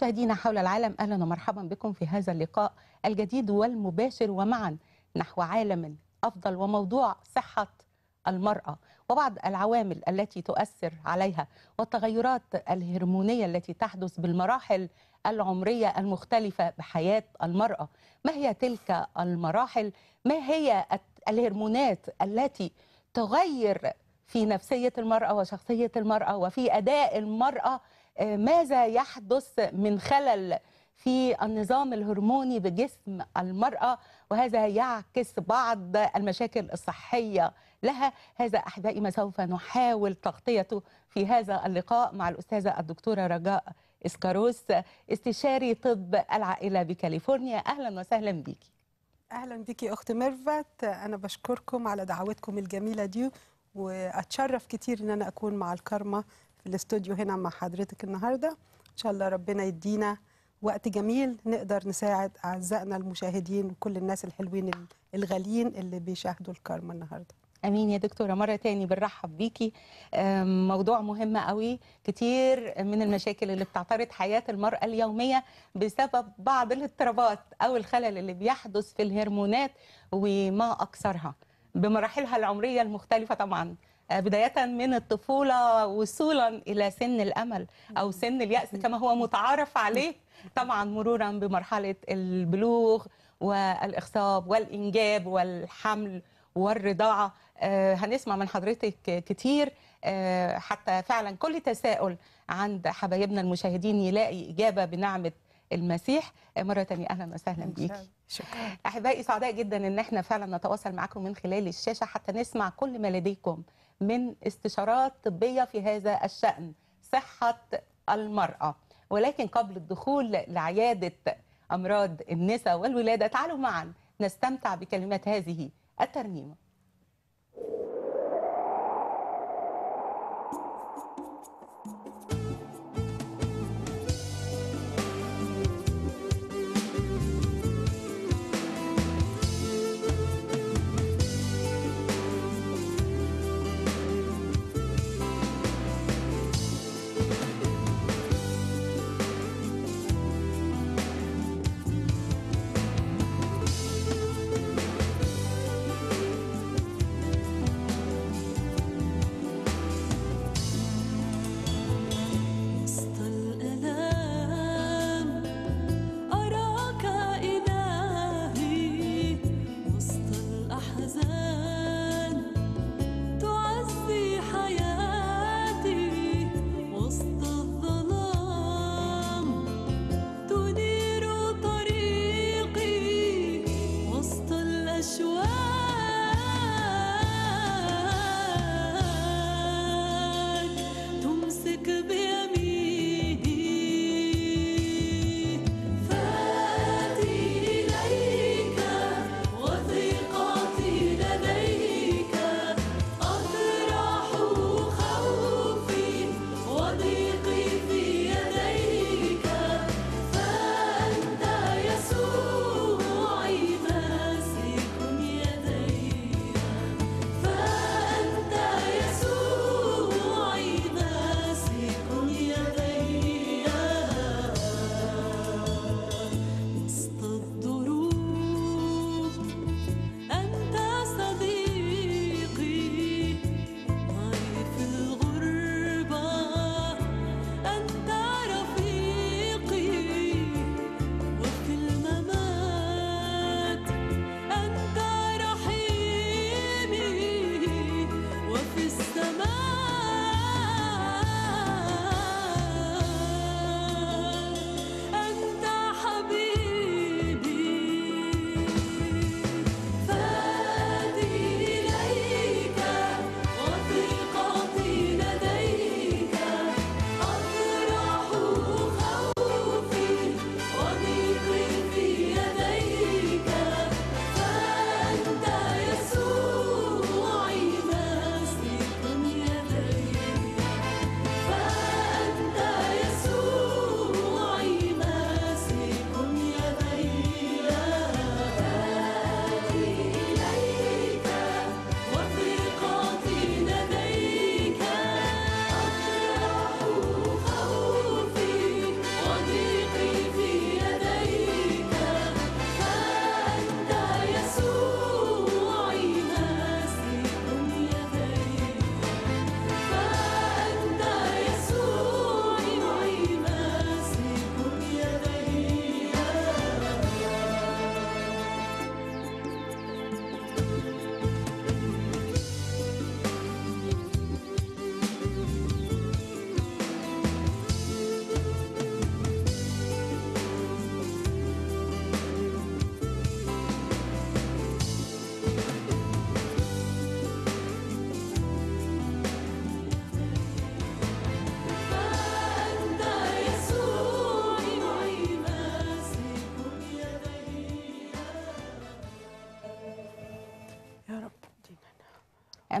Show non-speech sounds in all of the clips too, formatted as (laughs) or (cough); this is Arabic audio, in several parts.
مشاهدينا حول العالم اهلا ومرحبا بكم في هذا اللقاء الجديد والمباشر ومعا نحو عالم افضل وموضوع صحه المراه وبعض العوامل التي تؤثر عليها والتغيرات الهرمونيه التي تحدث بالمراحل العمريه المختلفه بحياه المراه ما هي تلك المراحل ما هي الهرمونات التي تغير في نفسيه المراه وشخصيه المراه وفي اداء المراه آه، ماذا يحدث من خلل في النظام الهرموني بجسم المرأة وهذا يعكس بعض المشاكل الصحية لها هذا أحبائي ما سوف نحاول تغطيته في هذا اللقاء مع الأستاذة الدكتورة رجاء إسكاروس استشاري طب العائلة بكاليفورنيا أهلا وسهلا بيكي أهلا بيكي أخت ميرفت أنا بشكركم على دعوتكم الجميلة دي وأتشرف كتير إن أنا أكون مع الكرمة في الاستوديو هنا مع حضرتك النهارده ان شاء الله ربنا يدينا وقت جميل نقدر نساعد اعزائنا المشاهدين وكل الناس الحلوين الغاليين اللي بيشاهدوا الكارما النهارده امين يا دكتوره مره تاني بنرحب بيكي موضوع مهم قوي كتير من المشاكل اللي بتعترض حياه المراه اليوميه بسبب بعض الاضطرابات او الخلل اللي بيحدث في الهرمونات وما اكثرها بمراحلها العمريه المختلفه طبعا بداية من الطفولة وصولا إلى سن الأمل أو سن اليأس كما هو متعارف عليه طبعا مرورا بمرحلة البلوغ والإخصاب والإنجاب والحمل والرضاعة آه، هنسمع من حضرتك كتير آه، حتى فعلا كل تساؤل عند حبايبنا المشاهدين يلاقي إجابة بنعمة المسيح آه، مرة تانية أهلا وسهلا بيكي شكرا أحبائي سعداء جدا إن احنا فعلا نتواصل معاكم من خلال الشاشة حتى نسمع كل ما لديكم من استشارات طبية في هذا الشأن صحة المرأة ولكن قبل الدخول لعيادة أمراض النساء والولادة تعالوا معا نستمتع بكلمات هذه الترنيمه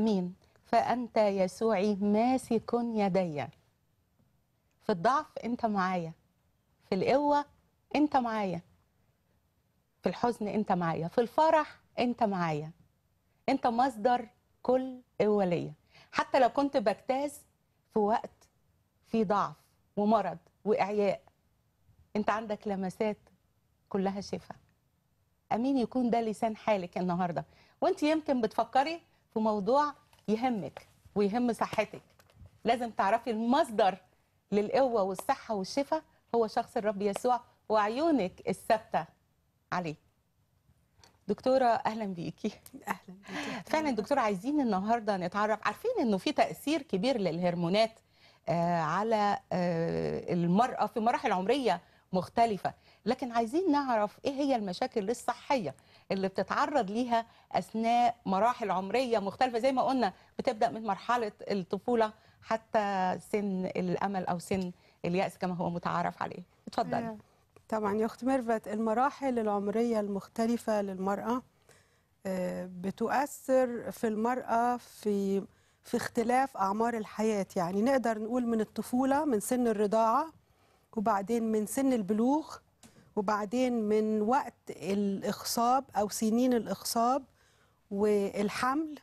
أمين فأنت يسوعي ماسك يدي في الضعف أنت معايا في القوة أنت معايا في الحزن أنت معايا في الفرح أنت معايا أنت مصدر كل قوة ليا حتى لو كنت بجتاز في وقت في ضعف ومرض وإعياء أنت عندك لمسات كلها شفاء أمين يكون ده لسان حالك النهاردة وانت يمكن بتفكري في موضوع يهمك ويهم صحتك لازم تعرفي المصدر للقوة والصحة والشفاء هو شخص الرب يسوع وعيونك الثابتة عليه دكتورة أهلا بيكي أهلا بيكي. فعلا دكتورة عايزين النهاردة نتعرف عارفين أنه في تأثير كبير للهرمونات آه، على آه، المرأة في مراحل عمرية مختلفة لكن عايزين نعرف إيه هي المشاكل الصحية اللي بتتعرض ليها اثناء مراحل عمريه مختلفه زي ما قلنا بتبدا من مرحله الطفوله حتى سن الامل او سن الياس كما هو متعارف عليه اتفضلي آه، طبعا يا اخت ميرفت المراحل العمريه المختلفه للمراه آه، بتؤثر في المراه في في اختلاف اعمار الحياه يعني نقدر نقول من الطفوله من سن الرضاعه وبعدين من سن البلوغ وبعدين من وقت الإخصاب أو سنين الإخصاب والحمل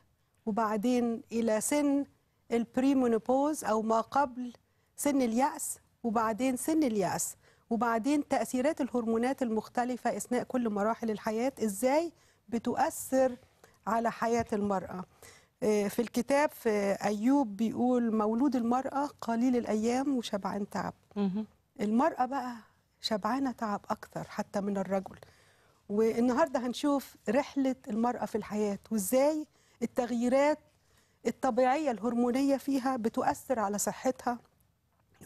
وبعدين إلى سن البريمونوبوز أو ما قبل سن اليأس وبعدين سن اليأس وبعدين تأثيرات الهرمونات المختلفة أثناء كل مراحل الحياة إزاي بتؤثر على حياة المرأة آه، في الكتاب في آه، أيوب بيقول مولود المرأة قليل الأيام وشبعان تعب المرأة بقى شبعانه تعب اكثر حتى من الرجل والنهارده هنشوف رحله المراه في الحياه وازاي التغييرات الطبيعيه الهرمونيه فيها بتؤثر على صحتها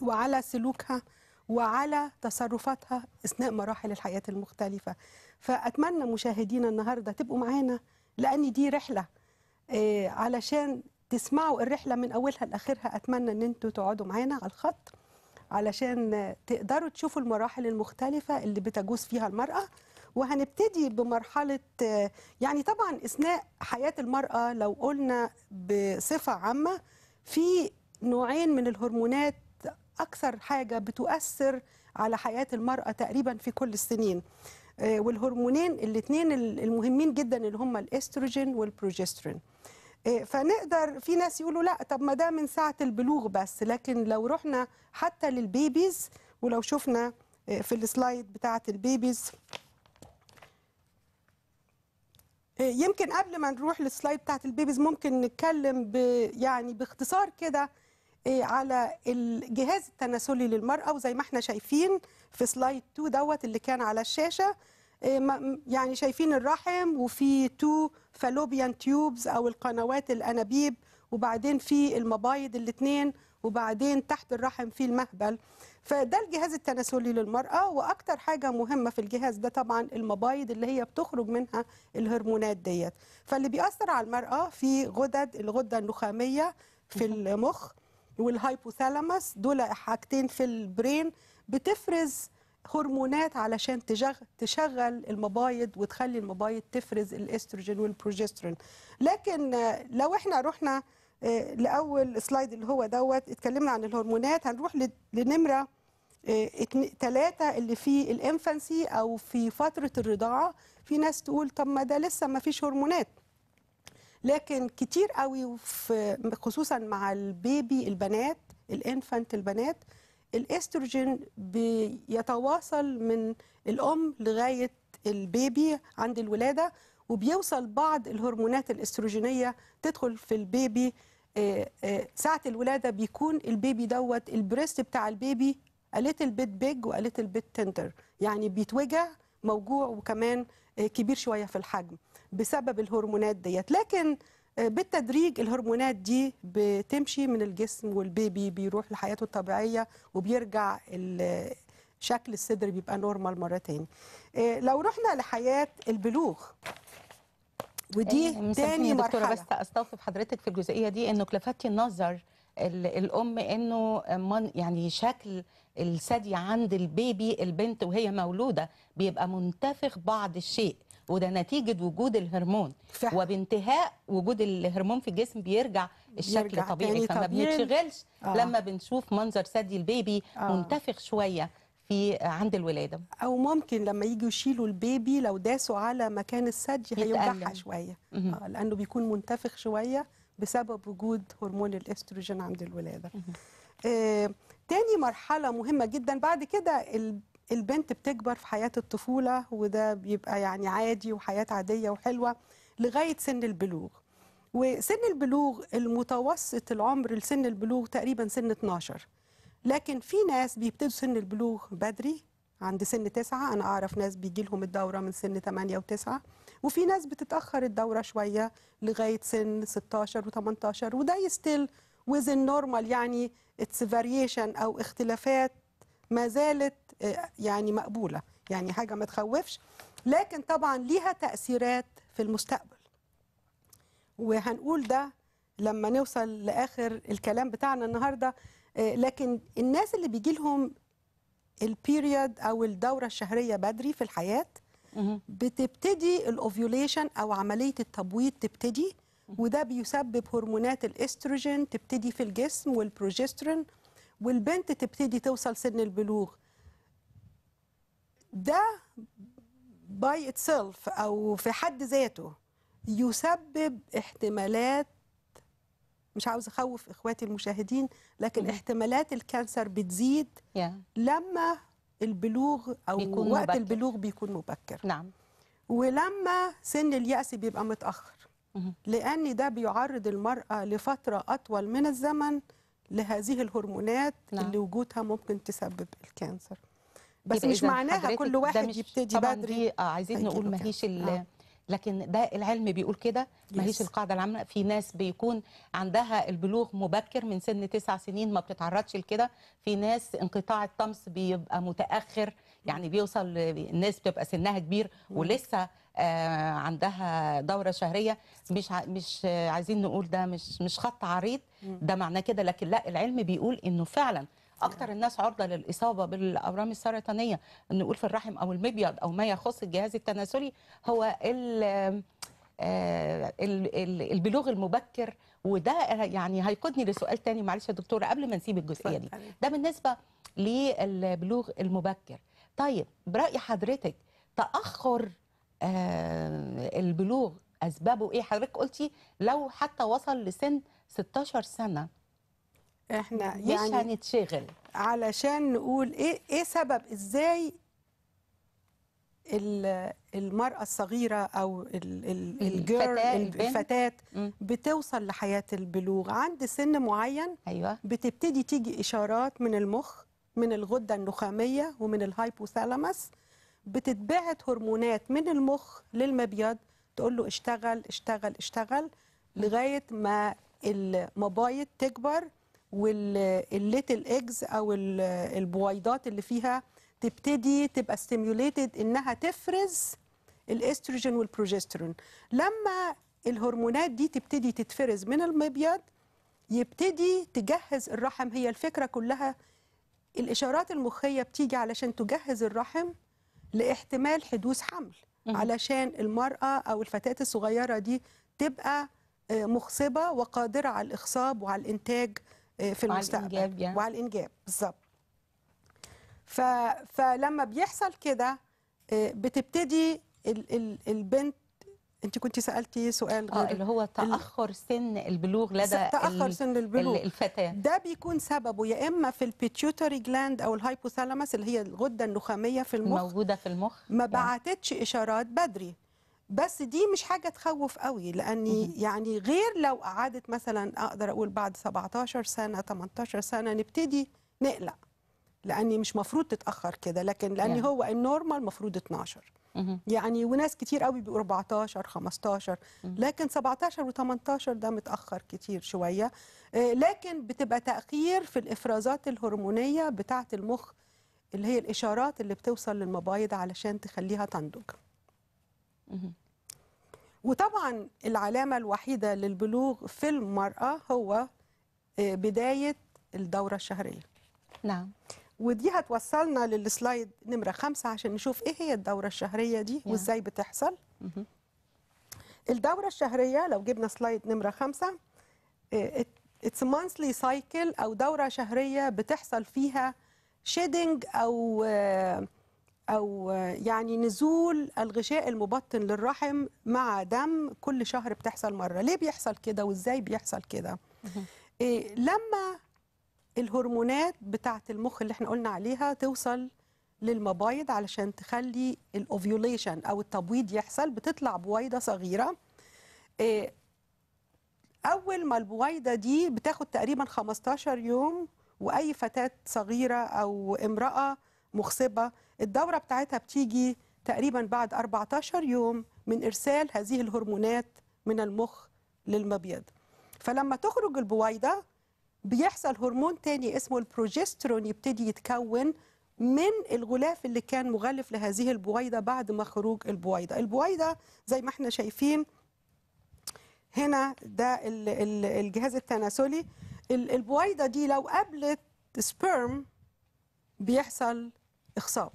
وعلى سلوكها وعلى تصرفاتها اثناء مراحل الحياه المختلفه فاتمنى مشاهدينا النهارده تبقوا معانا لان دي رحله آه، علشان تسمعوا الرحله من اولها لاخرها اتمنى ان انتوا تقعدوا معانا على الخط علشان تقدروا تشوفوا المراحل المختلفة اللي بتجوز فيها المرأة وهنبتدي بمرحلة يعني طبعا إثناء حياة المرأة لو قلنا بصفة عامة في نوعين من الهرمونات أكثر حاجة بتؤثر على حياة المرأة تقريبا في كل السنين آه، والهرمونين الاثنين المهمين جدا اللي هم الاستروجين والبروجسترين إيه، فنقدر في ناس يقولوا لا طب ما ده من ساعه البلوغ بس لكن لو رحنا حتى للبيبيز ولو شفنا إيه، في السلايد بتاعه البيبيز إيه، يمكن قبل ما نروح للسلايد بتاعه البيبيز ممكن نتكلم ب يعني باختصار كده على الجهاز التناسلي للمراه وزي ما احنا شايفين في سلايد 2 دوت اللي كان على الشاشه آه، يعني شايفين الرحم وفي تو فالوبيان تيوبز او القنوات الانابيب وبعدين في المبايض الاثنين وبعدين تحت الرحم في المهبل فده الجهاز التناسلي للمرأة واكثر حاجة مهمة في الجهاز ده طبعا المبايض اللي هي بتخرج منها الهرمونات ديت فاللي بيأثر على المرأة في غدد الغدة النخامية في المخ والهايبوثالاموس دول حاجتين في البرين بتفرز هرمونات علشان تشغل المبايض وتخلي المبايض تفرز الاستروجين والبروجسترون لكن لو احنا رحنا آه، لاول سلايد اللي هو دوت اتكلمنا عن الهرمونات هنروح لنمره ثلاثة آه، اللي في الانفانسي او في فتره الرضاعه في ناس تقول طب ما ده لسه ما فيش هرمونات لكن كتير قوي خصوصا مع البيبي البنات الانفانت البنات الاستروجين بيتواصل من الام لغايه البيبي عند الولاده وبيوصل بعض الهرمونات الاستروجينيه تدخل في البيبي آه، آه، ساعه الولاده بيكون البيبي دوت البريست بتاع البيبي a little bit big و a little bit tender يعني بيتوجع موجوع وكمان آه، كبير شويه في الحجم بسبب الهرمونات ديت لكن آه، بالتدريج الهرمونات دي بتمشي من الجسم والبيبي بيروح لحياته الطبيعيه وبيرجع شكل الصدر بيبقى نورمال مره تاني آه، لو رحنا لحياه البلوغ ودي آه، تاني دكتورة مرحله بس استوقف حضرتك في الجزئيه دي انك لفتي النظر الام انه من يعني شكل الثدي عند البيبي البنت وهي مولوده بيبقى منتفخ بعض الشيء وده نتيجه وجود الهرمون فعلا. وبانتهاء وجود الهرمون في الجسم بيرجع الشكل يرجع طبيعي فما بنتشغلش آه. لما بنشوف منظر ثدي البيبي آه. منتفخ شويه في عند الولاده او ممكن لما يجوا يشيلوا البيبي لو داسوا على مكان الثدي هيوجعها شويه آه لانه بيكون منتفخ شويه بسبب وجود هرمون الاستروجين عند الولاده آه تاني مرحله مهمه جدا بعد كده البنت بتكبر في حياة الطفولة وده بيبقى يعني عادي وحياة عادية وحلوة لغاية سن البلوغ وسن البلوغ المتوسط العمر لسن البلوغ تقريبا سن 12 لكن في ناس بيبتدوا سن البلوغ بدري عند سن 9 أنا أعرف ناس بيجي لهم الدورة من سن 8 و9 وفي ناس بتتأخر الدورة شوية لغاية سن 16 و18 وده يستل وزن نورمال يعني اتس فاريشن أو اختلافات ما زالت يعني مقبوله يعني حاجه ما تخوفش لكن طبعا ليها تاثيرات في المستقبل وهنقول ده لما نوصل لاخر الكلام بتاعنا النهارده آه، لكن الناس اللي بيجي لهم البيريود او الدوره الشهريه بدري في الحياه بتبتدي الاوفيوليشن او عمليه التبويض تبتدي وده بيسبب هرمونات الاستروجين تبتدي في الجسم والبروجسترون والبنت تبتدي توصل سن البلوغ ده باي اتسيلف او في حد ذاته يسبب احتمالات مش عاوز اخوف اخواتي المشاهدين لكن احتمالات الكانسر بتزيد yeah. لما البلوغ او بيكون وقت مبكر. البلوغ بيكون مبكر نعم ولما سن اليأس بيبقى متأخر لأن ده بيعرض المرأة لفترة أطول من الزمن لهذه الهرمونات نعم. اللي وجودها ممكن تسبب الكانسر بس مش معناها كل واحد يبتدي بدري دي آه عايزين نقول ماهيش آه. لكن ده العلم بيقول كده ماهيش القاعده العامه في ناس بيكون عندها البلوغ مبكر من سن تسع سنين ما بتتعرضش لكده في ناس انقطاع الطمس بيبقى متاخر يعني بيوصل الناس بتبقى سنها كبير ولسه آه عندها دوره شهريه مش ع... مش عايزين نقول ده مش مش خط عريض ده معناه كده لكن لا العلم بيقول انه فعلا اكتر الناس عرضه للاصابه بالاورام السرطانيه نقول في الرحم او المبيض او ما يخص الجهاز التناسلي هو آه، ال البلوغ المبكر وده يعني هيقودني لسؤال تاني معلش يا دكتوره قبل ما نسيب الجزئيه دي ده بالنسبه للبلوغ المبكر طيب براي حضرتك تاخر آه، البلوغ اسبابه ايه حضرتك قلتي لو حتى وصل لسن 16 سنه احنا مش يعني هنتشغل علشان نقول ايه ايه سبب ازاي المرأة الصغيرة أو الجير الفتاة بتوصل لحياة البلوغ عند سن معين أيوة. بتبتدي تيجي إشارات من المخ من الغدة النخامية ومن الهايبوثالامس بتتبعت هرمونات من المخ للمبيض تقول له اشتغل اشتغل اشتغل لغاية ما المبايض تكبر والليتل ايجز او البويضات اللي فيها تبتدي تبقى ستيميوليتد انها تفرز الاستروجين والبروجسترون لما الهرمونات دي تبتدي تتفرز من المبيض يبتدي تجهز الرحم هي الفكره كلها الاشارات المخيه بتيجي علشان تجهز الرحم لاحتمال حدوث حمل علشان المراه او الفتاه الصغيره دي تبقى آه، مخصبه وقادره على الاخصاب وعلى الانتاج آه، في المستقبل وعلى الانجاب يعني. وعلى الانجاب بالظبط فلما بيحصل كده آه، بتبتدي البنت انت كنت سالتي سؤال آه، غير آه اللي هو تاخر سن البلوغ لدى تاخر سن البلوغ الفتاه ده بيكون سببه يا اما في البيتيوتري جلاند او الهايبوثالاموس اللي هي الغده النخاميه في المخ موجوده في المخ ما يعني. بعتتش اشارات بدري بس دي مش حاجه تخوف قوي لاني يعني غير لو قعدت مثلا اقدر اقول بعد 17 سنه 18 سنه نبتدي نقلق لاني مش مفروض تتاخر كده لكن لان هو النورمال المفروض 12 يعني وناس كتير قوي بيبقوا 14 15 لكن 17 و18 ده متاخر كتير شويه آه، لكن بتبقى تاخير في الافرازات الهرمونيه بتاعه المخ اللي هي الاشارات اللي بتوصل للمبايض علشان تخليها تنضج وطبعا العلامة الوحيدة للبلوغ في المرأة هو آه، بداية الدورة الشهرية نعم ودي هتوصلنا للسلايد نمرة خمسة عشان نشوف ايه هي الدورة الشهرية دي وازاي بتحصل مه. الدورة الشهرية لو جبنا سلايد نمرة خمسة اتس مانثلي سايكل او دورة شهرية بتحصل فيها شيدنج او آه، او يعني نزول الغشاء المبطن للرحم مع دم كل شهر بتحصل مره ليه بيحصل كده وازاي بيحصل كده إيه لما الهرمونات بتاعه المخ اللي احنا قلنا عليها توصل للمبايض علشان تخلي الاوفيوليشن او التبويض يحصل بتطلع بويضه صغيره إيه اول ما البويضه دي بتاخد تقريبا 15 يوم واي فتاه صغيره او امراه مخصبه الدورة بتاعتها بتيجي تقريبا بعد 14 يوم من إرسال هذه الهرمونات من المخ للمبيض فلما تخرج البويضة بيحصل هرمون تاني اسمه البروجسترون يبتدي يتكون من الغلاف اللي كان مغلف لهذه البويضة بعد ما خروج البويضة البويضة زي ما احنا شايفين هنا ده الجهاز التناسلي البويضة دي لو قابلت سبيرم بيحصل إخصاب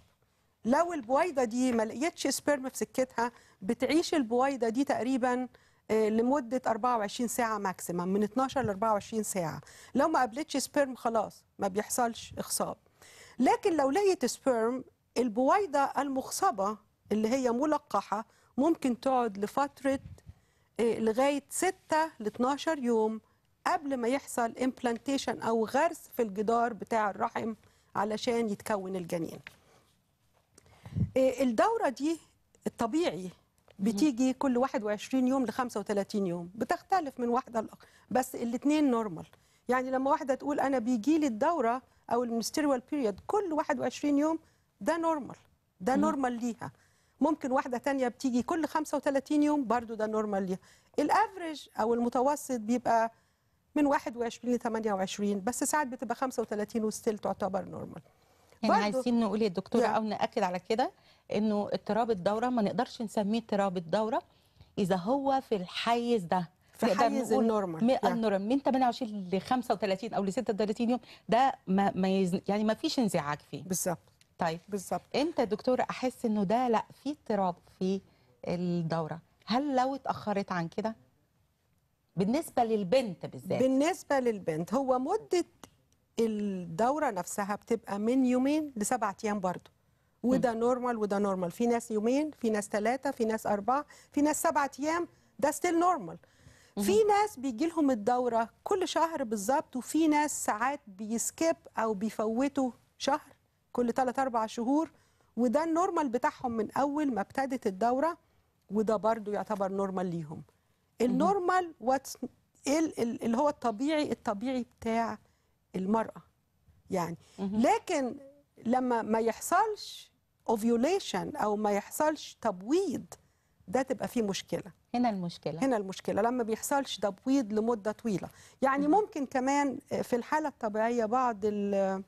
لو البويضه دي ما لقيتش سبرم في سكتها بتعيش البويضه دي تقريبا آه، لمده 24 ساعه ماكسيمم من 12 ل 24 ساعه لو ما قابلتش سبرم خلاص ما بيحصلش اخصاب لكن لو لقيت سبرم البويضه المخصبه اللي هي ملقحه ممكن تقعد لفتره آه، لغايه 6 ل 12 يوم قبل ما يحصل امبلانتيشن او غرس في الجدار بتاع الرحم علشان يتكون الجنين إيه، الدورة دي الطبيعي بتيجي كل 21 يوم ل 35 يوم بتختلف من واحدة لأخرى بس الاثنين نورمال يعني لما واحدة تقول أنا بيجي لي الدورة أو المستيريوال بيريود كل 21 يوم ده نورمال ده نورمال ليها ممكن واحدة تانية بتيجي كل 35 يوم برضو ده نورمال ليها الأفريج أو المتوسط بيبقى من 21 ل 28 بس ساعات بتبقى 35 وستيل تعتبر نورمال يعني عايزين نقول يا دكتوره يعني. او ناكد على كده انه اضطراب الدوره ما نقدرش نسميه اضطراب الدوره اذا هو في الحيز ده في حيز النورمال يعني. النورمال من 28 ل 35 او ل 36 يوم ده ما, ما يزن يعني ما فيش انزعاج فيه بالظبط طيب بالظبط امتى يا دكتوره احس انه ده لا في اضطراب في الدوره هل لو اتاخرت عن كده بالنسبه للبنت بالذات بالنسبه للبنت هو مده الدوره نفسها بتبقى من يومين لسبعة ايام برضه وده نورمال وده نورمال في ناس يومين في ناس ثلاثه في ناس اربعه في ناس سبعة ايام ده ستيل نورمال في ناس بيجي لهم الدوره كل شهر بالظبط وفي ناس ساعات بيسكيب او بيفوتوا شهر كل ثلاثة أربع شهور وده النورمال بتاعهم من اول ما ابتدت الدوره وده برضو يعتبر نورمال ليهم النورمال واتس اللي هو الطبيعي الطبيعي بتاع المرأة يعني لكن لما ما يحصلش اوفيوليشن او ما يحصلش تبويض ده تبقى فيه مشكله هنا المشكله هنا المشكله لما بيحصلش تبويض لمده طويله يعني ممكن كمان في الحاله الطبيعيه بعض ال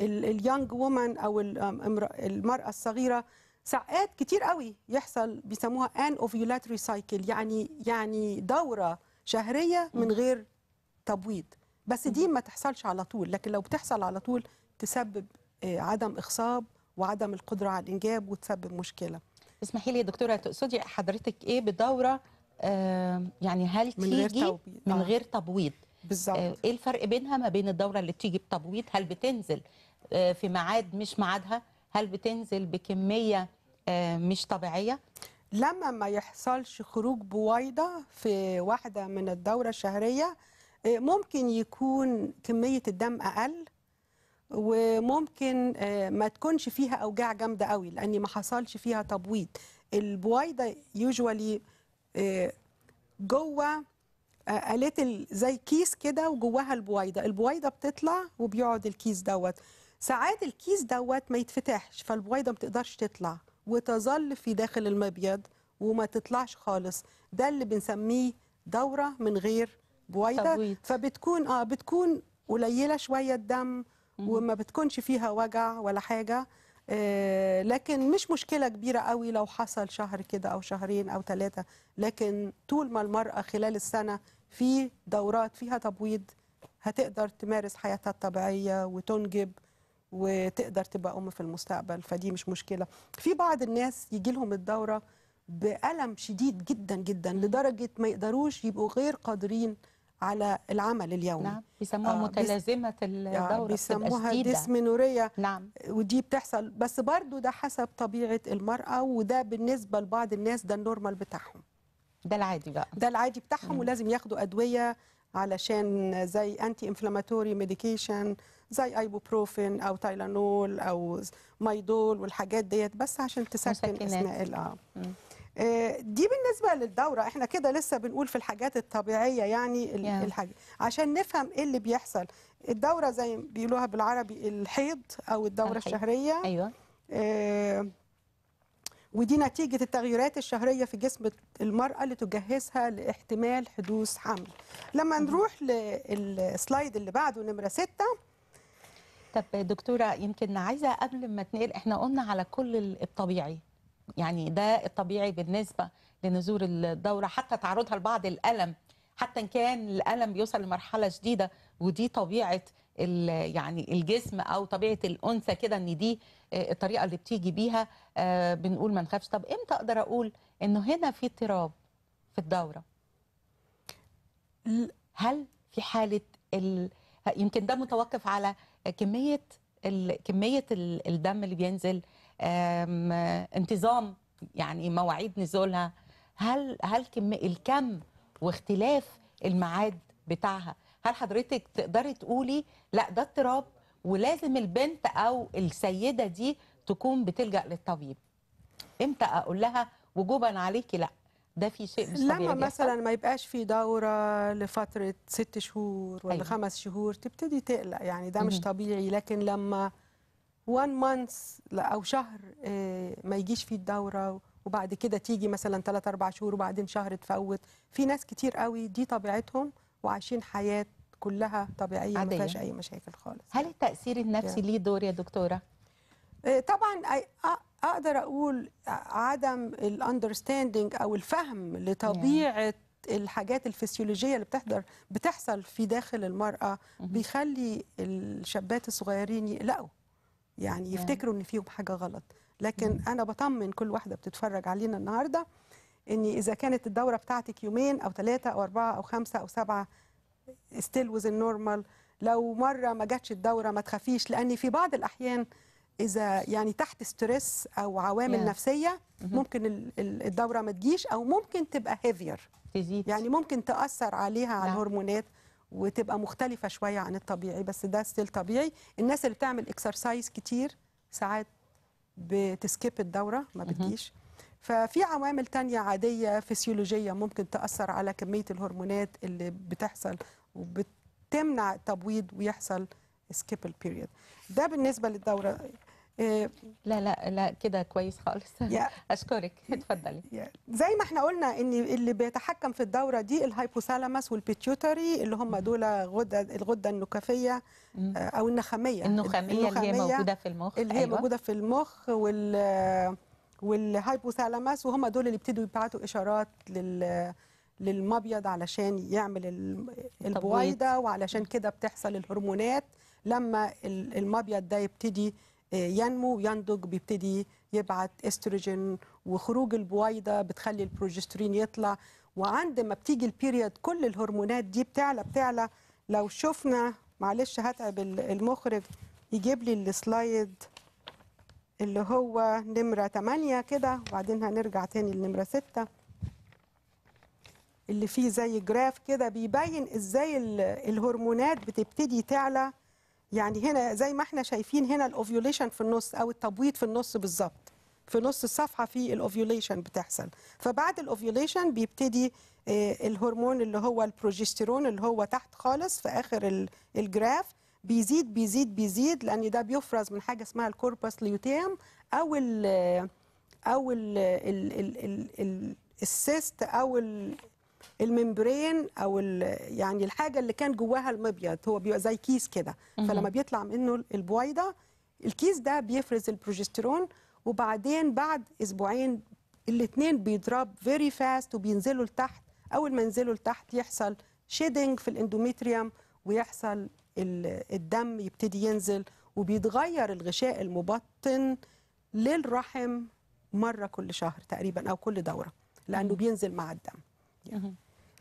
اليونج وومن او المراه الصغيره ساعات كتير قوي يحصل بيسموها ان اوفيولاتري سايكل يعني يعني دوره شهريه من غير تبويض بس دي ما تحصلش على طول لكن لو بتحصل على طول تسبب آه، عدم اخصاب وعدم القدره على الانجاب وتسبب مشكله اسمحي لي يا دكتوره تقصدي حضرتك ايه بدوره يعني هل من تيجي غير تبويض. من آه. غير تبويض بالظبط آه، ايه الفرق بينها ما بين الدوره اللي بتيجي بتبويض هل بتنزل في ميعاد مش ميعادها هل بتنزل بكميه مش طبيعيه لما ما يحصلش خروج بويضه في واحده من الدوره الشهريه آه، ممكن يكون كميه الدم اقل وممكن آه، ما تكونش فيها اوجاع جامده قوي لأني ما حصلش فيها تبويض البويضه يوجوالي آه، جوه قالت زي كيس كده وجواها البويضه البويضه بتطلع وبيقعد الكيس دوت ساعات الكيس دوت ما يتفتحش فالبويضه ما تقدرش تطلع وتظل في داخل المبيض وما تطلعش خالص ده اللي بنسميه دوره من غير بويضه تبويض. فبتكون اه بتكون قليله شويه الدم وما بتكونش فيها وجع ولا حاجه آه، لكن مش مشكله كبيره قوي لو حصل شهر كده او شهرين او ثلاثه لكن طول ما المراه خلال السنه في دورات فيها تبويض هتقدر تمارس حياتها الطبيعيه وتنجب وتقدر تبقى ام في المستقبل فدي مش مشكله في بعض الناس يجي لهم الدوره بألم شديد جدا جدا لدرجة ما يقدروش يبقوا غير قادرين على العمل اليومي نعم بيسموها آه متلازمه الدوره يعني بيسموها ديسمنورية نعم ودي بتحصل بس برضو ده حسب طبيعه المراه وده بالنسبه لبعض الناس ده النورمال بتاعهم ده العادي بقى ده العادي بتاعهم مم. ولازم ياخدوا ادويه علشان زي انتي انفلاماتوري ميديكيشن زي ايبوبروفين او تايلانول او مايدول والحاجات ديت بس عشان تسكن اثناء اه آه، دي بالنسبه للدوره احنا كده لسه بنقول في الحاجات الطبيعيه يعني الحاجة عشان نفهم ايه اللي بيحصل الدوره زي ما بيقولوها بالعربي الحيض او الدوره الحيض. الشهريه ايوه آه، ودي نتيجة التغيرات الشهرية في جسم المرأة اللي تجهزها لاحتمال حدوث حمل لما نروح للسلايد اللي بعده نمرة ستة طب دكتورة يمكن عايزة قبل ما تنقل احنا قلنا على كل الطبيعي يعني ده الطبيعي بالنسبه لنزول الدوره حتى تعرضها لبعض الالم حتى ان كان الالم بيوصل لمرحله شديده ودي طبيعه يعني الجسم او طبيعه الانثى كده ان دي آه، الطريقه اللي بتيجي بيها آه، بنقول ما نخافش طب امتى اقدر اقول انه هنا في اضطراب في الدوره هل في حاله ال... يمكن ده متوقف على كميه ال... كميه الدم اللي بينزل انتظام يعني مواعيد نزولها هل هل كم الكم واختلاف الميعاد بتاعها هل حضرتك تقدري تقولي لا ده اضطراب ولازم البنت او السيده دي تكون بتلجا للطبيب امتى اقول لها وجوبا عليكي لا ده في شيء مش طبيعي لما مثلا ما يبقاش في دوره لفتره ست شهور ولا أيوة. خمس شهور تبتدي تقلق يعني ده مش طبيعي لكن لما وان مانث او شهر آه، ما يجيش فيه الدوره وبعد كده تيجي مثلا ثلاث اربع شهور وبعدين شهر تفوت في ناس كتير قوي دي طبيعتهم وعايشين حياه كلها طبيعيه ما فيهاش اي مشاكل خالص هل التاثير النفسي ليه دور يا دكتوره آه، طبعا اقدر اقول عدم الاندرستاندينج او الفهم لطبيعه الحاجات الفسيولوجيه اللي بتحضر بتحصل في داخل المراه بيخلي الشابات الصغيرين يقلقوا يعني يفتكروا ان فيهم حاجه غلط لكن انا بطمن كل واحده بتتفرج علينا النهارده ان اذا كانت الدوره بتاعتك يومين او ثلاثه او اربعه او خمسه او سبعه ستيل ويز النورمال لو مره ما جاتش الدوره ما تخافيش لان في بعض الاحيان اذا يعني تحت ستريس او عوامل yeah. نفسيه ممكن الدوره ما تجيش او ممكن تبقى هيفير تزيد يعني ممكن تاثر عليها على نعم. الهرمونات وتبقى مختلفه شويه عن الطبيعي بس ده ستيل طبيعي الناس اللي بتعمل اكسرسايز كتير ساعات بتسكيب الدوره ما بتجيش ففي عوامل تانية عادية فسيولوجية ممكن تأثر على كمية الهرمونات اللي بتحصل وبتمنع التبويض ويحصل سكيب البيريد ده بالنسبة للدورة لا لا لا كده كويس خالص (laughs) اشكرك اتفضلي زي ما احنا قلنا ان اللي بيتحكم في الدوره دي الهايبوثالاموس والبيتيوتري اللي هم دول غده الغده النخاميه آه، او النخاميه النخاميه اللي هي موجوده في المخ اللي هي أيوة. موجوده في المخ وال والهايبوثالاموس وهم دول اللي بيبتدوا يبعتوا اشارات لل للمبيض علشان يعمل البويضه وعلشان كده بتحصل الهرمونات لما المبيض ده يبتدي ينمو وينضج بيبتدي يبعت استروجين وخروج البويضه بتخلي البروجسترين يطلع وعند ما بتيجي البيريد كل الهرمونات دي بتعلى بتعلى لو شفنا معلش هتعب المخرج يجيب لي السلايد اللي هو نمره 8 كده وبعدين هنرجع تاني لنمره 6 اللي فيه زي جراف كده بيبين ازاي الهرمونات بتبتدي تعلى يعني هنا زي ما احنا شايفين هنا الاوفيوليشن في النص او التبويض في النص بالظبط في نص الصفحه في الاوفيوليشن بتحصل فبعد الاوفيوليشن بيبتدي آه، الهرمون اللي هو البروجستيرون اللي هو تحت خالص في اخر الجراف بيزيد بيزيد بيزيد لان ده بيفرز من حاجه اسمها الكوربس ليوتيم او ال او الـ ال ال ال السيست او ال الممبرين او يعني الحاجه اللي كان جواها المبيض هو بيبقى زي كيس كده فلما بيطلع منه البويضه الكيس ده بيفرز البروجسترون وبعدين بعد اسبوعين الاثنين بيضرب فيري فاست وبينزلوا لتحت اول ما ينزلوا لتحت يحصل شيدنج في الاندوميتريوم ويحصل الدم يبتدي ينزل وبيتغير الغشاء المبطن للرحم مره كل شهر تقريبا او كل دوره لانه بينزل مع الدم yeah.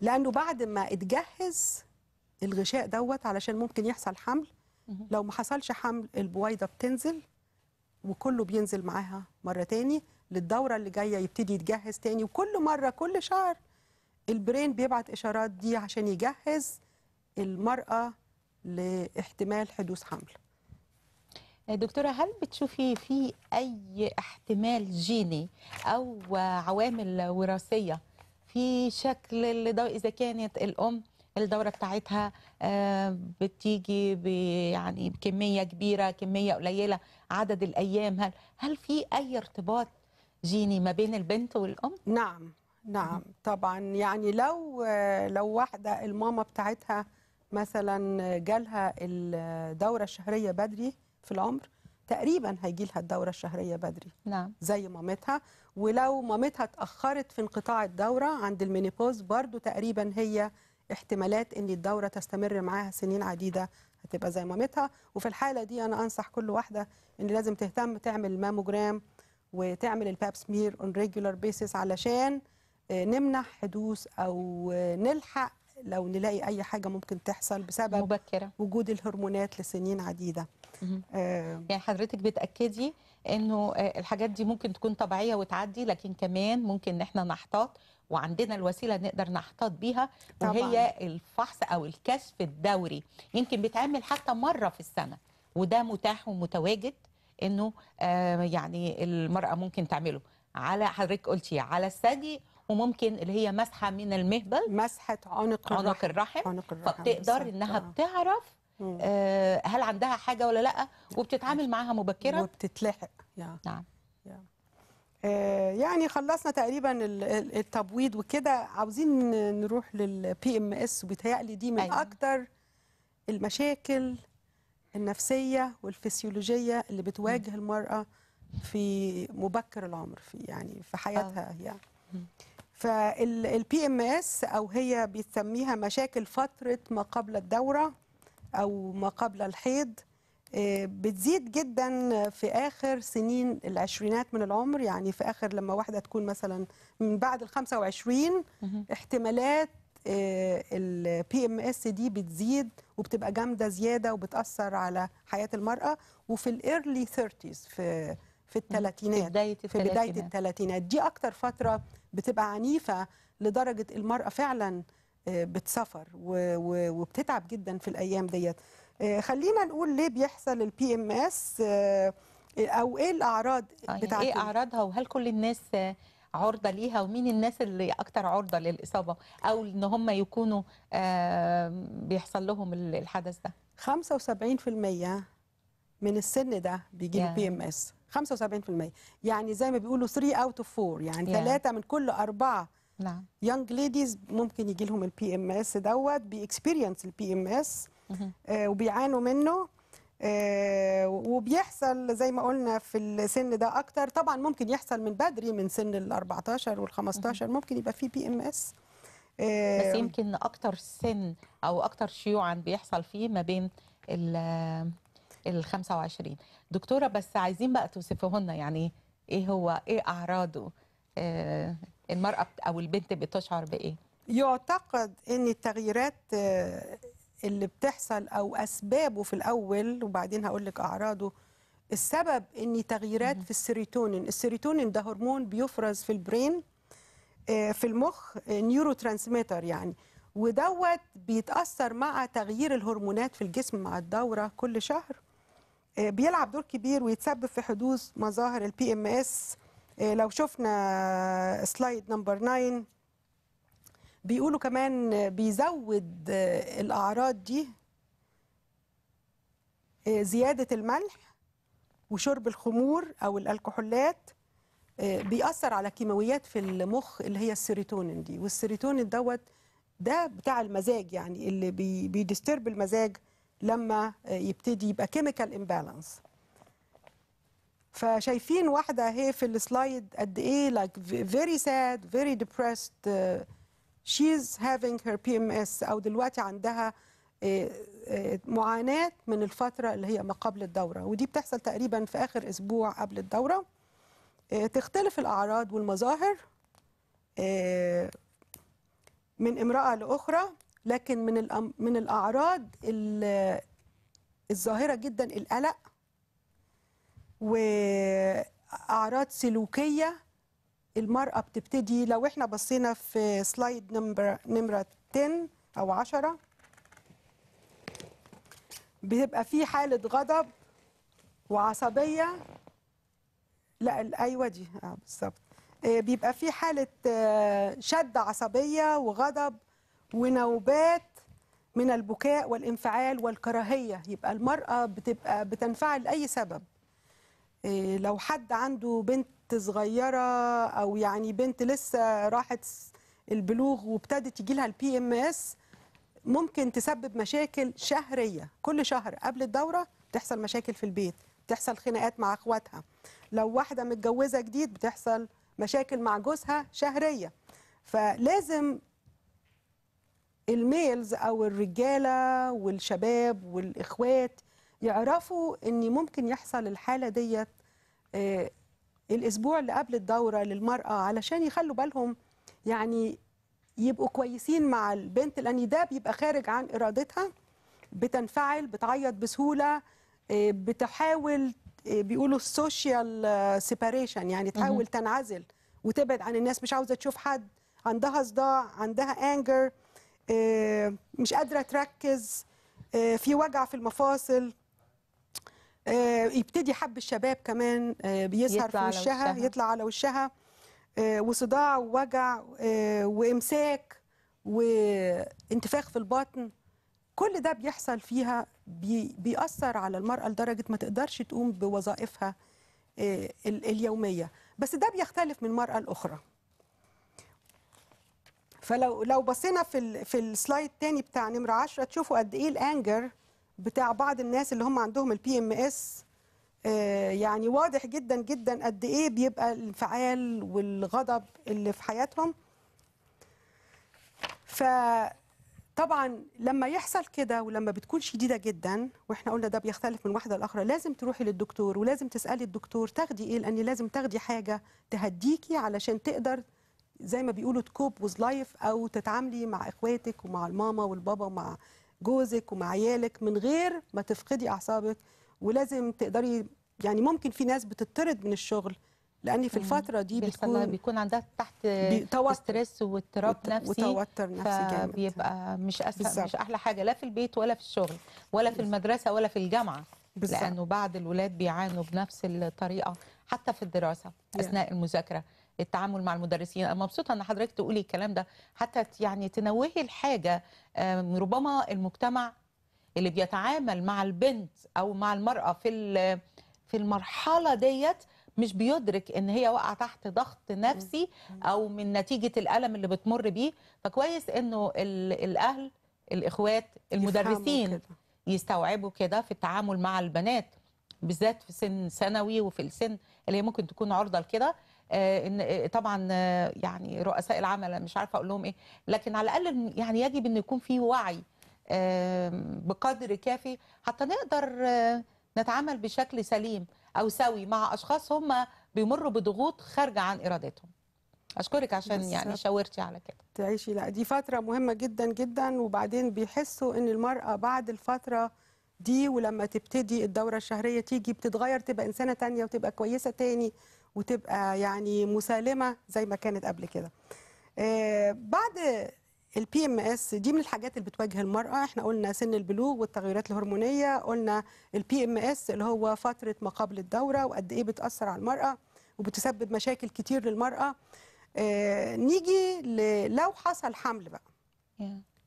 لانه بعد ما اتجهز الغشاء دوت علشان ممكن يحصل حمل لو ما حصلش حمل البويضه بتنزل وكله بينزل معاها مره تاني للدوره اللي جايه يبتدي يتجهز تاني وكل مره كل شهر البرين بيبعت اشارات دي عشان يجهز المراه لاحتمال حدوث حمل آه، دكتوره هل بتشوفي في اي احتمال جيني او عوامل وراثيه في شكل اذا كانت الام الدوره بتاعتها آه، بتيجي يعني بكميه كبيره كميه قليله عدد الايام هل هل في اي ارتباط جيني ما بين البنت والام نعم نعم طبعا يعني لو لو واحده الماما بتاعتها مثلا جالها الدوره الشهريه بدري في العمر تقريبا هيجي لها الدوره الشهريه بدري نعم زي مامتها ولو مامتها اتأخرت في انقطاع الدورة عند المينيبوز برضو تقريبا هي احتمالات ان الدورة تستمر معاها سنين عديدة هتبقى زي مامتها وفي الحالة دي انا انصح كل واحدة ان لازم تهتم تعمل ماموجرام وتعمل الباب سمير اون ريجولار بيسس علشان آه، نمنع حدوث او آه، نلحق لو نلاقي اي حاجه ممكن تحصل بسبب مبكرة. وجود الهرمونات لسنين عديده آه يعني حضرتك بتاكدي انه آه، الحاجات دي ممكن تكون طبيعيه وتعدي لكن كمان ممكن ان احنا نحتاط وعندنا الوسيله نقدر نحتاط بيها طبعا. وهي الفحص او الكشف الدوري يمكن بيتعمل حتى مره في السنه وده متاح ومتواجد انه آه، يعني المراه ممكن تعمله على حضرتك قلتي على الثدي وممكن اللي هي مسحه من المهبل مسحه عنق الرحم عنق الرحم, عنق الرحم فبتقدر انها آه. بتعرف آه، هل عندها حاجه ولا لا وبتتعامل معاها مبكرا وبتتلحق نعم آه، يعني خلصنا تقريبا التبويض وكده عاوزين نروح للبي ام اس وبيتهيألي دي من أيوة. اكتر المشاكل النفسيه والفسيولوجيه اللي بتواجه م. المراه في مبكر العمر في يعني في حياتها آه. يعني فالبي ام اس او هي بتسميها مشاكل فتره ما قبل الدوره أو ما قبل الحيض آه، بتزيد جدا في اخر سنين العشرينات من العمر يعني في اخر لما واحده تكون مثلا من بعد ال 25 احتمالات البي ام اس دي بتزيد وبتبقى جامده زياده وبتاثر على حياه المراه وفي الايرلي 30 في في الثلاثينات بداية في بدايه الثلاثينات دي اكتر فتره بتبقى عنيفه لدرجه المراه فعلا بتسافر وبتتعب جدا في الايام ديت آه، خلينا نقول ليه بيحصل البي ام آه، اس او ايه الاعراض يعني ايه اعراضها وهل كل الناس عرضه ليها ومين الناس اللي اكتر عرضه للاصابه او ان هم يكونوا آه، بيحصل لهم الحدث ده 75% من السن ده بيجي له بي ام اس 75% يعني زي ما بيقولوا 3 اوت اوف 4 يعني yeah. من كل 4 نعم يونج ليديز ممكن يجي لهم البي ام اس دوت بيكسبيرينس البي ام اس وبيعانوا منه آه، وبيحصل زي ما قلنا في السن ده اكتر طبعا ممكن يحصل من بدري من سن ال 14 وال 15 ممكن يبقى في بي ام اس بس آه، يمكن اكتر سن او اكتر شيوعا بيحصل فيه ما بين ال ال 25 دكتوره بس عايزين بقى توصفه لنا يعني ايه هو ايه اعراضه آه، المرأة أو البنت بتشعر بإيه؟ يعتقد أن التغييرات آه، اللي بتحصل أو أسبابه في الأول وبعدين هقول لك أعراضه السبب أن تغييرات في السيروتونين السيروتونين ده هرمون بيفرز في البرين آه، في المخ نيورو آه، ترانسميتر يعني ودوت بيتأثر مع تغيير الهرمونات في الجسم مع الدورة كل شهر بيلعب دور كبير ويتسبب في حدوث مظاهر البي ام اس إيه، لو شفنا سلايد نمبر 9 بيقولوا كمان بيزود آه، الأعراض دي آه، زيادة الملح وشرب الخمور أو الكحولات آه، بيأثر على كيماويات في المخ اللي هي السيروتونين دي والسيروتونين دوت ده بتاع المزاج يعني اللي بيديسترب المزاج لما يبتدي يبقى كيميكال امبالانس فشايفين واحده اهي في السلايد قد ايه لايك فيري ساد فيري very شيز هافينج هير بي ام اس او دلوقتي عندها آه، آه، معاناه من الفتره اللي هي ما قبل الدوره ودي بتحصل تقريبا في اخر اسبوع قبل الدوره آه، تختلف الاعراض والمظاهر من امراه لاخرى لكن من من الاعراض الظاهره جدا القلق واعراض سلوكيه المراه بتبتدي لو احنا بصينا في سلايد نمبر نمره 10 او 10 بيبقى في حاله غضب وعصبيه لا ايوه دي اه بالظبط آه، بيبقى في حاله آه، شده عصبيه وغضب ونوبات من البكاء والانفعال والكراهيه يبقى المراه بتبقى بتنفعل لاي سبب إيه، لو حد عنده بنت صغيره او يعني بنت لسه راحت البلوغ وابتدت يجي لها البي ام اس ممكن تسبب مشاكل شهريه كل شهر قبل الدوره بتحصل مشاكل في البيت بتحصل خناقات مع اخواتها لو واحده متجوزه جديد بتحصل مشاكل مع جوزها شهريه فلازم الميلز او الرجاله والشباب والاخوات يعرفوا ان ممكن يحصل الحاله ديت الاسبوع اللي قبل الدوره للمراه علشان يخلوا بالهم يعني يبقوا كويسين مع البنت لان ده بيبقى خارج عن ارادتها بتنفعل بتعيط بسهوله آه، بتحاول آه، بيقولوا السوشيال سيباريشن يعني تحاول تنعزل وتبعد عن الناس مش عاوزه تشوف حد عندها صداع عندها انجر آه، مش قادره تركز في وجع في المفاصل آه، يبتدي حب الشباب كمان آه، بيظهر في وشها يطلع على وشها آه، وصداع ووجع وامساك وانتفاخ في البطن كل ده بيحصل فيها بي بيأثر على المرأة لدرجة ما تقدرش تقوم بوظائفها اليومية بس ده بيختلف من مرأة لأخرى فلو لو بصينا في في السلايد تاني بتاع نمرة 10 تشوفوا قد إيه الأنجر بتاع بعض الناس اللي هم عندهم البي ام آه، اس يعني واضح جدا جدا قد ايه بيبقى الانفعال والغضب اللي في حياتهم فطبعا لما يحصل كده ولما بتكون شديده جدا واحنا قلنا ده بيختلف من واحده لاخرى لازم تروحي للدكتور ولازم تسالي الدكتور تاخدي ايه لان لازم تاخدي حاجه تهديكي علشان تقدر زي ما بيقولوا تكوب وز لايف او تتعاملي مع اخواتك ومع الماما والبابا ومع جوزك ومع عيالك من غير ما تفقدي اعصابك ولازم تقدري يعني ممكن في ناس بتطرد من الشغل لان في الفتره دي بتكون بيكون عندها تحت ستريس واضطراب نفسي وتوتر نفسي جامد بيبقى مش أسهل مش احلى حاجه لا في البيت ولا في الشغل ولا في المدرسه ولا في الجامعه بالزبط. لانه بعض الولاد بيعانوا بنفس الطريقه حتى في الدراسه اثناء yeah. المذاكره التعامل مع المدرسين انا مبسوطه ان حضرتك تقولي الكلام ده حتى يعني تنوهي الحاجه ربما المجتمع اللي بيتعامل مع البنت او مع المراه في في المرحله ديت مش بيدرك ان هي واقعه تحت ضغط نفسي او من نتيجه الالم اللي بتمر بيه فكويس انه الاهل الاخوات المدرسين يستوعبوا كده في التعامل مع البنات بالذات في سن ثانوي وفي السن اللي هي ممكن تكون عرضه لكده آه، ان آه، طبعا آه، يعني رؤساء العمل مش عارفه اقول لهم ايه لكن على الاقل يعني يجب ان يكون في وعي بقدر كافي حتى نقدر نتعامل بشكل سليم او سوي مع اشخاص هم بيمروا بضغوط خارجه عن ارادتهم اشكرك عشان يعني شاورتي على كده تعيشي لا دي فتره مهمه جدا جدا وبعدين بيحسوا ان المراه بعد الفتره دي ولما تبتدي الدوره الشهريه تيجي بتتغير تبقى انسانه تانية وتبقى كويسه تاني وتبقى يعني مسالمه زي ما كانت قبل كده آه، بعد البي ام اس دي من الحاجات اللي بتواجه المراه احنا قلنا سن البلوغ والتغيرات الهرمونيه قلنا البي ام اس اللي هو فتره ما قبل الدوره وقد ايه بتاثر على المراه وبتسبب مشاكل كتير للمراه آه، نيجي لو حصل حمل بقى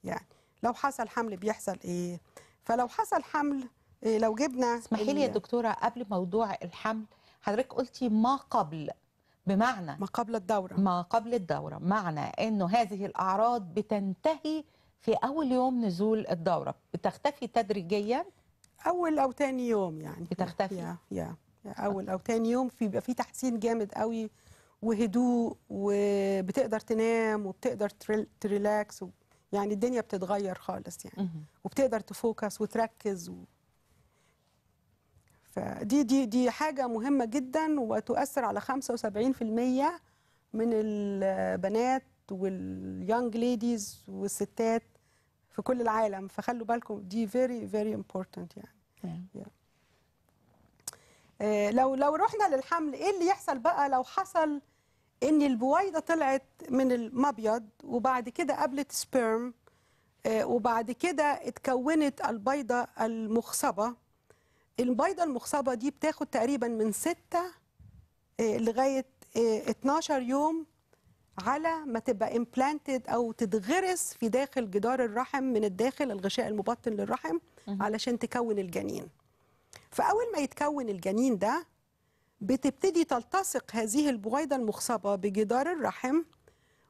يعني لو حصل حمل بيحصل ايه فلو حصل حمل إيه لو جبنا اسمحي لي يا دكتوره قبل موضوع الحمل حضرتك قلتي ما قبل بمعنى ما قبل الدورة ما قبل الدورة معنى أنه هذه الأعراض بتنتهي في أول يوم نزول الدورة بتختفي تدريجيا أول أو ثاني يوم يعني بتختفي يا, يا. يا أول أو ثاني يوم في بيبقى في تحسين جامد قوي وهدوء وبتقدر تنام وبتقدر تريلاكس يعني الدنيا بتتغير خالص يعني وبتقدر تفوكس وتركز و... فدي دي دي حاجه مهمه جدا وتؤثر على 75% من البنات واليونج ليديز والستات في كل العالم فخلوا بالكم دي فيري فيري امبورتنت يعني yeah. yeah. آه، لو لو رحنا للحمل ايه اللي يحصل بقى لو حصل ان البويضه طلعت من المبيض وبعد كده قابلت سبيرم آه، وبعد كده اتكونت البيضه المخصبه البيضه المخصبه دي بتاخد تقريبا من 6 آه، لغايه 12 آه، يوم على ما تبقى امبلانتد او تتغرس في داخل جدار الرحم من الداخل الغشاء المبطن للرحم علشان تكون الجنين فاول ما يتكون الجنين ده بتبتدي تلتصق هذه البويضه المخصبه بجدار الرحم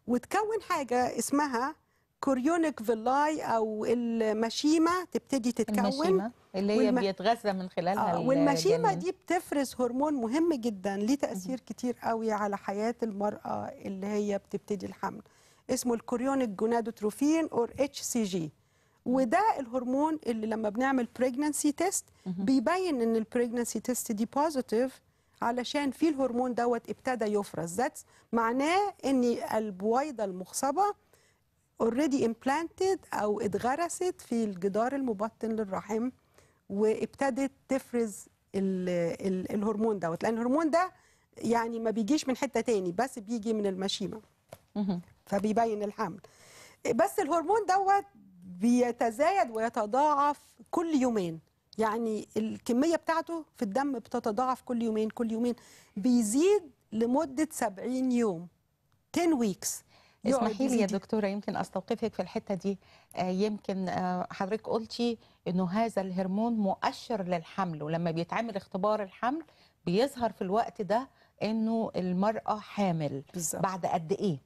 وتكون حاجه اسمها كوريونيك فيلاي او المشيمه تبتدي تتكون المشيمة اللي هي والم... بيتغذى من خلالها آه والمشيمه دي بتفرز هرمون مهم جدا ليه تاثير كتير قوي على حياه المراه اللي هي بتبتدي الحمل اسمه الكوريونيك جونادوتروفين اور اتش سي جي وده الهرمون اللي لما بنعمل بريجنسي تيست بيبين ان البريجنسي تيست دي بوزيتيف علشان في الهرمون دوت ابتدى يفرز ذات معناه ان البويضه المخصبه اوريدي امبلانتد او اتغرست في الجدار المبطن للرحم وابتدت تفرز الـ الـ الهرمون دوت لان الهرمون ده يعني ما بيجيش من حته تاني بس بيجي من المشيمه فبيبين الحمل بس الهرمون دوت بيتزايد ويتضاعف كل يومين يعني الكميه بتاعته في الدم بتتضاعف كل يومين كل يومين بيزيد لمده 70 يوم 10 ويكس اسمحي لي يا دكتوره يمكن استوقفك في الحته دي آه، يمكن آه، حضرتك قلتي انه هذا الهرمون مؤشر للحمل ولما بيتعمل اختبار الحمل بيظهر في الوقت ده انه المراه حامل بالزبط. بعد قد ايه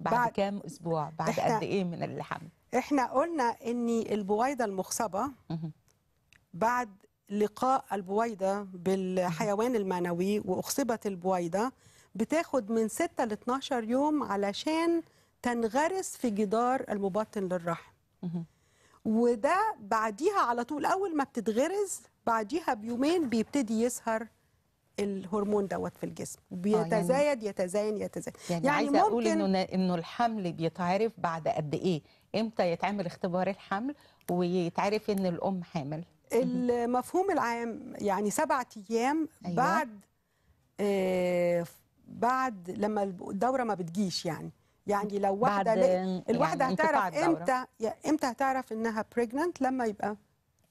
بعد, بعد كام اسبوع بعد قد ايه من الحمل احنا قلنا ان البويضه المخصبه بعد لقاء البويضه بالحيوان المنوي واخصبت البويضه بتاخد من 6 ل 12 يوم علشان تنغرس في جدار المبطن للرحم وده بعديها على طول اول ما بتتغرز بعديها بيومين بيبتدي يسهر الهرمون دوت في الجسم آه، بيتزايد يعني يتزايد يتزاين يعني, يعني عايزه اقول انه انه الحمل بيتعرف بعد قد ايه امتى يتعمل اختبار الحمل ويتعرف ان الام حامل المفهوم العام يعني سبعة ايام أيوة. بعد آه بعد لما الدوره ما بتجيش يعني يعني لو واحده ل... يعني الواحده يعني هتعرف امتى امتى هتعرف انها بريجننت لما يبقى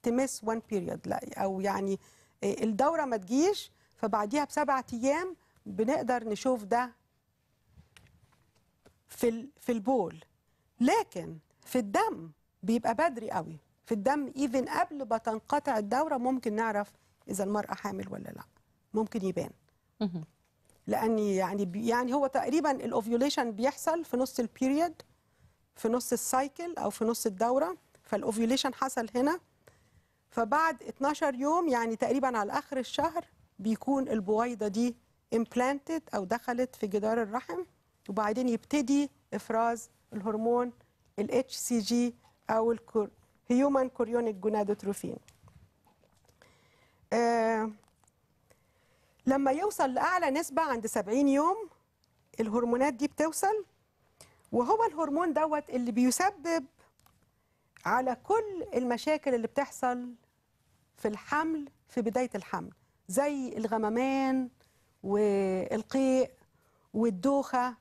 تمس وان بيريود لا او يعني آه، الدوره ما تجيش فبعديها بسبعة ايام بنقدر نشوف ده في في البول لكن في الدم بيبقى بدري قوي في الدم ايفن قبل ما تنقطع الدوره ممكن نعرف اذا المراه حامل ولا لا ممكن يبان لاني يعني يعني هو تقريبا الاوفيوليشن بيحصل في نص البيريد في نص السايكل او في نص الدوره فالاوفيوليشن حصل هنا فبعد 12 يوم يعني تقريبا على اخر الشهر بيكون البويضه دي امبلانتد او دخلت في جدار الرحم وبعدين يبتدي افراز الهرمون الاتش سي جي او الهيومن كوريونيك جونادوتروفين آه لما يوصل لأعلى نسبة عند 70 يوم الهرمونات دي بتوصل وهو الهرمون دوت اللي بيسبب على كل المشاكل اللي بتحصل في الحمل في بداية الحمل زي الغمامان والقيء والدوخة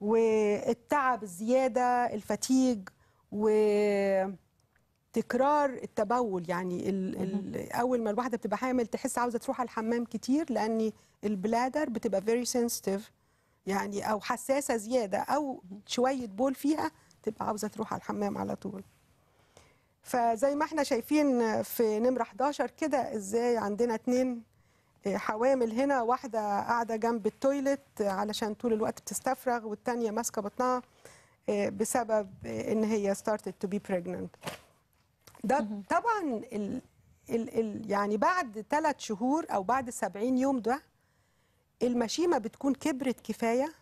والتعب الزيادة الفتيج و تكرار التبول يعني الـ الـ اول ما الواحده بتبقى حامل تحس عاوزه تروح على الحمام كتير لان البلادر بتبقى فيري سنسيتيف يعني او حساسه زياده او شويه بول فيها تبقى عاوزه تروح على الحمام على طول فزي ما احنا شايفين في نمره 11 كده ازاي عندنا اتنين آه، حوامل هنا واحده قاعده جنب التويلت علشان طول الوقت بتستفرغ والتانيه ماسكه بطنها آه، بسبب آه، ان هي started to be pregnant ده طبعا ال ال ال يعني بعد ثلاث شهور او بعد 70 يوم ده المشيمه بتكون كبرت كفايه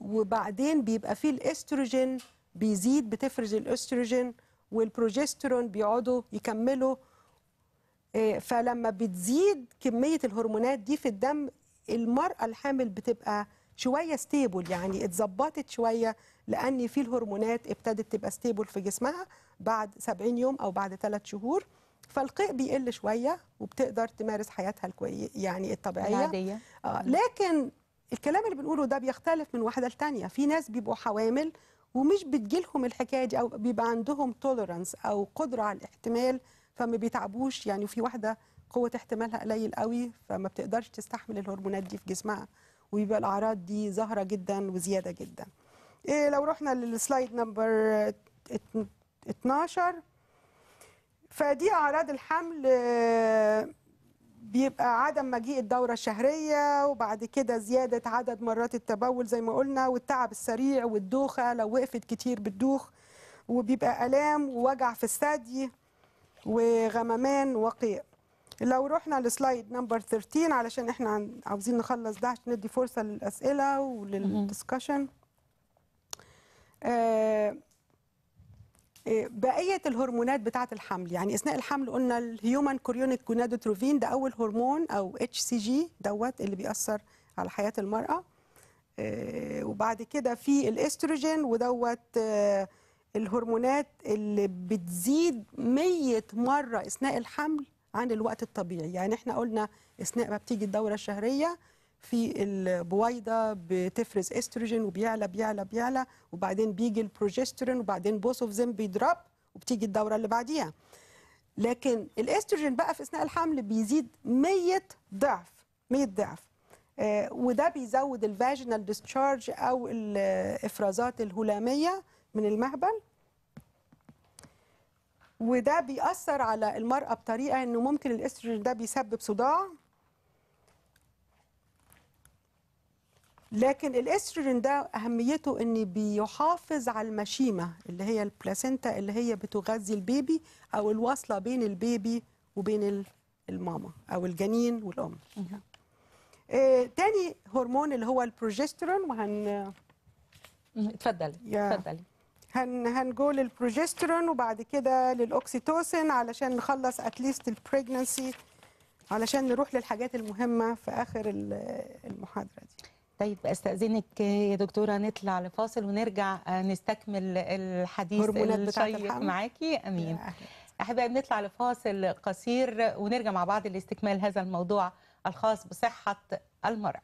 وبعدين بيبقى فيه الاستروجين بيزيد بتفرز الاستروجين والبروجسترون بيقعدوا يكملوا آه، فلما بتزيد كميه الهرمونات دي في الدم المراه الحامل بتبقى شويه ستيبل يعني اتظبطت شويه لان في الهرمونات ابتدت تبقى ستيبل في جسمها بعد 70 يوم او بعد 3 شهور فالقيء بيقل شويه وبتقدر تمارس حياتها الكويس يعني الطبيعيه العاديه آه لكن الكلام اللي بنقوله ده بيختلف من واحده لثانيه في ناس بيبقوا حوامل ومش بتجيلهم الحكايه دي او بيبقى عندهم توليرانس او قدره على الاحتمال فما بيتعبوش يعني وفي واحده قوه احتمالها قليل قوي فما بتقدرش تستحمل الهرمونات دي في جسمها ويبقى الاعراض دي ظاهره جدا وزياده جدا إيه لو رحنا للسلايد نمبر 12 فدي اعراض الحمل آه، بيبقى عدم مجيء الدورة الشهرية وبعد كده زيادة عدد مرات التبول زي ما قلنا والتعب السريع والدوخة لو وقفت كتير بتدوخ وبيبقى ألام ووجع في الثدي وغممان وقيء لو رحنا لسلايد نمبر 13 علشان احنا عاوزين نخلص ده عشان ندي فرصة للأسئلة وللدسكشن آه، بقيه الهرمونات بتاعه الحمل يعني اثناء الحمل قلنا الهيومن كوريونيك جونادوتروفين ده اول هرمون او اتش سي جي دوت اللي بيأثر على حياه المراه آه، وبعد كده في الاستروجين ودوت آه، الهرمونات اللي بتزيد 100 مره اثناء الحمل عن الوقت الطبيعي يعني احنا قلنا اثناء ما بتيجي الدوره الشهريه في البويضه بتفرز استروجين وبيعلى بيعلى بيعلى وبعدين بيجي البروجستيرون وبعدين بوث اوف ذيم بيضرب وبتيجي الدوره اللي بعديها لكن الاستروجين بقى في اثناء الحمل بيزيد 100 ضعف 100 ضعف آه، وده بيزود الفاجينال ديسشارج او الافرازات الهلاميه من المهبل وده بيأثر على المرأة بطريقة أنه ممكن الاستروجين ده بيسبب صداع لكن الاستروجين ده اهميته ان بيحافظ على المشيمه اللي هي البلاسينتا اللي هي بتغذي البيبي او الوصله بين البيبي وبين الماما او الجنين والام آه تاني هرمون اللي هو البروجسترون وهن اتفضلي اتفضلي هن هنقول البروجسترون وبعد كده للاوكسيتوسين علشان نخلص اتليست البريجنسي علشان نروح للحاجات المهمه في اخر المحاضره دي طيب استاذنك يا دكتوره نطلع لفاصل ونرجع آه، نستكمل الحديث الشيق معاكي امين احبائي بنطلع لفاصل قصير ونرجع مع بعض لاستكمال هذا الموضوع الخاص بصحه المراه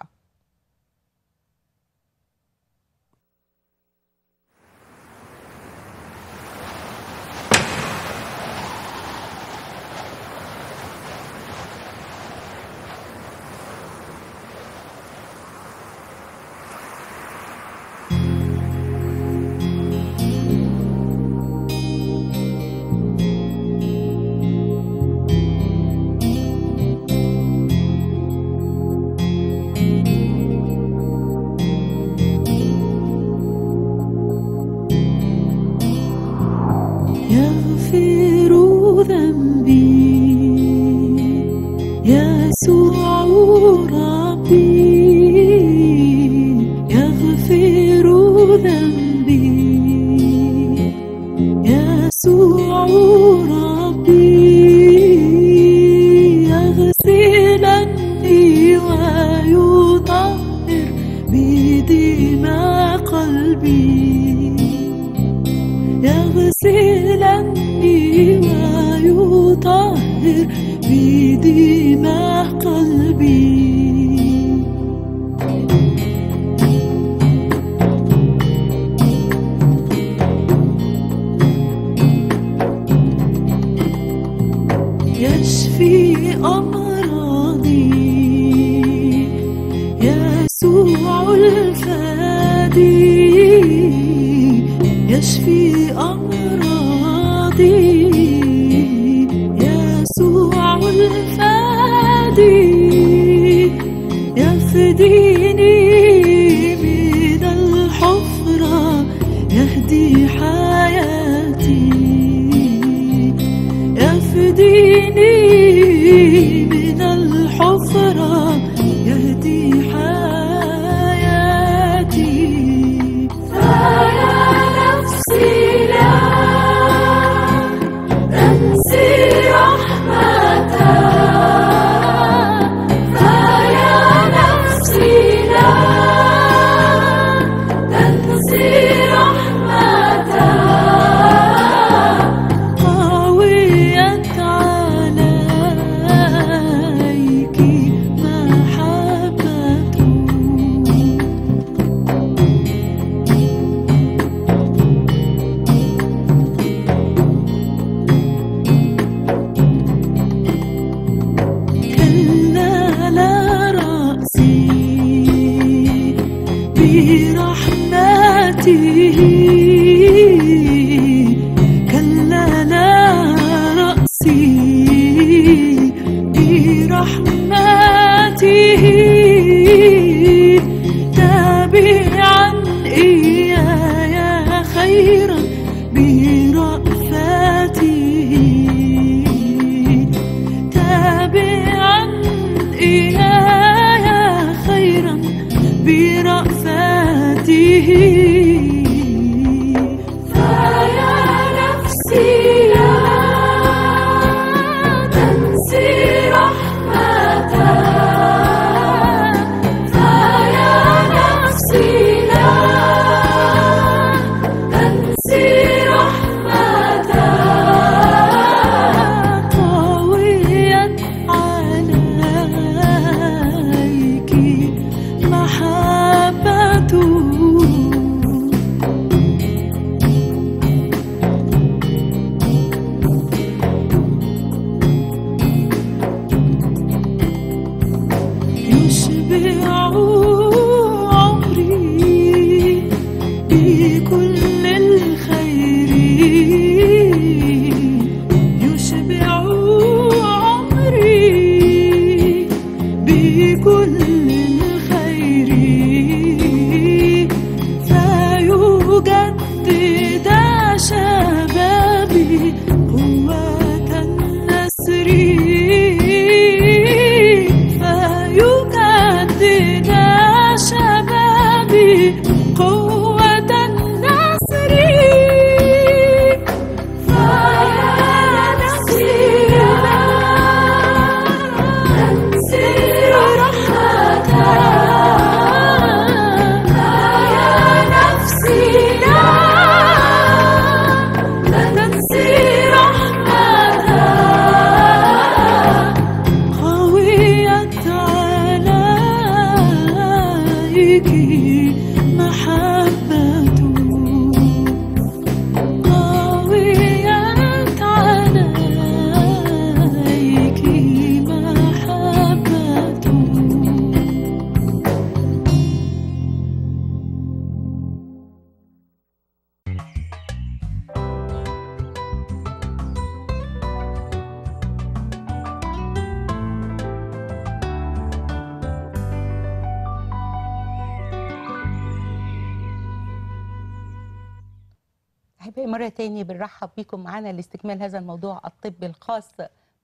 معنا لاستكمال هذا الموضوع الطبي الخاص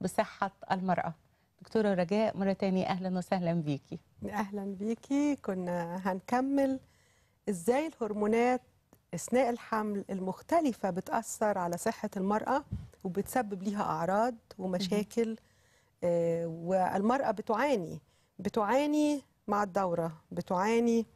بصحة المرأة دكتورة رجاء مرة تانية أهلا وسهلا بيكي أهلا بيكي كنا هنكمل إزاي الهرمونات أثناء الحمل المختلفة بتأثر على صحة المرأة وبتسبب ليها أعراض ومشاكل آه، والمرأة بتعاني بتعاني مع الدورة بتعاني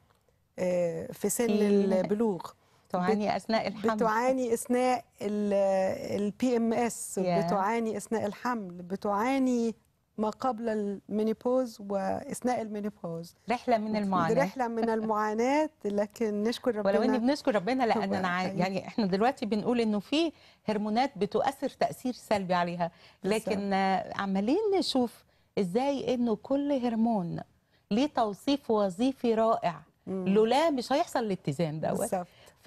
آه، في سن البلوغ تعاني اثناء الحمل بتعاني اثناء البي ام اس بتعاني اثناء الحمل بتعاني ما قبل المينيبوز واثناء المينيبوز رحله من (laughs) المعاناه رحله من المعاناه لكن نشكر ربنا ولو اني بنشكر ربنا لان انا يعني احنا دلوقتي بنقول انه في هرمونات بتؤثر تاثير سلبي عليها لكن عمالين نشوف ازاي انه كل هرمون ليه توصيف وظيفي رائع لولا مش هيحصل الاتزان دوت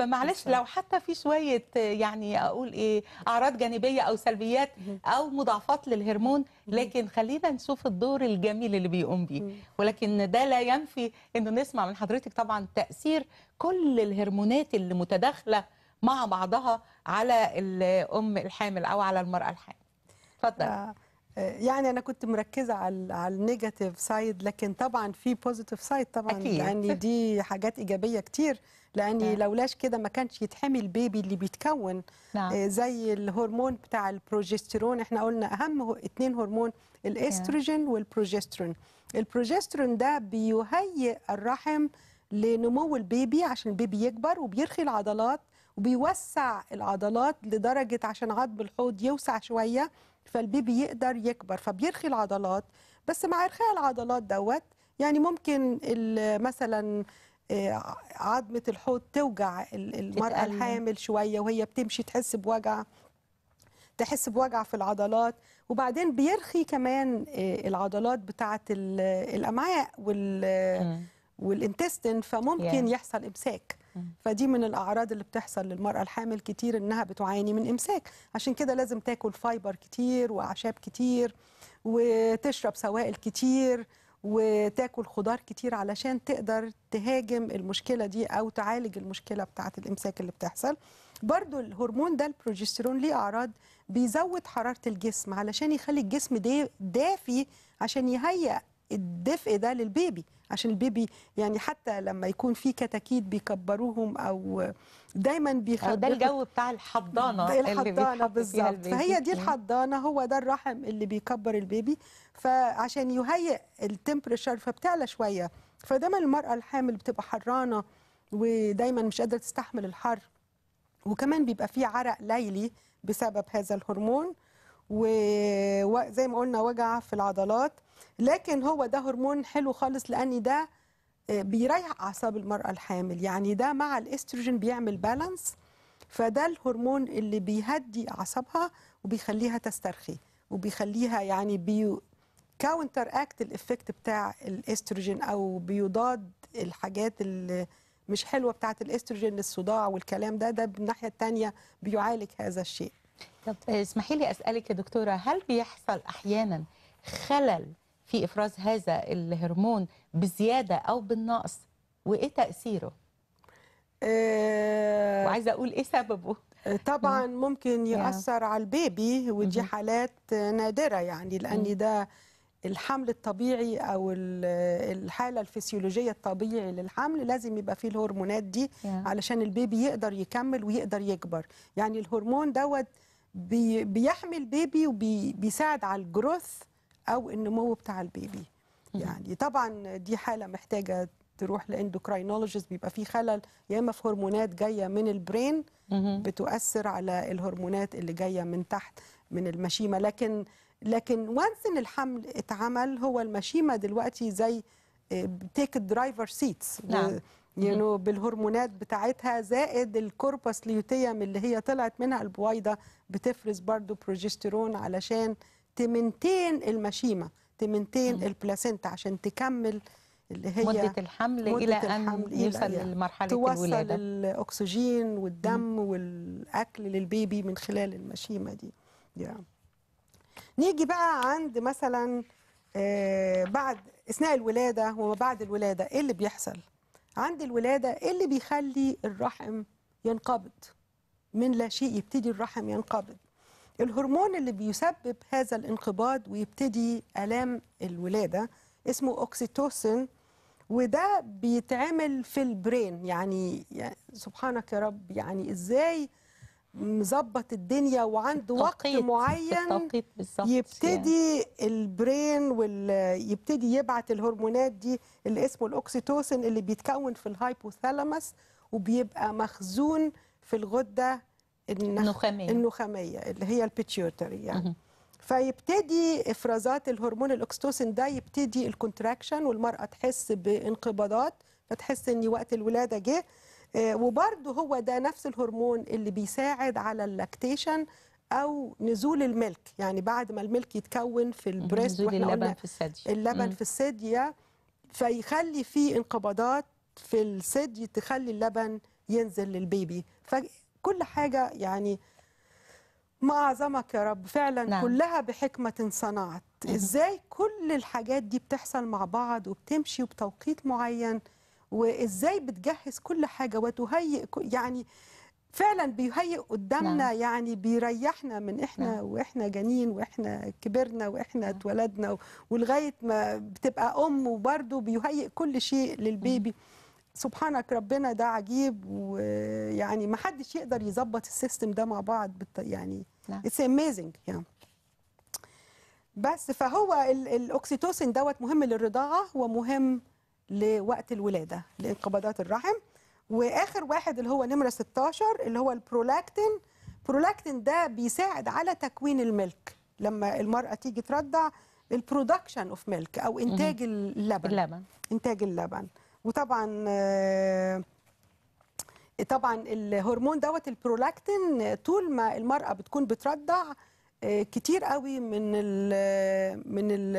فمعلش لو حتى في شويه يعني اقول ايه اعراض جانبيه او سلبيات او مضاعفات للهرمون لكن خلينا نشوف الدور الجميل اللي بيقوم بيه ولكن ده لا ينفي انه نسمع من حضرتك طبعا تاثير كل الهرمونات اللي متداخله مع بعضها على الام الحامل او على المراه الحامل اتفضل آه، يعني انا كنت مركزه على على النيجاتيف سايد لكن طبعا في بوزيتيف سايد طبعا أكيد. لان دي حاجات ايجابيه كتير لان نعم. لولاش كده ما كانش يتحمي البيبي اللي بيتكون نعم. آه، زي الهرمون بتاع البروجستيرون احنا قلنا اهم اثنين هرمون الاستروجين والبروجسترون البروجسترون ده بيهيئ الرحم لنمو البيبي عشان البيبي يكبر وبيرخي العضلات وبيوسع العضلات لدرجه عشان عضم الحوض يوسع شويه فالبيبي يقدر يكبر فبيرخي العضلات بس مع ارخاء العضلات دوت يعني ممكن مثلا آه، عظمه الحوض توجع المراه الحامل شويه وهي بتمشي تحس بوجع تحس بوجع في العضلات وبعدين بيرخي كمان آه، العضلات بتاعه الامعاء وال والانتستين فممكن يحصل امساك فدي من الاعراض اللي بتحصل للمراه الحامل كتير انها بتعاني من امساك عشان كده لازم تاكل فايبر كتير واعشاب كتير وتشرب سوائل كتير وتاكل خضار كتير علشان تقدر تهاجم المشكله دي او تعالج المشكله بتاعه الامساك اللي بتحصل برضو الهرمون ده البروجستيرون ليه اعراض بيزود حراره الجسم علشان يخلي الجسم دافي عشان يهيئ الدفء ده للبيبي عشان البيبي يعني حتى لما يكون في كتاكيت بيكبروهم او دايما بيخبوا ده الجو بتاع الحضانه الحضانه بالظبط فهي دي الحضانه هو ده الرحم اللي بيكبر البيبي فعشان يهيئ التمبرشر فبتعلى شويه فدايما المراه الحامل بتبقى حرانه ودايما مش قادره تستحمل الحر وكمان بيبقى في عرق ليلي بسبب هذا الهرمون وزي ما قلنا وجع في العضلات لكن هو ده هرمون حلو خالص لان ده آه، بيريح اعصاب المراه الحامل يعني ده مع الاستروجين بيعمل بالانس فده الهرمون اللي بيهدي اعصابها وبيخليها تسترخي وبيخليها يعني بيو كاونتر اكت الافكت بتاع الاستروجين او بيضاد الحاجات اللي مش حلوه بتاعت الاستروجين الصداع والكلام ده ده بالناحيه الثانيه بيعالج هذا الشيء طب آه، اسمحي لي اسالك يا دكتوره هل بيحصل احيانا خلل في افراز هذا الهرمون بزياده او بالنقص وايه تاثيره أه وعايزه اقول ايه سببه آه، طبعا ممكن ياثر على البيبي ودي حالات نادره يعني لان ده الحمل الطبيعي او الحاله الفسيولوجيه الطبيعي للحمل لازم يبقى فيه الهرمونات دي علشان البيبي يقدر يكمل ويقدر يكبر يعني الهرمون دوت بيحمي البيبي وبيساعد على الجروث او النمو بتاع البيبي يعني طبعا دي حاله محتاجه تروح لاندوكراينولوجيست بيبقى في خلل يا اما في هرمونات جايه من البرين بتؤثر على الهرمونات اللي جايه من تحت من المشيمه لكن لكن وانس ان الحمل اتعمل هو المشيمه دلوقتي زي تيك درايفر سيتس نعم يو نو بالهرمونات بتاعتها زائد الكوربس ليوتيم اللي هي طلعت منها البويضه بتفرز برضو بروجسترون علشان تمنتين المشيمه تمنتين البلاسينتا عشان تكمل اللي هي مده الحمل مدة الى ان يوصل لمرحله الولاده توصل الاكسجين والدم والاكل للبيبي من خلال المشيمه دي نيجي بقى عند مثلا آه، بعد اثناء الولاده وما بعد الولاده ايه اللي بيحصل عند الولاده ايه اللي بيخلي الرحم ينقبض من لا شيء يبتدي الرحم ينقبض الهرمون اللي بيسبب هذا الانقباض ويبتدي آلام الولادة اسمه أوكسيتوسين وده بيتعمل في البرين يعني, يعني سبحانك يا رب يعني ازاي مظبط الدنيا وعنده وقت معين يبتدي يعني. البرين ويبتدي يبتدي يبعت الهرمونات دي اللي اسمه الاوكسيتوسين اللي بيتكون في الهايبوثالاموس وبيبقى مخزون في الغده النخاميه النخاميه اللي هي البيتيوتري يعني مه. فيبتدي افرازات الهرمون الاكستوسين ده يبتدي الكونتراكشن والمراه تحس بانقباضات فتحس ان وقت الولاده جه آه، وبرده هو ده نفس الهرمون اللي بيساعد على اللاكتيشن او نزول الملك يعني بعد ما الملك يتكون في البريست نزول اللبن في الثدي اللبن في الثدي فيخلي فيه انقباضات في الثدي تخلي اللبن ينزل للبيبي كل حاجة يعني ما أعظمك يا رب فعلا نعم. كلها بحكمة صنعت إزاي كل الحاجات دي بتحصل مع بعض وبتمشي بتوقيت معين وإزاي بتجهز كل حاجة وتهيئ يعني فعلا بيهيئ قدامنا نعم. يعني بيريحنا من احنا نعم. واحنا جنين واحنا كبرنا واحنا نعم. اتولدنا ولغايه ما بتبقى ام وبرده بيهيئ كل شيء للبيبي نعم. سبحانك ربنا ده عجيب ويعني ما حدش يقدر يظبط السيستم ده مع بعض يعني اتس اميزنج يعني بس فهو الاوكسيتوسين دوت مهم للرضاعه ومهم لوقت الولاده لانقباضات الرحم واخر واحد اللي هو نمره 16 اللي هو البرولاكتين البرولاكتين ده بيساعد على تكوين الملك لما المراه تيجي ترضع البرودكشن اوف ميلك او انتاج اللبن اللبن انتاج اللبن وطبعا آه، طبعا الهرمون دوت البرولاكتين طول ما المراه بتكون بترضع آه، كتير قوي من ال من ال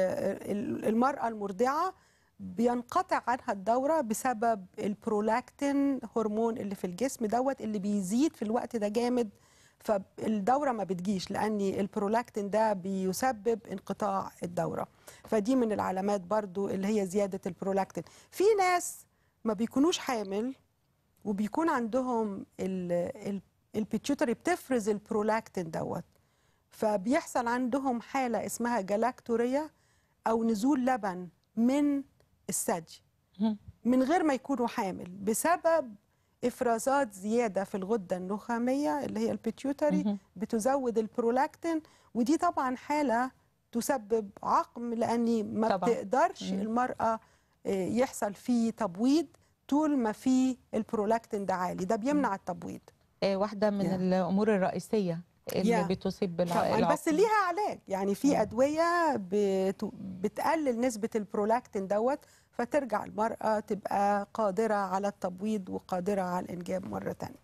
المراه المرضعه بينقطع عنها الدوره بسبب البرولاكتين هرمون اللي في الجسم دوت اللي بيزيد في الوقت ده جامد فالدوره ما بتجيش لان البرولاكتين ده بيسبب انقطاع الدوره فدي من العلامات برضو اللي هي زياده البرولاكتين في ناس ما بيكونوش حامل وبيكون عندهم البيتيوتري بتفرز البرولاكتين دوت فبيحصل عندهم حاله اسمها جلاكتوريا او نزول لبن من الثدي من غير ما يكونوا حامل بسبب افرازات زياده في الغده النخاميه اللي هي البيتيوتري بتزود البرولاكتين ودي طبعا حاله تسبب عقم لاني ما طبعا. بتقدرش المراه آه، يحصل فيه تبويض طول ما في البرولاكتين ده عالي ده بيمنع التبويض آه، واحده من yeah. الامور الرئيسيه اللي yeah. بتصيب بالعقم بس ليها علاج يعني في ادويه بتقلل نسبه البرولاكتين دوت فترجع المرأة تبقى قادرة على التبويض وقادرة على الإنجاب مرة تانية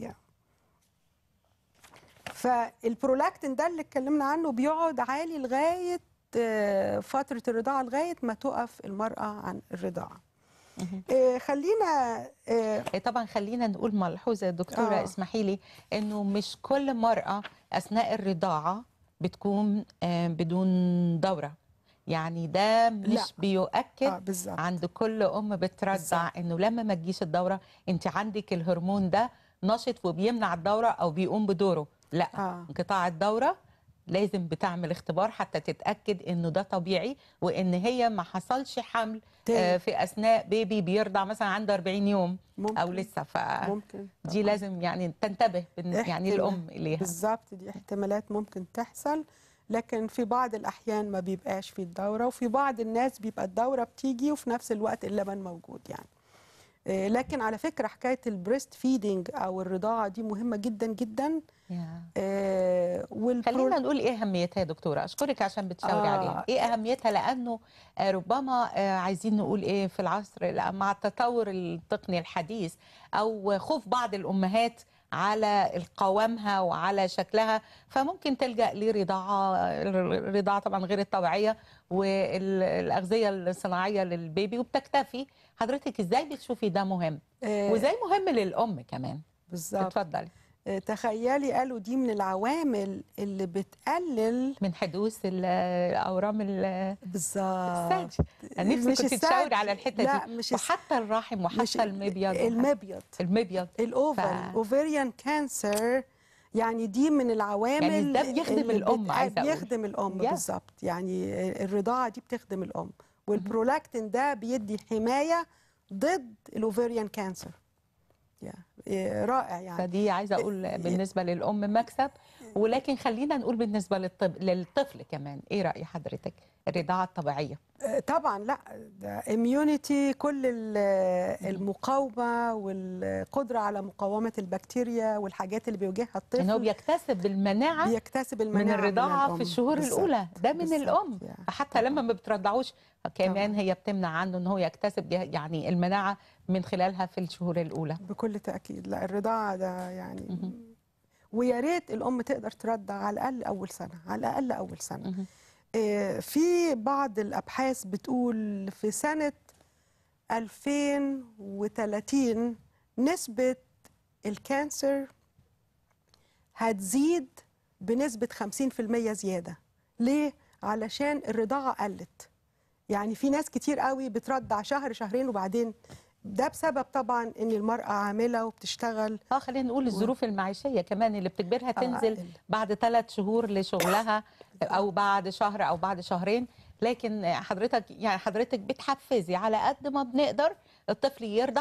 yeah. فالبرولاكتين ده اللي اتكلمنا عنه بيقعد عالي لغاية آه، فترة الرضاعة لغاية ما تقف المرأة عن الرضاعة آه، خلينا آه، إيه، طبعا خلينا نقول ملحوظة دكتورة آه. اسمحيلي انه مش كل مرأة اثناء الرضاعة بتكون بدون دورة يعني ده مش لا. بيؤكد آه عند كل ام بترجع انه لما ما تجيش الدوره انت عندك الهرمون ده نشط وبيمنع الدوره او بيقوم بدوره لا آه. انقطاع الدوره لازم بتعمل اختبار حتى تتاكد انه ده طبيعي وان هي ما حصلش حمل آه في اثناء بيبي بيرضع مثلا عنده 40 يوم ممكن. او لسه ف ممكن. دي لازم يعني تنتبه يعني الام ليها بالظبط دي احتمالات ممكن تحصل لكن في بعض الأحيان ما بيبقاش في الدورة وفي بعض الناس بيبقى الدورة بتيجي وفي نفس الوقت اللبن موجود يعني آه، لكن على فكره حكايه البريست فيدنج او الرضاعه دي مهمه جدا جدا آه خلينا نقول ايه اهميتها يا دكتوره اشكرك عشان بتشاوري آه. عليها ايه اهميتها لانه آه، ربما آه، عايزين نقول ايه في العصر مع التطور التقني الحديث او خوف بعض الامهات على قوامها وعلى شكلها فممكن تلجا لرضاعه الرضاعه طبعا غير الطبيعيه والاغذيه الصناعيه للبيبي وبتكتفي حضرتك ازاي بتشوفي ده مهم آه. وازاي مهم للام كمان بالظبط اتفضلي تخيلي قالوا دي من العوامل اللي بتقلل من حدوث الاورام بالظبط انا نفسي كنت تشاور على الحته لا دي مش وحتى الرحم وحتى المبيض المبيض المبيض الاوفر اوفيريان كانسر يعني دي من العوامل يعني ده بيخدم الام عايزه اقول بيخدم الام بالظبط يعني الرضاعه دي بتخدم الام mm-hmm. والبرولاكتين ده بيدي حمايه ضد الاوفيريان كانسر رائع يعني فدي عايزه إيه، اقول إيه. بالنسبه للام مكسب ولكن خلينا نقول بالنسبه للطب... للطفل كمان ايه راي حضرتك الرضاعه الطبيعيه آه، طبعا لا ده اميونيتي كل آه، المقاومه والقدره على مقاومه البكتيريا والحاجات اللي بيواجهها الطفل ان هو بيكتسب المناعه بيكتسب المناعه من الرضاعه من في الشهور بالزبط. الاولى ده من بالزبط. الام يعني. حتى لما ما بترضعوش كمان هي بتمنع عنه ان هو يكتسب يعني المناعه من خلالها في الشهور الاولى بكل تاكيد لا الرضاعه ده يعني ويا ريت الام تقدر ترضع على الاقل اول سنه على الاقل اول سنه آه، في بعض الابحاث بتقول في سنه 2030 نسبه الكانسر هتزيد بنسبة 50% زيادة ليه؟ علشان الرضاعة قلت يعني في ناس كتير قوي بتردع شهر شهرين وبعدين ده بسبب طبعا ان المراه عامله وبتشتغل اه خلينا نقول الظروف المعيشيه كمان اللي بتجبرها آه، تنزل بعد ثلاث شهور لشغلها او بعد شهر او بعد شهرين لكن حضرتك يعني حضرتك بتحفزي على قد ما بنقدر الطفل يرضى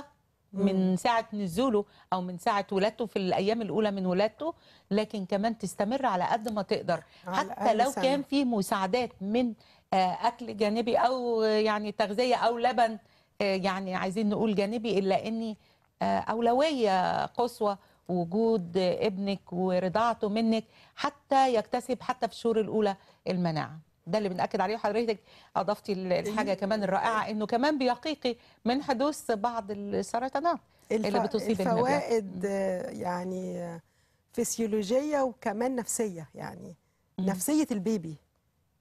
من ساعة نزوله أو من ساعة ولادته في الأيام الأولى من ولادته لكن كمان تستمر على قد ما تقدر حتى لو كان في مساعدات من آه، اكل جانبي او يعني تغذيه او لبن آه، يعني عايزين نقول جانبي الا اني آه، اولويه قصوى وجود ابنك ورضاعته منك حتى يكتسب حتى في الشهور الاولى المناعه ده اللي بنأكد عليه وحضرتك أضفتي الحاجة كمان الرائعة إنه كمان بيقيقي من حدوث بعض السرطانات الف... اللي بتصيب الفوائد النبي. يعني فسيولوجية وكمان نفسية يعني م. نفسية البيبي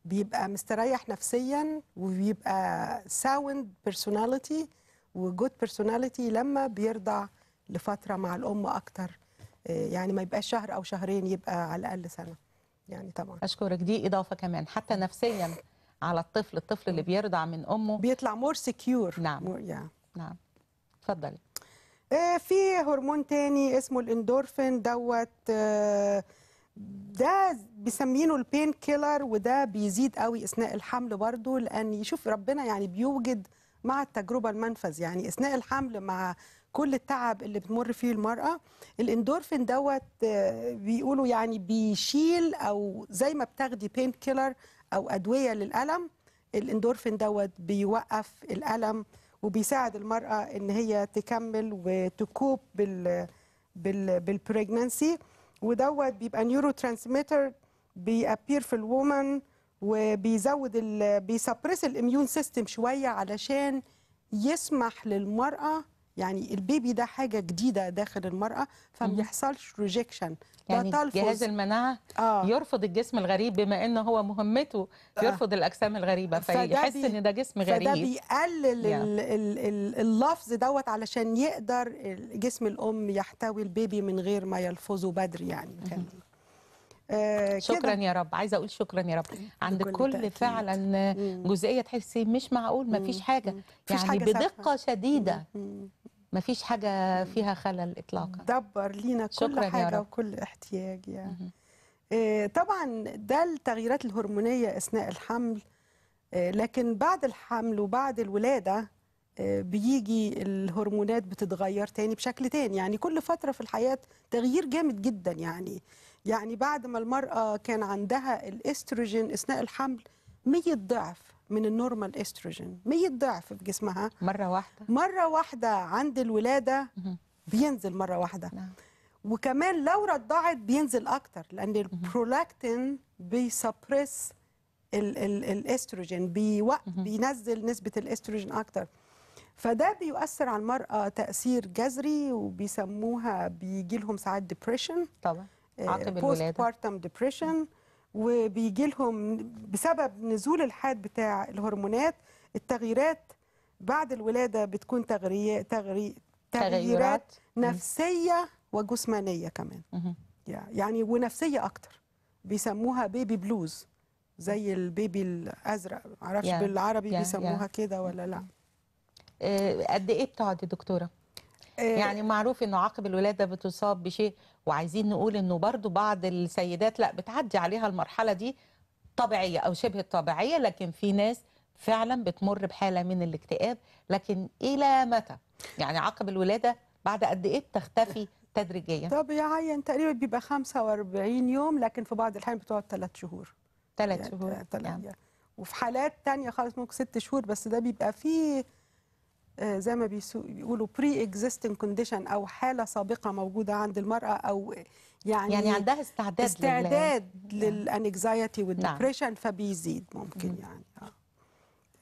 بيبقى مستريح نفسيا وبيبقى ساوند بيرسوناليتي وجود بيرسوناليتي لما بيرضع لفتره مع الام اكتر آه، يعني ما يبقاش شهر او شهرين يبقى على الاقل سنه يعني طبعا اشكرك دي اضافه كمان حتى نفسيا على الطفل الطفل اللي بيرضع من امه بيطلع مور سكيور نعم more, yeah. نعم اتفضلي آه، في هرمون تاني اسمه الاندورفين دوت آه، ده بيسمينه البين كيلر وده بيزيد قوي اثناء الحمل برضه لان يشوف ربنا يعني بيوجد مع التجربه المنفذ يعني اثناء الحمل مع كل التعب اللي بتمر فيه المراه الاندورفين دوت آه، بيقولوا يعني بيشيل او زي ما بتاخدي بين كيلر او ادويه للالم الاندورفين دوت بيوقف الالم وبيساعد المراه ان هي تكمل وتكوب بال بالبريجنانسي ودوت بيبقى نيورو ترانسميتر بيابير في الومن وبيزود بيسبرس الاميون سيستم شويه علشان يسمح للمراه يعني البيبي ده حاجه جديده داخل المراه فما بيحصلش ريجكشن يعني تلفز. جهاز المناعه آه. يرفض الجسم الغريب بما ان هو مهمته آه. يرفض آه. الاجسام الغريبه فيحس ان ده جسم غريب فده بيقلل يعني. اللفظ دوت علشان يقدر جسم الام يحتوي البيبي من غير ما يلفظه بدري يعني آه شكرا يا رب عايزه اقول شكرا يا رب عند كل تأكيد. فعلا جزئيه تحسي مش معقول ما فيش حاجه مم. يعني حاجة بدقه سابقة. شديده مم. ما فيش حاجه فيها خلل اطلاقا دبر لينا كل حاجه وكل احتياج يعني آه طبعا ده التغييرات الهرمونيه اثناء الحمل آه، لكن بعد الحمل وبعد الولاده آه، بيجي الهرمونات بتتغير تاني بشكل تاني يعني كل فترة في الحياة تغيير جامد جدا يعني يعني بعد ما المرأة كان عندها الاستروجين أثناء الحمل 100 ضعف من النورمال استروجين 100 ضعف في جسمها مرة واحدة مرة واحدة عند الولادة بينزل مرة واحدة نعم. وكمان لو رضعت بينزل أكتر لأن البرولاكتين بيسبرس الاستروجين بيوقف بينزل نسبة الاستروجين أكتر فده بيؤثر على المرأة تأثير جذري وبيسموها بيجي لهم ساعات ديبريشن طبعا آه، عقب الولادة بوست بارتم ديبريشن وبيجي لهم بسبب نزول الحاد بتاع الهرمونات التغييرات بعد الولادة بتكون تغري... تغري... تغييرات نفسية وجسمانية كمان يعني ونفسية أكتر بيسموها بيبي بلوز زي البيبي الأزرق معرفش يعني بالعربي يعني بيسموها يعني كده ولا لا آه، قد ايه بتقعد يا دكتوره آه، يعني معروف انه عقب الولاده بتصاب بشيء وعايزين نقول انه برضو بعض السيدات لا بتعدي عليها المرحله دي طبيعيه او شبه طبيعيه لكن في ناس فعلا بتمر بحاله من الاكتئاب لكن الى متى يعني عقب الولاده بعد قد ايه بتختفي تدريجيا طبيعيا تقريبا بيبقى 45 يوم لكن في بعض الحالات بتقعد ثلاث شهور ثلاث يعني شهور يعني. وفي حالات ثانيه خالص ممكن ست شهور بس ده بيبقى فيه آه، زي ما بيقولوا بري اكزيستنج كونديشن او حاله سابقه موجوده عند المراه او يعني يعني عندها استعداد استعداد نعم. للانكزايتي والدبريشن نعم. فبيزيد ممكن يعني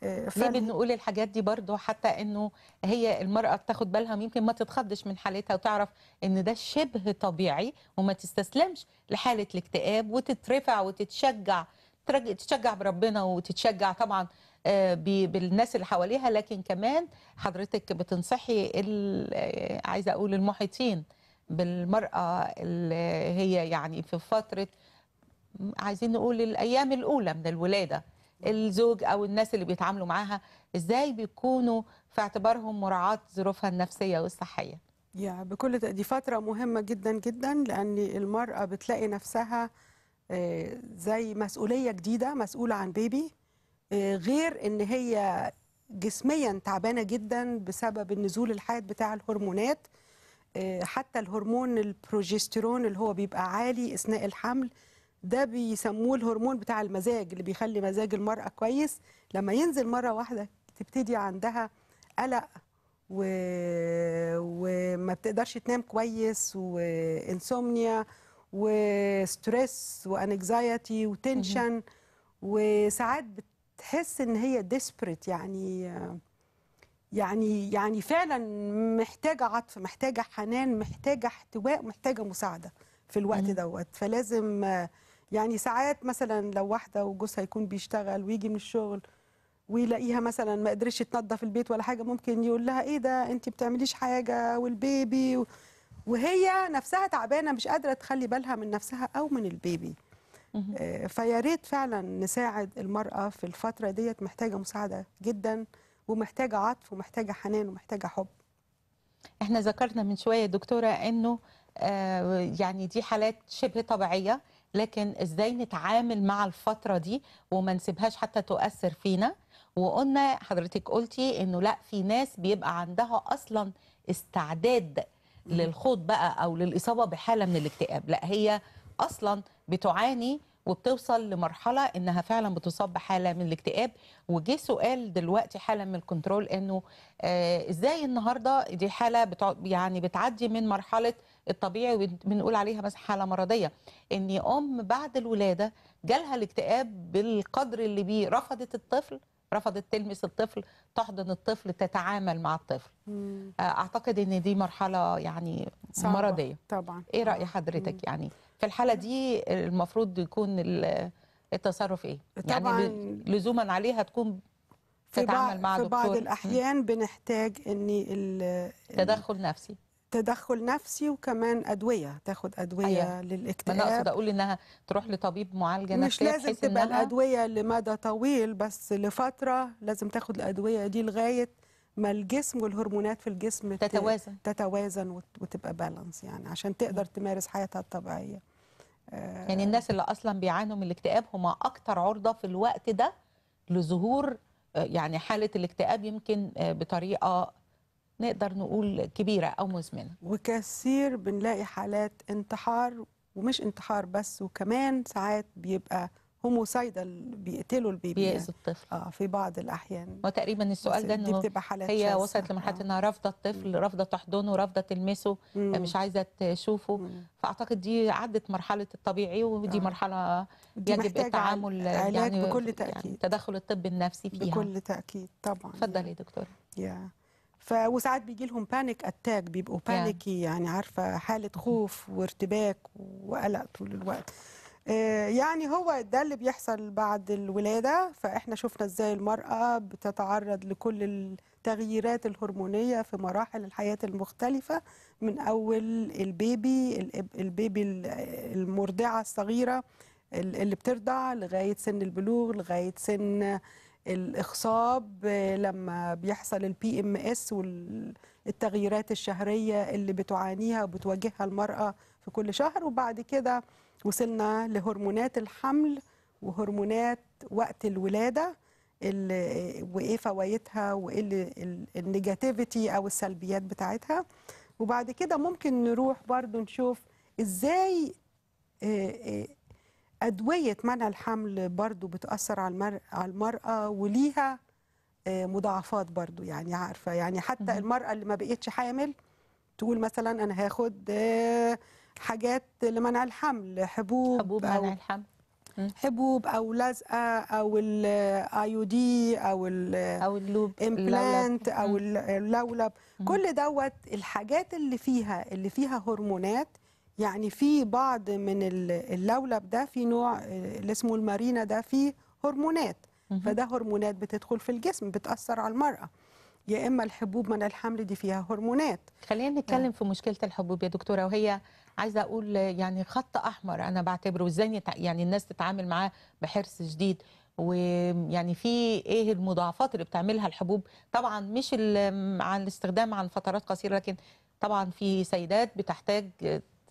يعني ليه بنقول الحاجات دي برضو حتى انه هي المرأة بتاخد بالها ممكن ما تتخضش من حالتها وتعرف ان ده شبه طبيعي وما تستسلمش لحالة الاكتئاب وتترفع وتتشجع تتشجع بربنا وتتشجع طبعا آه، بالناس اللي حواليها لكن كمان حضرتك بتنصحي آه، عايزه اقول المحيطين بالمراه اللي هي يعني في فتره عايزين نقول الايام الاولى من الولاده الزوج او الناس اللي بيتعاملوا معاها ازاي بيكونوا في اعتبارهم مراعاه ظروفها النفسيه والصحيه يا بكل دي فتره مهمه جدا جدا لان المراه بتلاقي نفسها آه، زي مسؤوليه جديده مسؤوله عن بيبي آه، غير ان هي جسميا تعبانه جدا بسبب النزول الحاد بتاع الهرمونات آه، حتى الهرمون البروجستيرون اللي هو بيبقى عالي اثناء الحمل ده بيسموه الهرمون بتاع المزاج اللي بيخلي مزاج المراه كويس لما ينزل مره واحده تبتدي عندها قلق و... وما بتقدرش تنام كويس وانسومنيا وستريس وانكزايتي وتنشن وساعات بت... تحس ان هي ديسبريت يعني يعني يعني فعلا محتاجه عطف محتاجه حنان محتاجه احتواء محتاجه مساعده في الوقت دوت فلازم يعني ساعات مثلا لو واحده وجوزها يكون بيشتغل ويجي من الشغل ويلاقيها مثلا ما قدرتش تنظف البيت ولا حاجه ممكن يقول لها ايه ده انت بتعمليش حاجه والبيبي وهي نفسها تعبانه مش قادره تخلي بالها من نفسها او من البيبي آه، فيا ريت فعلا نساعد المراه في الفتره ديت محتاجه مساعده جدا ومحتاجه عطف ومحتاجه حنان ومحتاجه حب احنا ذكرنا من شويه دكتوره انه آه، يعني دي حالات شبه طبيعيه لكن ازاي نتعامل مع الفتره دي وما نسيبهاش حتى تؤثر فينا وقلنا حضرتك قلتي انه لا في ناس بيبقى عندها اصلا استعداد للخوض بقى او للاصابه بحاله من الاكتئاب لا هي اصلا بتعاني وبتوصل لمرحله انها فعلا بتصاب بحاله من الاكتئاب وجه سؤال دلوقتي حالة من الكنترول انه آه ازاي النهارده دي حاله يعني بتعدي من مرحله الطبيعي بنقول عليها مثلا حاله مرضيه ان ام بعد الولاده جالها الاكتئاب بالقدر اللي بيه رفضت الطفل رفضت تلمس الطفل تحضن الطفل تتعامل مع الطفل مم. آه، اعتقد ان دي مرحله يعني صعبة. مرضيه طبعا ايه راي آه. حضرتك مم. يعني في الحاله دي المفروض يكون التصرف ايه يعني طبعا يعني لزوما عليها تكون تتعامل مع مع في بعض الاحيان بنحتاج ان تدخل نفسي تدخل نفسي وكمان ادويه تاخد ادويه أيه. للاكتئاب انا اقصد اقول انها تروح لطبيب معالجه نفسيه مش لازم تبقى إنها... الادويه لمدى طويل بس لفتره لازم تاخد الادويه دي لغايه ما الجسم والهرمونات في الجسم تتوازن تتوازن وتبقى بالانس يعني عشان تقدر تمارس حياتها الطبيعيه آه. يعني الناس اللي اصلا بيعانوا من الاكتئاب هم اكتر عرضه في الوقت ده لظهور آه، يعني حاله الاكتئاب يمكن آه، بطريقه نقدر نقول كبيرة أو مزمنة وكثير بنلاقي حالات انتحار ومش انتحار بس وكمان ساعات بيبقى هوموسايدال بيقتلوا البيبي بيأذوا يعني. الطفل اه في بعض الاحيان وتقريبا السؤال ده انه هي شاسة. وصلت لمرحله آه. انها رافضه الطفل رافضه تحضنه رافضه تلمسه مم. مش عايزه تشوفه مم. فاعتقد دي عدت مرحله الطبيعي ودي آه. مرحله دي يجب التعامل علاج يعني بكل يعني تاكيد يعني تدخل الطب النفسي فيها بكل تاكيد طبعا اتفضلي يا دكتوره yeah. ف وساعات بيجي لهم بانيك اتاك بيبقوا بانيكي يعني عارفه حاله خوف وارتباك وقلق طول الوقت آه، يعني هو ده اللي بيحصل بعد الولادة فإحنا شفنا إزاي المرأة بتتعرض لكل التغييرات الهرمونية في مراحل الحياة المختلفة من أول البيبي البيبي المرضعة الصغيرة اللي بترضع لغاية سن البلوغ لغاية سن الاخصاب آه، لما بيحصل البي ام اس والتغييرات الشهريه اللي بتعانيها وبتواجهها المراه في كل شهر وبعد كده وصلنا لهرمونات الحمل وهرمونات وقت الولاده وايه فوائدها وايه النيجاتيفيتي او السلبيات بتاعتها وبعد كده ممكن نروح برضو نشوف ازاي آه، آه، أدوية منع الحمل برضو بتأثر على, المر... على المرأة وليها آه، مضاعفات برضو يعني عارفة يعني حتى المرأة اللي ما بقيتش حامل تقول مثلا أنا هاخد آه، حاجات لمنع الحمل حبوب حبوب أو منع الحمل حبوب او لزقه او الاي دي او الـ او اللوب امبلانت او اللولب كل دوت الحاجات اللي فيها اللي فيها هرمونات يعني في بعض من اللولب ده في نوع آه، اللي اسمه المارينا ده فيه هرمونات فده هرمونات بتدخل في الجسم بتأثر على المرأة يا إما الحبوب من الحمل دي فيها هرمونات خلينا نتكلم في مشكلة الحبوب يا دكتورة وهي عايزة أقول يعني خط أحمر أنا بعتبره إزاي يعني الناس تتعامل معاه بحرص شديد ويعني في ايه المضاعفات اللي بتعملها الحبوب طبعا مش عن الاستخدام عن فترات قصيره لكن طبعا في سيدات بتحتاج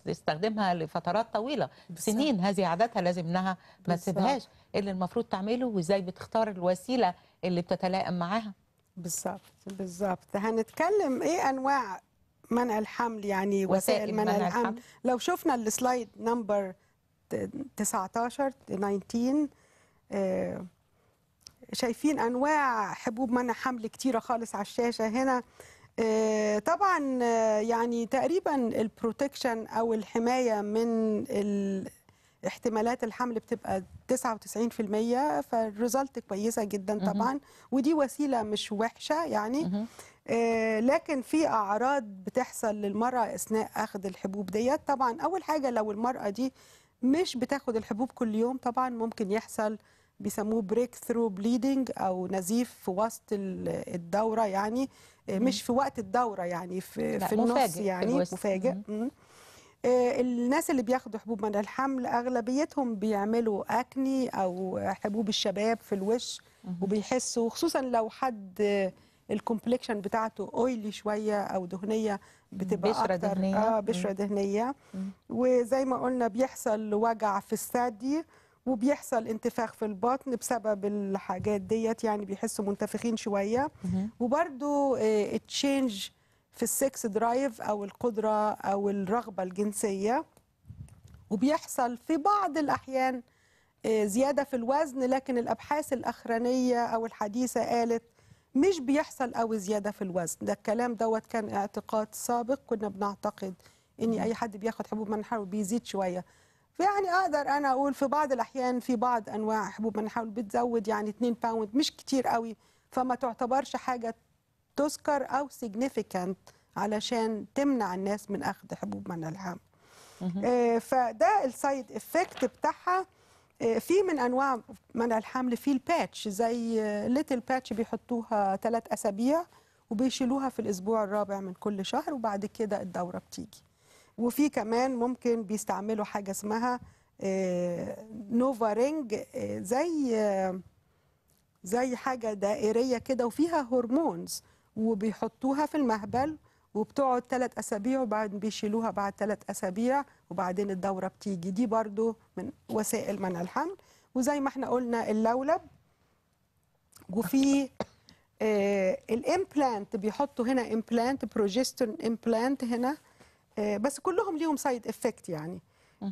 تستخدمها لفترات طويله بالزبط. سنين هذه عاداتها لازم انها ما تسيبهاش إيه اللي المفروض تعمله وازاي بتختار الوسيله اللي بتتلائم معاها بالظبط بالظبط هنتكلم ايه انواع منع الحمل يعني وسائل, وسائل منع, منع الحمل. الحمل لو شفنا السلايد نمبر 19 19 آه، شايفين انواع حبوب منع حمل كتيره خالص على الشاشه هنا آه، طبعا آه، يعني تقريبا البروتكشن او الحمايه من احتمالات الحمل بتبقى 99% فالريزلت كويسه جدا طبعا ودي وسيله مش وحشه يعني آه، لكن في اعراض بتحصل للمراه اثناء اخذ الحبوب ديت طبعا اول حاجه لو المراه دي مش بتاخد الحبوب كل يوم طبعا ممكن يحصل بيسموه بريك ثرو بليدنج او نزيف في وسط الدوره يعني آه، مش في وقت الدوره يعني في في النص مفاجئ يعني في مفاجئ آه، الناس اللي بياخدوا حبوب من الحمل اغلبيتهم بيعملوا اكني او حبوب الشباب في الوش وبيحسوا خصوصا لو حد آه، الكومبليكشن بتاعته اويلي شويه او دهنيه بتبقى بشرة دهنية اه بشرة دهنية وزي ما قلنا بيحصل وجع في الثدي وبيحصل انتفاخ في البطن بسبب الحاجات ديت يعني بيحسوا منتفخين شويه وبرده آه، تشينج في السكس درايف او القدره او الرغبه الجنسيه وبيحصل في بعض الاحيان آه، زياده في الوزن لكن الابحاث الاخرانيه او الحديثه قالت مش بيحصل قوي زياده في الوزن ده الكلام دوت كان اعتقاد سابق كنا بنعتقد ان اي حد بياخد حبوب منحنى بيزيد شويه فيعني اقدر انا اقول في بعض الاحيان في بعض انواع حبوب منحول بتزود يعني 2 باوند مش كتير قوي فما تعتبرش حاجه تذكر او سيجنيفيكانت علشان تمنع الناس من اخذ حبوب منع الحمل آه، فده السايد افكت بتاعها آه، في من انواع منع الحمل في الباتش زي ليتل باتش بيحطوها ثلاث اسابيع وبيشيلوها في الاسبوع الرابع من كل شهر وبعد كده الدوره بتيجي وفي كمان ممكن بيستعملوا حاجه اسمها آه، نوفا رينج آه، زي آه، زي حاجه دائريه كده وفيها هرمونز وبيحطوها في المهبل وبتقعد ثلاث اسابيع وبعدين بيشيلوها بعد ثلاث اسابيع وبعدين الدوره بتيجي دي برضو من وسائل منع الحمل وزي ما احنا قلنا اللولب وفي آه الامبلانت بيحطوا هنا امبلانت بروجستون امبلانت هنا آه، بس كلهم ليهم سايد افكت يعني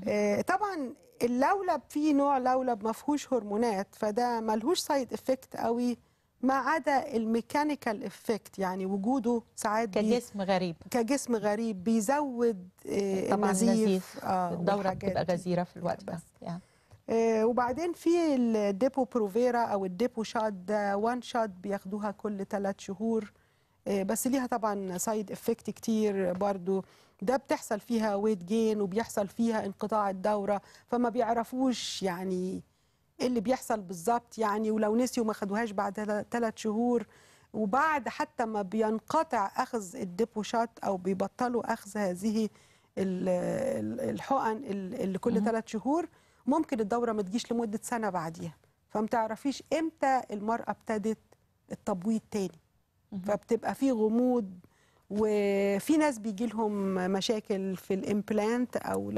آه، طبعا اللولب في نوع لولب ما فيهوش هرمونات فده ملهوش سايد افكت قوي ما عدا الميكانيكال افكت يعني وجوده ساعات كجسم غريب كجسم غريب بيزود آه، طبعا النزيف آه الدوره بتبقى غزيره في الوقت بس يعني. آه وبعدين في الديبو بروفيرا او الديبو شات ده وان شات بياخدوها كل ثلاث شهور آه بس ليها طبعا سايد افكت كتير برضو ده بتحصل فيها ويت جين وبيحصل فيها انقطاع الدوره فما بيعرفوش يعني ايه اللي بيحصل بالظبط يعني ولو نسيوا ما خدوهاش بعد ثلاث شهور وبعد حتى ما بينقطع اخذ الديبوشات او بيبطلوا اخذ هذه الحقن اللي كل ثلاث شهور ممكن الدوره ما تجيش لمده سنه بعديها فما تعرفيش امتى المراه ابتدت التبويض تاني فبتبقى في غموض وفي ناس بيجي لهم مشاكل في الامبلانت او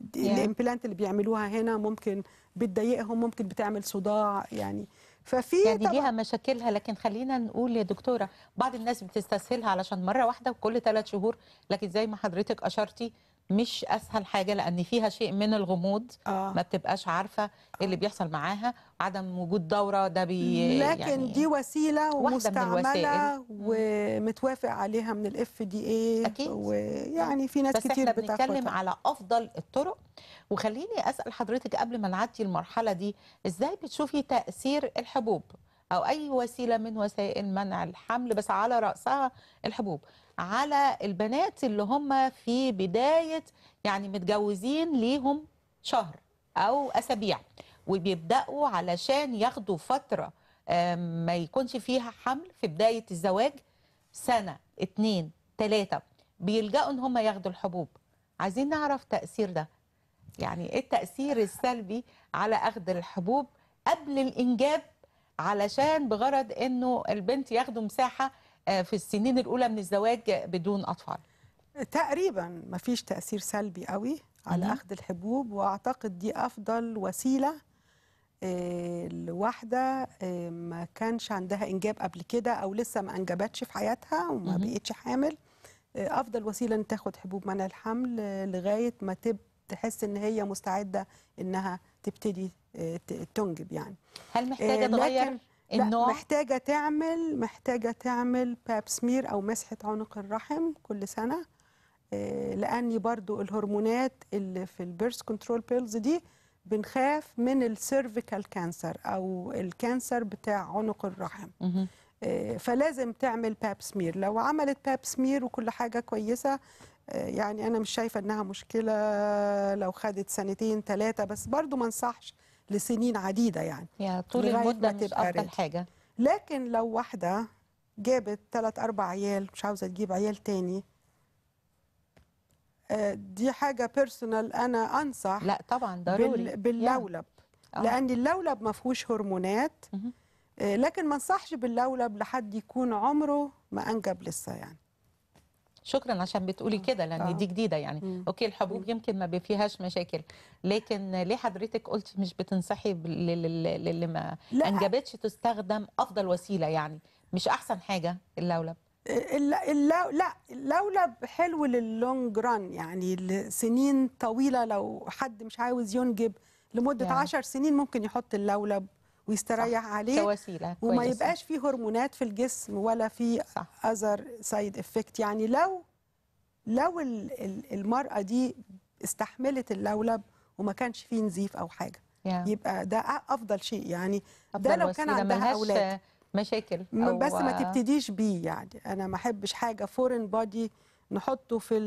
دي الامبلانت اللي بيعملوها هنا ممكن بتضايقهم ممكن بتعمل صداع يعني ففي يعني ليها مشاكلها لكن خلينا نقول يا دكتوره بعض الناس بتستسهلها علشان مره واحده وكل ثلاث شهور لكن زي ما حضرتك اشرتي مش اسهل حاجه لان فيها شيء من الغموض آه. ما بتبقاش عارفه إيه آه. اللي بيحصل معاها عدم وجود دوره ده بي لكن يعني دي وسيله ومستعمله ومتوافق عليها من الاف دي اي اكيد ويعني في ناس بس كتير احنا بنتكلم على افضل الطرق وخليني اسال حضرتك قبل ما نعدي المرحله دي ازاي بتشوفي تاثير الحبوب او اي وسيله من وسائل منع الحمل بس على راسها الحبوب على البنات اللي هم في بداية يعني متجوزين ليهم شهر أو أسابيع وبيبدأوا علشان ياخدوا فترة ما يكونش فيها حمل في بداية الزواج سنة اتنين تلاتة بيلجأوا ان هم ياخدوا الحبوب عايزين نعرف تأثير ده يعني ايه التأثير السلبي على أخذ الحبوب قبل الإنجاب علشان بغرض انه البنت ياخدوا مساحة آه، في السنين الاولى من الزواج بدون اطفال تقريبا ما فيش تاثير سلبي قوي على مم. اخذ الحبوب واعتقد دي افضل وسيله الواحده آه، آه، ما كانش عندها انجاب قبل كده او لسه ما انجبتش في حياتها وما بقتش حامل افضل وسيله ان تاخد حبوب منع الحمل لغايه ما تب تحس ان هي مستعده انها تبتدي تنجب يعني هل محتاجه تغير النوع محتاجه تعمل محتاجه تعمل باب سمير او مسحه عنق الرحم كل سنه آه، لاني برضو الهرمونات اللي في البيرث كنترول بيلز دي بنخاف من السيرفيكال كانسر او الكانسر بتاع عنق الرحم آه، فلازم تعمل باب سمير لو عملت باب سمير وكل حاجه كويسه آه، يعني انا مش شايفه انها مشكله لو خدت سنتين ثلاثه بس برضو ما انصحش لسنين عديده يعني يعني طول المده مش افضل حاجه لكن لو واحده جابت ثلاث اربع عيال مش عاوزه تجيب عيال تاني آه، دي حاجه بيرسونال انا انصح لا طبعا ضروري باللولب يعني. لان اللولب ما فيهوش هرمونات آه، لكن ما انصحش باللولب لحد يكون عمره ما انجب لسه يعني شكرا عشان بتقولي آه. كده لان آه. دي جديده يعني مم. اوكي الحبوب يمكن ما فيهاش مشاكل لكن ليه حضرتك قلت مش بتنصحي للي ما لا. انجبتش تستخدم افضل وسيله يعني مش احسن حاجه اللولب لا لا اللولب حلو لللونج ران يعني لسنين طويله لو حد مش عاوز ينجب لمده 10 يعني. سنين ممكن يحط اللولب ويستريح صح. عليه كوسيله وما كويسة. يبقاش فيه هرمونات في الجسم ولا في اذر سايد افكت يعني لو لو المراه دي استحملت اللولب وما كانش فيه نزيف او حاجه yeah. يبقى ده افضل شيء يعني أفضل ده لو كان عندها اولاد مشاكل أو بس ما تبتديش بيه يعني انا ما احبش حاجه فورن بودي نحطه في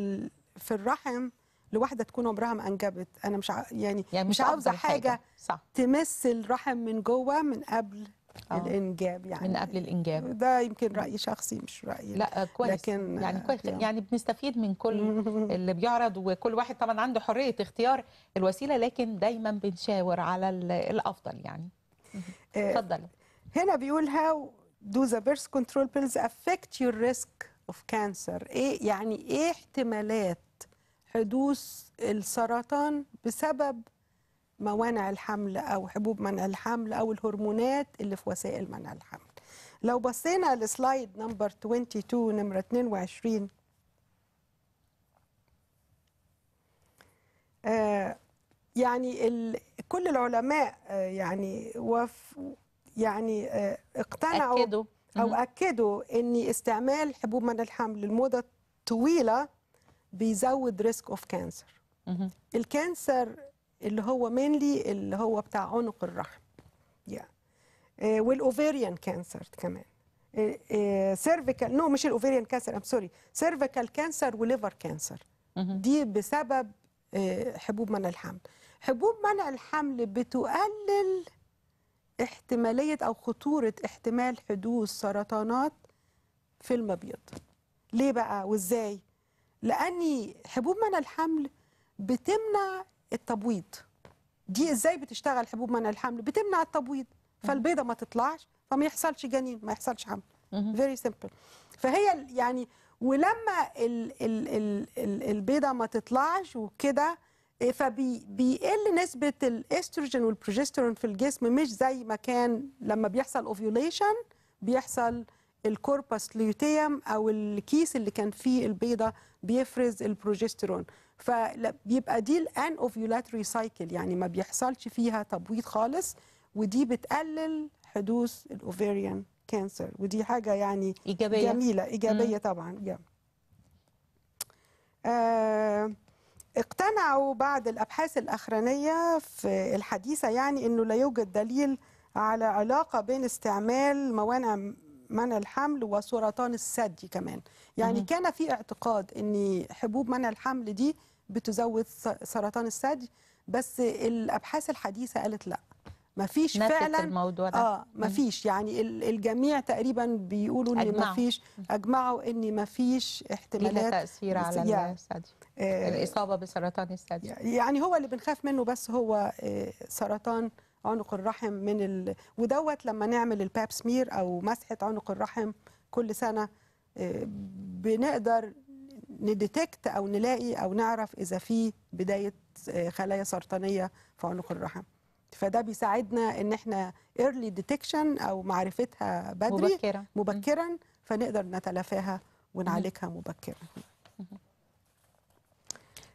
في الرحم لواحده تكون عمرها ما انجبت انا مش ع... يعني, يعني مش, عاوزه حاجه, حاجة. صح. تمس الرحم من جوه من قبل أوه. الانجاب يعني من قبل الانجاب ده يمكن راي شخصي مش راي لا آه، كويس لكن يعني كويس يعني, يعني بنستفيد من كل (laughs) اللي بيعرض وكل واحد طبعا عنده حريه اختيار الوسيله لكن دايما بنشاور على الافضل يعني (laughs) آه، اتفضل هنا بيقول هاو دو ذا بيرث كنترول بيلز افكت يور ريسك اوف كانسر ايه يعني ايه احتمالات حدوث السرطان بسبب موانع الحمل او حبوب منع الحمل او الهرمونات اللي في وسائل منع الحمل لو بصينا لسلايد نمبر 22 نمره 22 آه، يعني ال... كل العلماء آه، يعني وف... يعني آه، اقتنعوا أكدوا. او اكدوا ان استعمال حبوب منع الحمل لمده طويله بيزود ريسك اوف كانسر الكانسر اللي هو مينلي اللي هو بتاع عنق الرحم yeah. آه، والاوفيريان كانسر كمان سيرفيكال آه، نو آه، مش الاوفيريان كانسر ام سوري سيرفيكال كانسر وليفر كانسر دي بسبب حبوب منع الحمل حبوب منع الحمل بتقلل احتماليه او خطوره احتمال حدوث سرطانات في المبيض ليه بقى وازاي لأن حبوب منع الحمل بتمنع التبويض دي ازاي بتشتغل حبوب منع الحمل بتمنع التبويض فالبيضه ما تطلعش فما يحصلش جنين ما يحصلش حمل فيري سيمبل فهي يعني ولما ال ال ال ال البيضه ما تطلعش وكده آه، فبيقل نسبه الاستروجين والبروجسترون في الجسم مش زي ما كان لما بيحصل اوفيوليشن بيحصل الكوربس ليوتيم او الكيس اللي كان فيه البيضه بيفرز البروجسترون فبيبقى دي الان اوفيولاتري سايكل يعني ما بيحصلش فيها تبويض خالص ودي بتقلل حدوث الاوفيريان كانسر ودي حاجه يعني إيجابية. جميله ايجابيه مم. طبعا yeah. آه اقتنعوا بعد الابحاث الاخرانيه في الحديثه يعني انه لا يوجد دليل على علاقه بين استعمال موانع منع الحمل وسرطان الثدي كمان يعني مم. كان في اعتقاد ان حبوب منع الحمل دي بتزود سرطان الثدي بس الابحاث الحديثه قالت لا مفيش فعلا الموضوع ده. اه مفيش يعني الجميع تقريبا بيقولوا ان مفيش اجمعوا ان مفيش احتمالات تاثير على الثدي آه الاصابه بسرطان الثدي يعني هو اللي بنخاف منه بس هو آه سرطان عنق الرحم من ال... ودوت لما نعمل الباب سمير او مسحه عنق الرحم كل سنه آه، بنقدر نديتكت او نلاقي او نعرف اذا في بدايه آه، خلايا سرطانيه في عنق الرحم فده بيساعدنا ان احنا ايرلي ديتكشن او معرفتها بدري مبكرا, مبكرا فنقدر نتلافاها ونعالجها مبكرا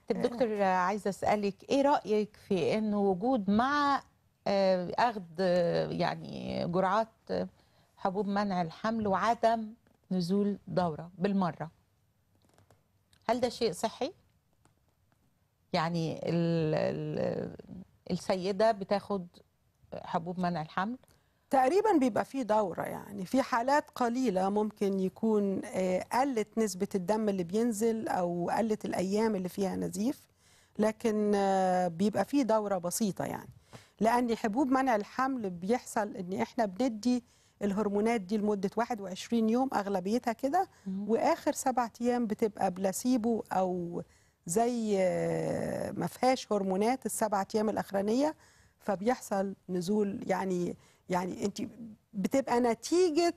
طب دكتور عايزه اسالك ايه رايك في انه وجود مع آه، اخذ آه، يعني جرعات آه، حبوب منع الحمل وعدم نزول دوره بالمره هل ده شيء صحي يعني ال ال السيده بتاخد حبوب منع الحمل تقريبا بيبقى في دوره يعني في حالات قليله ممكن يكون قلت نسبه الدم اللي بينزل او قلت الايام اللي فيها نزيف لكن بيبقى في دوره بسيطه يعني لان حبوب منع الحمل بيحصل ان احنا بندي الهرمونات دي لمده 21 يوم اغلبيتها كده واخر سبعة ايام بتبقى بلاسيبو او زي آه، ما فيهاش هرمونات السبعة ايام الاخرانيه فبيحصل نزول يعني يعني انت بتبقى نتيجه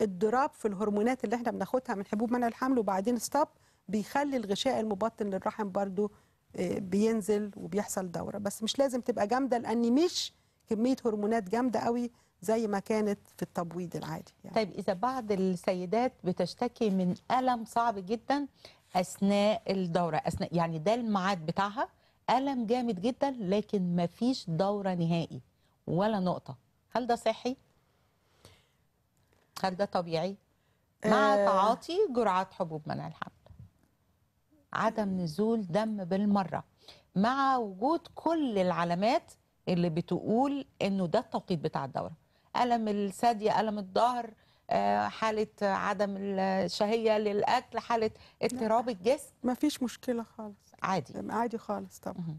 الضراب في الهرمونات اللي احنا بناخدها من حبوب منع الحمل وبعدين ستوب بيخلي الغشاء المبطن للرحم برضو بينزل وبيحصل دوره بس مش لازم تبقى جامده لان مش كميه هرمونات جامده قوي زي ما كانت في التبويض العادي يعني. طيب اذا بعض السيدات بتشتكي من الم صعب جدا اثناء الدوره اثناء يعني ده الميعاد بتاعها الم جامد جدا لكن ما فيش دوره نهائي ولا نقطه هل ده صحي هل ده طبيعي مع آه. تعاطي جرعات حبوب منع الحمل عدم نزول دم بالمرة مع وجود كل العلامات اللي بتقول انه ده التوقيت بتاع الدورة ألم السادية ألم الظهر آه، حالة عدم الشهية للأكل حالة اضطراب الجسم ما فيش مشكلة خالص عادي عادي خالص طبعا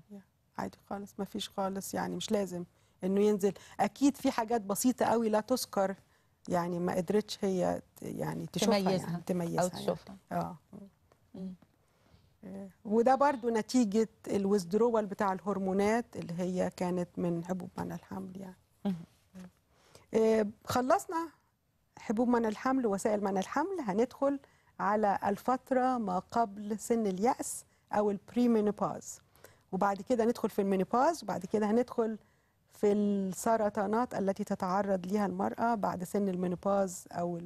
عادي خالص ما فيش خالص يعني مش لازم انه ينزل اكيد في حاجات بسيطه قوي لا تذكر يعني ما قدرتش هي يعني تشوفها تميزها يعني تميزها او يعني. تشوفها يعني. اه آه، وده برضو نتيجة الوزدروال بتاع الهرمونات اللي هي كانت من حبوب من الحمل يعني آه، خلصنا حبوب من الحمل وسائل من الحمل هندخل على الفترة ما قبل سن اليأس أو البريمينيباز وبعد كده ندخل في المينيباز وبعد كده هندخل في السرطانات التي تتعرض لها المرأة بعد سن المينوباز أو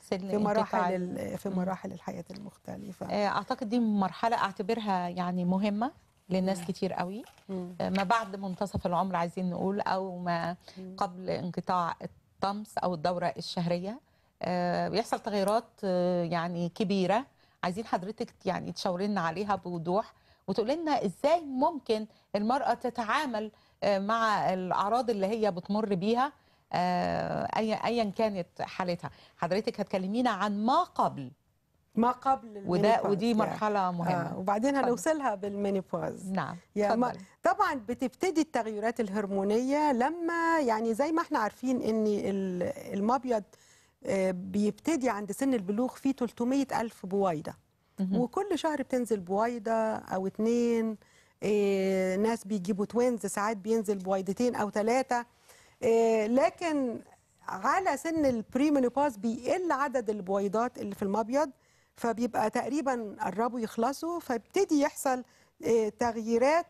في مراحل في مراحل الحياة المختلفة آه، أعتقد دي مرحلة أعتبرها يعني مهمة للناس مم. كتير قوي مم. آه، ما بعد منتصف العمر عايزين نقول أو ما قبل انقطاع الطمس أو الدورة الشهرية آه، بيحصل تغيرات يعني كبيرة عايزين حضرتك يعني تشاورينا عليها بوضوح وتقول لنا ازاي ممكن المرأة تتعامل مع الاعراض اللي هي بتمر بيها آه، ايا كانت حالتها حضرتك هتكلمينا عن ما قبل ما قبل وده ودي مرحله يعني. مهمه آه وبعدين هنوصلها بالمينيبوز نعم ما طبعا بتبتدي التغيرات الهرمونيه لما يعني زي ما احنا عارفين ان المبيض آه، بيبتدي عند سن البلوغ فيه 300 ألف بويضة وكل شهر بتنزل بويضة أو اتنين آه، ناس بيجيبوا توينز ساعات بينزل بويضتين او ثلاثه آه، لكن على سن البريمينوباز بيقل عدد البويضات اللي في المبيض فبيبقى تقريبا قربوا يخلصوا فبتدي يحصل آه، تغييرات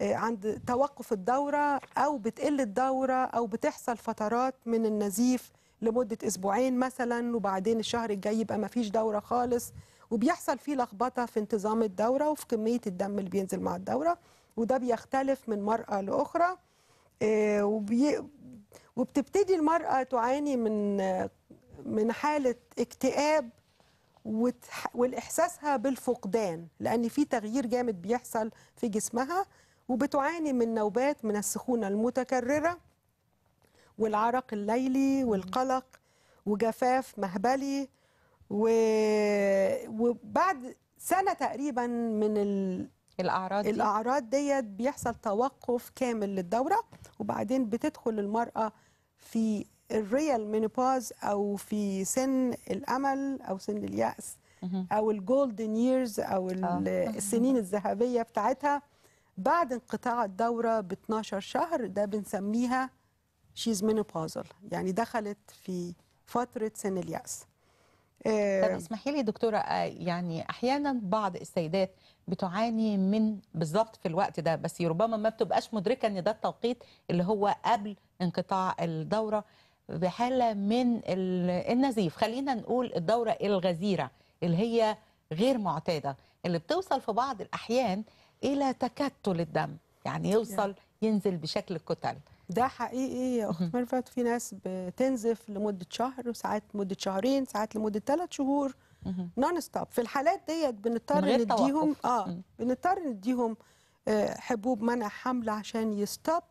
عند توقف الدورة أو بتقل الدورة أو بتحصل فترات من النزيف لمدة أسبوعين مثلا وبعدين الشهر الجاي يبقى ما فيش دورة خالص وبيحصل فيه لخبطه في انتظام الدوره وفي كميه الدم اللي بينزل مع الدوره وده بيختلف من مرأة لأخرى آه، وبي... وبتبتدي المرأة تعاني من من حالة اكتئاب والإحساسها بالفقدان لأن في تغيير جامد بيحصل في جسمها وبتعاني من نوبات من السخونة المتكررة والعرق الليلي والقلق وجفاف مهبلي وبعد سنه تقريبا من ال... الاعراض دي. الاعراض ديت بيحصل توقف كامل للدوره وبعدين بتدخل المراه في الريال مينوباز او في سن الامل او سن الياس او الجولدن ييرز او آه. السنين الذهبيه بتاعتها بعد انقطاع الدوره ب 12 شهر ده بنسميها شيز مينوبازل يعني دخلت في فتره سن الياس طب آه، اسمحي لي دكتوره آه، يعني احيانا بعض السيدات بتعاني من بالظبط في الوقت ده بس ربما ما بتبقاش مدركه ان ده التوقيت اللي هو قبل انقطاع الدوره بحاله من النزيف خلينا نقول الدوره الغزيره اللي هي غير معتاده اللي بتوصل في بعض الاحيان الى تكتل الدم يعني يوصل ينزل بشكل كتل ده حقيقي يا اخت ميرفت في ناس بتنزف لمده شهر وساعات لمده شهرين ساعات لمده ثلاث شهور نون ستوب في الحالات ديت بنضطر آه، نديهم اه بنضطر نديهم حبوب منع حمل عشان يستوب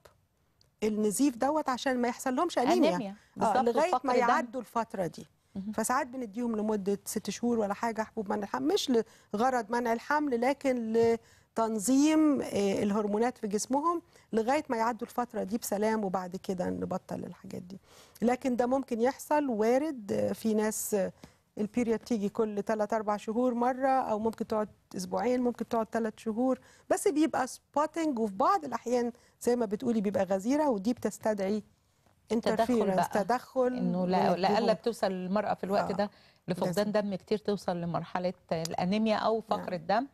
النزيف دوت عشان ما يحصل لهمش انيميا آه لغايه ما يعدوا الفتره دي فساعات بنديهم لمده ست شهور ولا حاجه حبوب منع الحمل مش لغرض منع الحمل لكن تنظيم آه، الهرمونات في جسمهم لغايه ما يعدوا الفتره دي بسلام وبعد كده نبطل الحاجات دي لكن ده ممكن يحصل وارد آه، في ناس آه، البيريود تيجي كل 3 4 شهور مره او ممكن تقعد اسبوعين ممكن تقعد 3 شهور بس بيبقى سبوتنج وفي بعض الاحيان زي ما بتقولي بيبقى غزيره ودي بتستدعي بقى. تدخل انه لا لا بتوصل المراه في الوقت آه. ده لفقدان دم كتير توصل لمرحله الانيميا او فقر نعم. الدم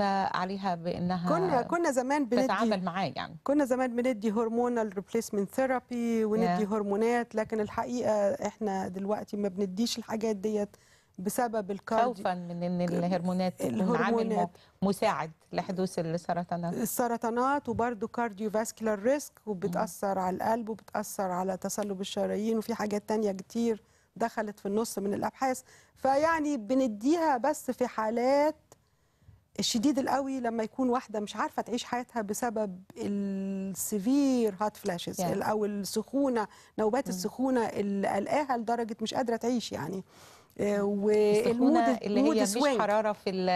فعليها بانها كنا كنا زمان بندي تتعامل معاه يعني كنا زمان بندي هرمونال ريبليسمنت ثيرابي وندي yeah. هرمونات لكن الحقيقه احنا دلوقتي ما بنديش الحاجات ديت بسبب الكارديو خوفا من ان الهرمونات تكون عامل مساعد لحدوث السرطانات السرطانات وبرده كارديو فاسكولار ريسك وبتاثر على القلب وبتاثر على تصلب الشرايين وفي حاجات تانية كتير دخلت في النص من الابحاث فيعني بنديها بس في حالات الشديد القوي لما يكون واحده مش عارفه تعيش حياتها بسبب السيفير هات فلاشز يعني. او السخونه نوبات م. السخونه اللي قلقاها لدرجه مش قادره تعيش يعني آه، والمود اللي هي مش حراره في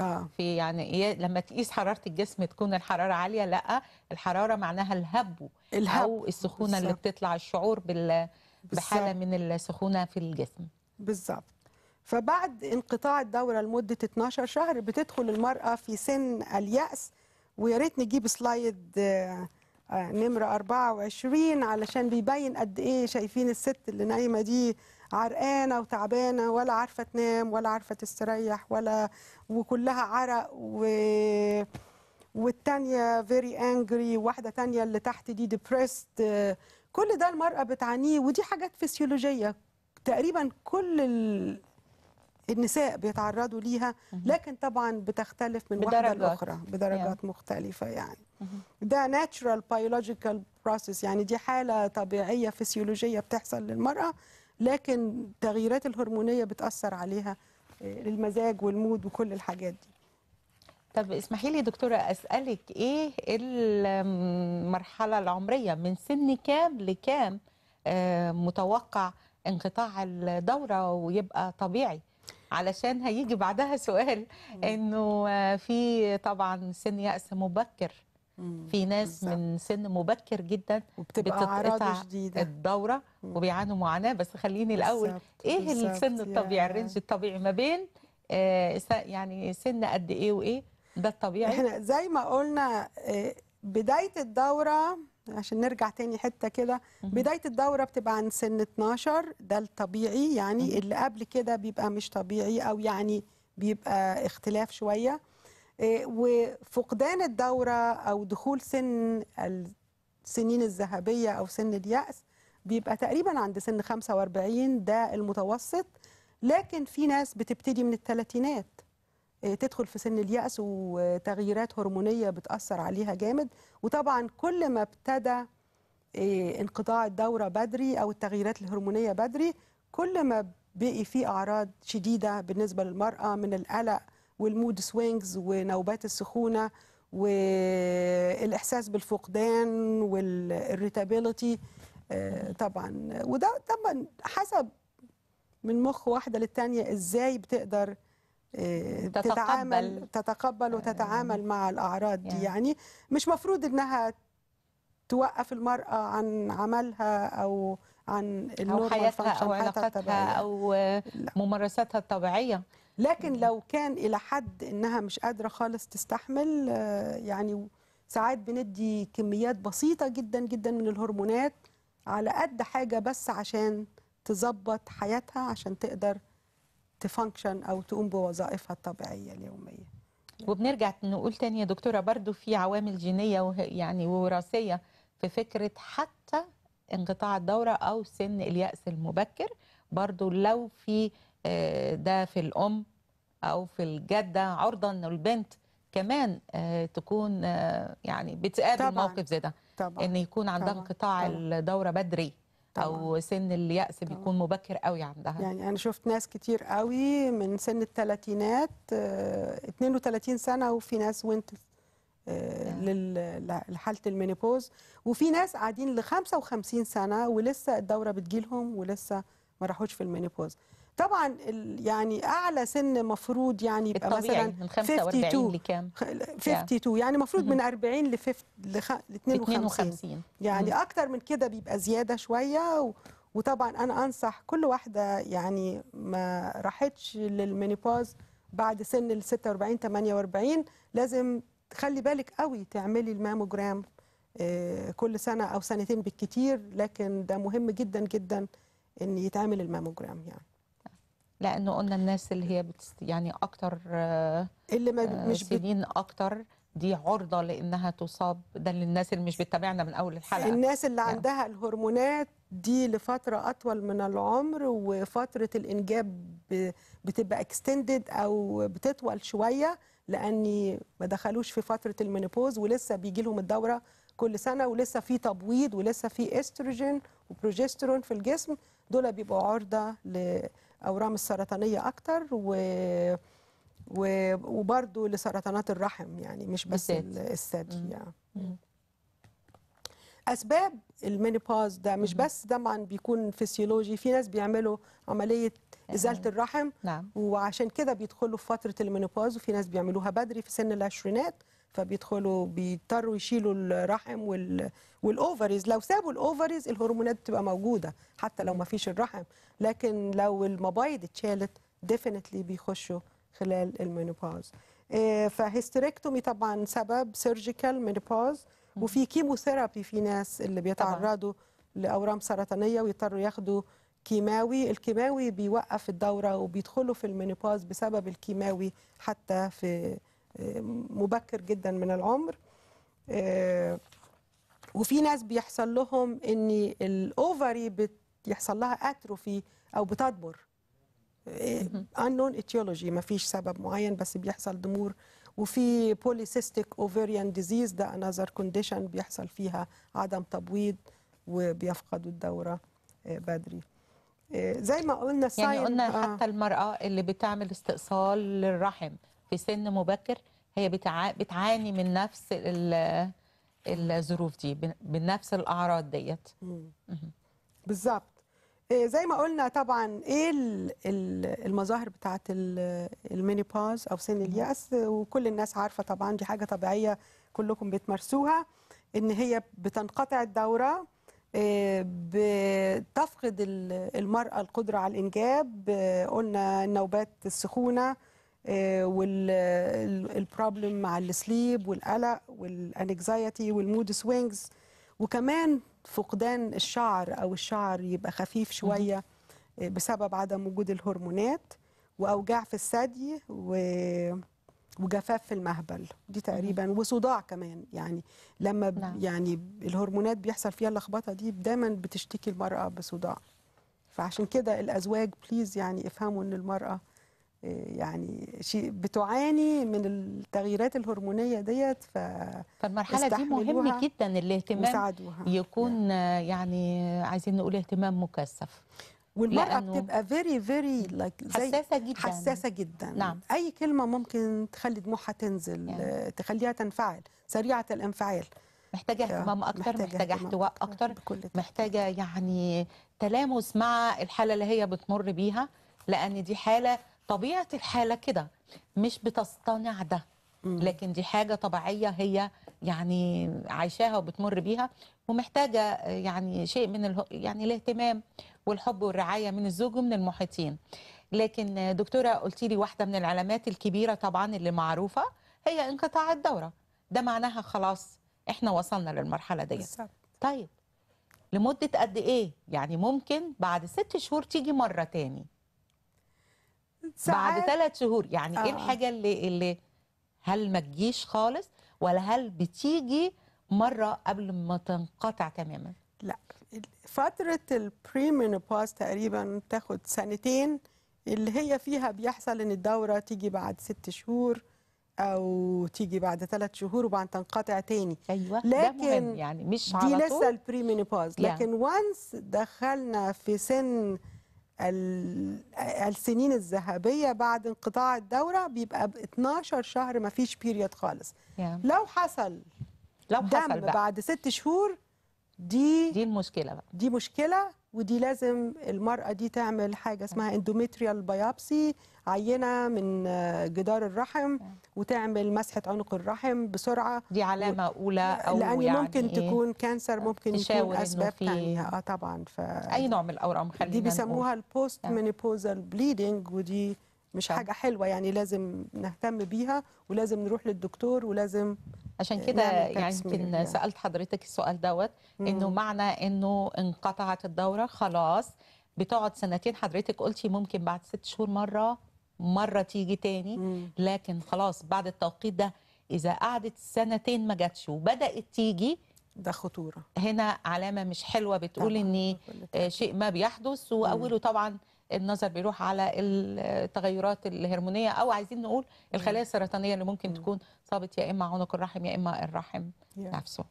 آه. في يعني لما تقيس حراره الجسم تكون الحراره عاليه لا الحراره معناها الهب, الهب. او السخونه بالزبط. اللي بتطلع الشعور بال بحاله من السخونه في الجسم بالظبط فبعد انقطاع الدورة لمدة 12 شهر بتدخل المرأة في سن اليأس ويا ريت نجيب سلايد آه، آه، نمرة 24 علشان بيبين قد إيه شايفين الست اللي نايمة دي عرقانه وتعبانه ولا عارفه تنام ولا عارفه تستريح ولا وكلها عرق و والتانية فيري انجري واحدة تانية اللي تحت دي ديبريست آه، كل ده المرأة بتعانيه ودي حاجات فسيولوجية تقريبا كل النساء بيتعرضوا ليها لكن طبعا بتختلف من واحده لاخرى بدرجات مختلفه يعني ده ناتشرال بايولوجيكال بروسيس يعني دي حاله طبيعيه فسيولوجيه بتحصل للمراه لكن التغييرات الهرمونيه بتاثر عليها المزاج آه، والمود وكل الحاجات دي طب اسمحي لي دكتوره اسالك ايه المرحله العمريه من سن كام لكام آه، متوقع انقطاع الدوره ويبقى طبيعي علشان هيجي بعدها سؤال انه في طبعا سن يأس مبكر في ناس من سن مبكر جدا وبتبقى جديدة. الدوره وبيعانوا معاناه بس خليني الاول ايه السن الطبيعي الرينج الطبيعي ما بين آه، يعني سن قد ايه وايه ده الطبيعي احنا زي ما قلنا آه، بدايه الدوره عشان نرجع تاني حته كده بدايه الدوره بتبقى عن سن 12 ده الطبيعي يعني اللي قبل كده بيبقى مش طبيعي او يعني بيبقى اختلاف شويه آه، وفقدان الدوره او دخول سن السنين الذهبيه او سن الياس بيبقى تقريبا عند سن 45 ده المتوسط لكن في ناس بتبتدي من الثلاثينات آه، تدخل في سن اليأس وتغييرات هرمونية بتأثر عليها جامد وطبعا كل ما ابتدى آه، انقطاع الدورة بدري أو التغييرات الهرمونية بدري كل ما بقي في أعراض شديدة بالنسبة للمرأة من القلق والمود سوينجز ونوبات السخونة والإحساس بالفقدان والريتابيلتي آه، طبعا وده طبعا حسب من مخ واحدة للتانية إزاي بتقدر آه، تتقبل تتقبل وتتعامل مع الأعراض دي يعني مش مفروض إنها توقف المرأة عن عملها أو عن أو حياتها أو علاقتها أو ممارساتها الطبيعية لكن لو كان إلى حد إنها مش قادرة خالص تستحمل آه، يعني ساعات بندي كميات بسيطة جدا جدا من الهرمونات على قد حاجة بس عشان تظبط حياتها عشان تقدر تفانكشن او تقوم بوظائفها الطبيعيه اليوميه وبنرجع نقول تاني يا دكتوره برضو في عوامل جينيه يعني وراثيه في فكره حتى انقطاع الدوره او سن الياس المبكر برضو لو في آه، ده في الام او في الجده عرضه ان البنت كمان آه، تكون آه، يعني بتقابل موقف زي ده طبعًا. ان يكون عندها انقطاع الدوره بدري او سن اليأس بيكون مبكر قوي عندها يعني انا شفت ناس كتير قوي من سن الثلاثينات 32 آه، سنه وفي ناس وانت آه، لحاله المينيبوز وفي ناس قاعدين ل 55 سنه ولسه الدوره بتجيلهم ولسه ما راحوش في المينيبوز طبعا يعني اعلى سن مفروض يعني يبقى مثلا من 45 لكام 52 يعني المفروض من 40 ل 52 52 يعني اكتر من كده بيبقى زياده شويه و... وطبعا انا انصح كل واحده يعني ما راحتش للمينيباز بعد سن ال 46 48 لازم تخلي بالك قوي تعملي الماموجرام آه، كل سنه او سنتين بالكتير لكن ده مهم جدا جدا ان يتعمل الماموجرام يعني لانه قلنا الناس اللي هي بتست يعني اكتر آه، اللي ما آه، مش سنين اكتر دي عرضه لانها تصاب ده للناس اللي مش بتتابعنا من اول الحلقه الناس اللي يعني. عندها الهرمونات دي لفتره اطول من العمر وفتره الانجاب بتبقى اكستندد او بتطول شويه لاني ما دخلوش في فتره المينوبوز ولسه بيجي لهم الدوره كل سنه ولسه في تبويض ولسه في استروجين وبروجسترون في الجسم دول بيبقوا عرضه ل اورام السرطانيه اكتر و وبرضه لسرطانات الرحم يعني مش بس الثدي يعني. اسباب المينيباز ده مش بس طبعا بيكون فسيولوجي في ناس بيعملوا عمليه ازاله الرحم نعم. وعشان كده بيدخلوا في فتره المينيباز وفي ناس بيعملوها بدري في سن العشرينات فبيدخلوا بيضطروا يشيلوا الرحم وال... والاوفريز لو سابوا الاوفريز الهرمونات بتبقى موجوده حتى لو ما فيش الرحم لكن لو المبايض اتشالت ديفينتلي بيخشوا خلال المينوباز آه، فهيستريكتومي طبعا سبب سيرجيكال مينوباز وفي كيموثيرابي في ناس اللي بيتعرضوا لاورام سرطانيه ويضطروا ياخدوا كيماوي الكيماوي بيوقف الدوره وبيدخلوا في المينوباز بسبب الكيماوي حتى في مبكر جدا من العمر آه، وفي ناس بيحصل لهم ان الاوفري بيحصل لها اتروفي او بتدمر انون آه، ايتيولوجي ما فيش سبب معين بس بيحصل ضمور وفي بوليسيستيك اوفريان ديزيز ده انذر كونديشن بيحصل فيها عدم تبويض وبيفقدوا الدوره آه، بدري زي ما قلنا يعني قلنا آه. حتى المراه اللي بتعمل استئصال للرحم في سن مبكر هي بتعاني من نفس الظروف دي بنفس الاعراض ديت بالظبط آه، زي ما قلنا طبعا ايه المظاهر بتاعه المينيباز او سن الياس وكل الناس عارفه طبعا دي حاجه طبيعيه كلكم بتمارسوها ان هي بتنقطع الدوره آه، بتفقد المراه القدره على الانجاب آه، قلنا نوبات السخونه آه، والبروبلم مع السليب والقلق والانكزايتي والمود سوينجز وكمان فقدان الشعر او الشعر يبقى خفيف شويه آه، بسبب عدم وجود الهرمونات واوجاع في الثدي و وجفاف في المهبل دي تقريبا وصداع كمان يعني لما نعم. يعني الهرمونات بيحصل فيها اللخبطه دي دايما بتشتكي المراه بصداع فعشان كده الازواج بليز يعني افهموا ان المراه يعني شيء بتعاني من التغييرات الهرمونيه ديت ف فالمرحله دي مهم جدا الاهتمام وساعدوها. يكون نعم. يعني عايزين نقول اهتمام مكثف والمرأة بتبقى فيري فيري لايك حساسة جدا حساسة جدا نعم. أي كلمة ممكن تخلي دموعها تنزل يعني. تخليها تنفعل سريعة الانفعال محتاجة اهتمام أكتر محتاجة, محتاجة احتواء أكتر, أكتر. محتاجة يعني تلامس مع الحالة اللي هي بتمر بيها لأن دي حالة طبيعه الحاله كده مش بتصطنع ده لكن دي حاجه طبيعيه هي يعني عايشاها وبتمر بيها ومحتاجه يعني شيء من اله... يعني الاهتمام والحب والرعايه من الزوج ومن المحيطين لكن دكتوره قلتي لي واحده من العلامات الكبيره طبعا اللي معروفه هي انقطاع الدوره ده معناها خلاص احنا وصلنا للمرحله دي بالزبط. طيب لمده قد ايه يعني ممكن بعد ست شهور تيجي مره تاني ساعات بعد ثلاث شهور يعني إيه آه. ايه الحاجه اللي اللي هل ما تجيش خالص ولا هل بتيجي مره قبل ما تنقطع تماما لا فتره البريمينوباز تقريبا تاخد سنتين اللي هي فيها بيحصل ان الدوره تيجي بعد ست شهور او تيجي بعد ثلاث شهور وبعدين تنقطع تاني ايوه لكن ده مهم يعني مش على طول دي لسه البريمينوباز لكن يعني. وانس دخلنا في سن السنين الذهبيه بعد انقطاع الدوره بيبقى ب 12 شهر ما فيش بيريد خالص yeah. لو حصل لو دم حصل بعد ست شهور دي دي المشكله بقى دي مشكله ودي لازم المرأة دي تعمل حاجة اسمها اندوميتريال بايابسي عينة من آه، جدار الرحم وتعمل مسحة عنق الرحم بسرعة دي علامة و... أولى أو لأن يعني ممكن إيه؟ تكون كانسر ممكن يكون أسباب في... تانية آه طبعا ف... أي نوع من الأورام خلينا دي بيسموها البوست مينيبوزال بليدنج ودي مش حاجه حلوه يعني لازم نهتم بيها ولازم نروح للدكتور ولازم عشان آه، كده يعني يمكن يعني. سالت حضرتك السؤال دوت انه معنى انه انقطعت الدوره خلاص بتقعد سنتين حضرتك قلتي ممكن بعد ست شهور مره مره تيجي تاني مم. لكن خلاص بعد التوقيت ده اذا قعدت سنتين ما جاتش وبدات تيجي ده خطوره هنا علامه مش حلوه بتقول ان آه، شيء ما بيحدث واوله طبعا النظر بيروح على التغيرات الهرمونيه او عايزين نقول الخلايا السرطانيه اللي ممكن تكون صابت يا اما عنق الرحم يا اما الرحم نفسه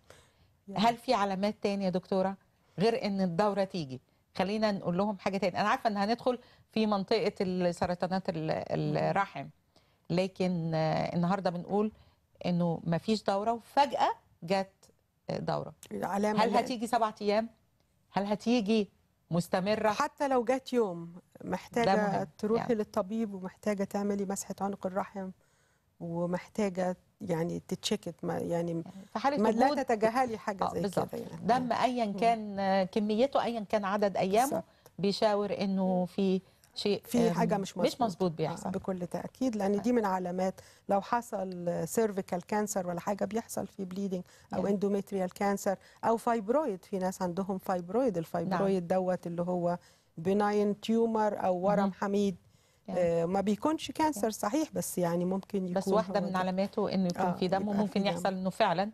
هل في علامات تانية يا دكتوره غير ان الدوره تيجي خلينا نقول لهم حاجه تانية انا عارفه ان هندخل في منطقه السرطانات الرحم لكن النهارده بنقول انه ما فيش دوره وفجاه جت دوره هل هتيجي سبعة ايام هل هتيجي مستمره حتى لو جات يوم محتاجه تروحي يعني. للطبيب ومحتاجه تعملي مسحه عنق الرحم ومحتاجه يعني تتشكت ما يعني, يعني في حاله ما لا تتجاهلي آه، حاجه زي كده يعني. دم ايا كان آه، كميته ايا كان عدد ايامه بيشاور انه في شيء في حاجه مش مظبوط مش مظبوط بيحصل آه، بكل تاكيد لان دي من علامات لو حصل سيرفيكال كانسر ولا حاجه بيحصل في بليدنج او اندوميتريال كانسر او فايبرويد في ناس عندهم فايبرويد الفايبرويد نعم. دوت اللي هو بناين تيومر او ورم مم. حميد يعني. ما بيكونش كانسر صحيح بس يعني ممكن يكون بس واحده من علاماته انه يكون آه في دم وممكن يحصل انه فعلا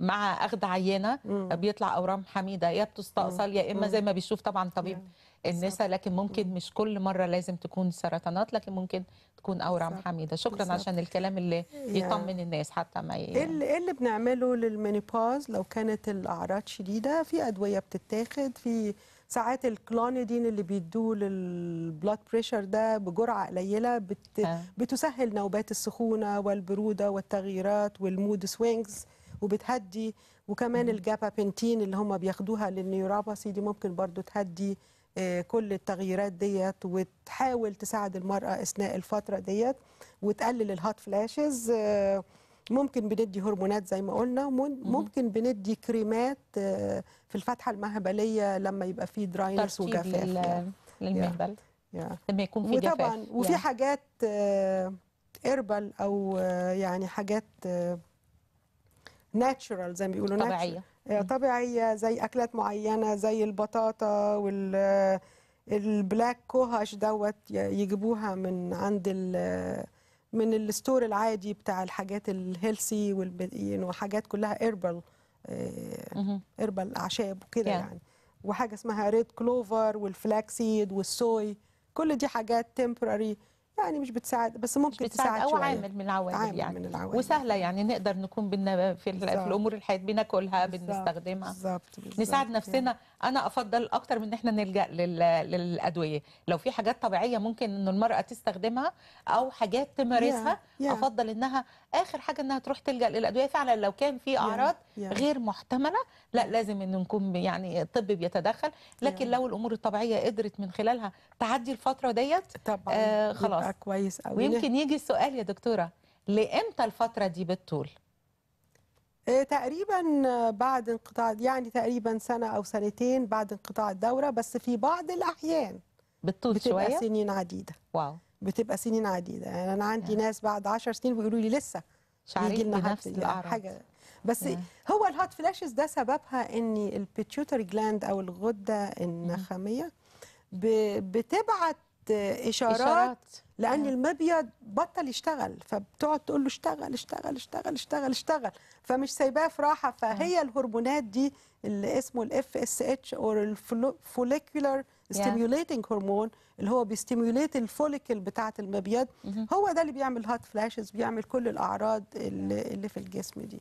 مع اخذ عينه بيطلع اورام حميده يا بتستأصل يا اما زي ما بيشوف طبعا طبيب يعني. النساء لكن ممكن مش كل مره لازم تكون سرطانات لكن ممكن تكون اورام حميده شكرا بالزبط. عشان الكلام اللي يطمن الناس حتى ما إيه, ايه اللي, بنعمله للمينيباز لو كانت الاعراض شديده في ادويه بتتاخد في ساعات الكلونيدين اللي بيدوه للبلاد بريشر ده بجرعه قليله بت... آه. بتسهل نوبات السخونه والبروده والتغييرات والمود سوينجز وبتهدي وكمان الجابابنتين اللي هم بياخدوها للنيوراباسي دي ممكن برضو تهدي كل التغييرات ديت وتحاول تساعد المرأة أثناء الفترة ديت وتقلل الهات فلاشز آه، ممكن بندي هرمونات زي ما قلنا ممكن بندي كريمات آه، في الفتحة المهبلية لما يبقى في دراينس وجفاف يعني. للمهبل لما يكون في جفاف وطبعا وفي حاجات اربل آه، او يعني حاجات ناتشرال زي ما بيقولوا طبيعيه آه، طبيعيه زي اكلات معينه زي البطاطا وال البلاك كوهش دوت يجيبوها من عند من الستور العادي بتاع الحاجات الهيلسي يعني وحاجات كلها ايربل ايربل آه، اعشاب وكده يعني وحاجه اسمها ريد كلوفر والفلاكسيد والسوي كل دي حاجات تمبراري يعني مش بتساعد بس ممكن مش بتساعد, تساعد او عامل من العوامل عامل يعني من العوامل. وسهله يعني نقدر نكون بنا في, في الامور الحياه بناكلها بنستخدمها بالظبط نساعد نفسنا يعني. انا افضل اكتر من ان احنا نلجا للادويه لو في حاجات طبيعيه ممكن ان المراه تستخدمها او حاجات تمارسها yeah. yeah. افضل انها اخر حاجه انها تروح تلجا للادويه فعلا لو كان في اعراض غير محتمله لا لازم ان نكون يعني الطب بيتدخل لكن لو الامور الطبيعيه قدرت من خلالها تعدي الفتره ديت طبعا آه خلاص كويس قوي ويمكن يجي السؤال يا دكتوره لامتى الفتره دي بالطول آه، تقريبا بعد انقطاع يعني تقريبا سنه او سنتين بعد انقطاع الدوره بس في بعض الاحيان بالطول شويه سنين عديده واو بتبقى سنين عديده يعني انا عندي يعني. ناس بعد 10 سنين بيقولوا لي لسه شعري نفس يعني حاجه بس يعني. هو الهوت فلاشز ده سببها ان البيتيوتري جلاند او الغده النخاميه بتبعت اشارات, إشارات. لان يعني. المبيض بطل يشتغل فبتقعد تقول له اشتغل اشتغل اشتغل اشتغل اشتغل فمش سايباه في راحه فهي يعني. الهرمونات دي اللي اسمه الاف اس اتش اور الفوليكولار ستيميوليتنج هرمون اللي هو بيستيميوليت الفوليكل بتاعه المبيض هو ده اللي بيعمل هات فلاشز بيعمل كل الاعراض اللي في الجسم دي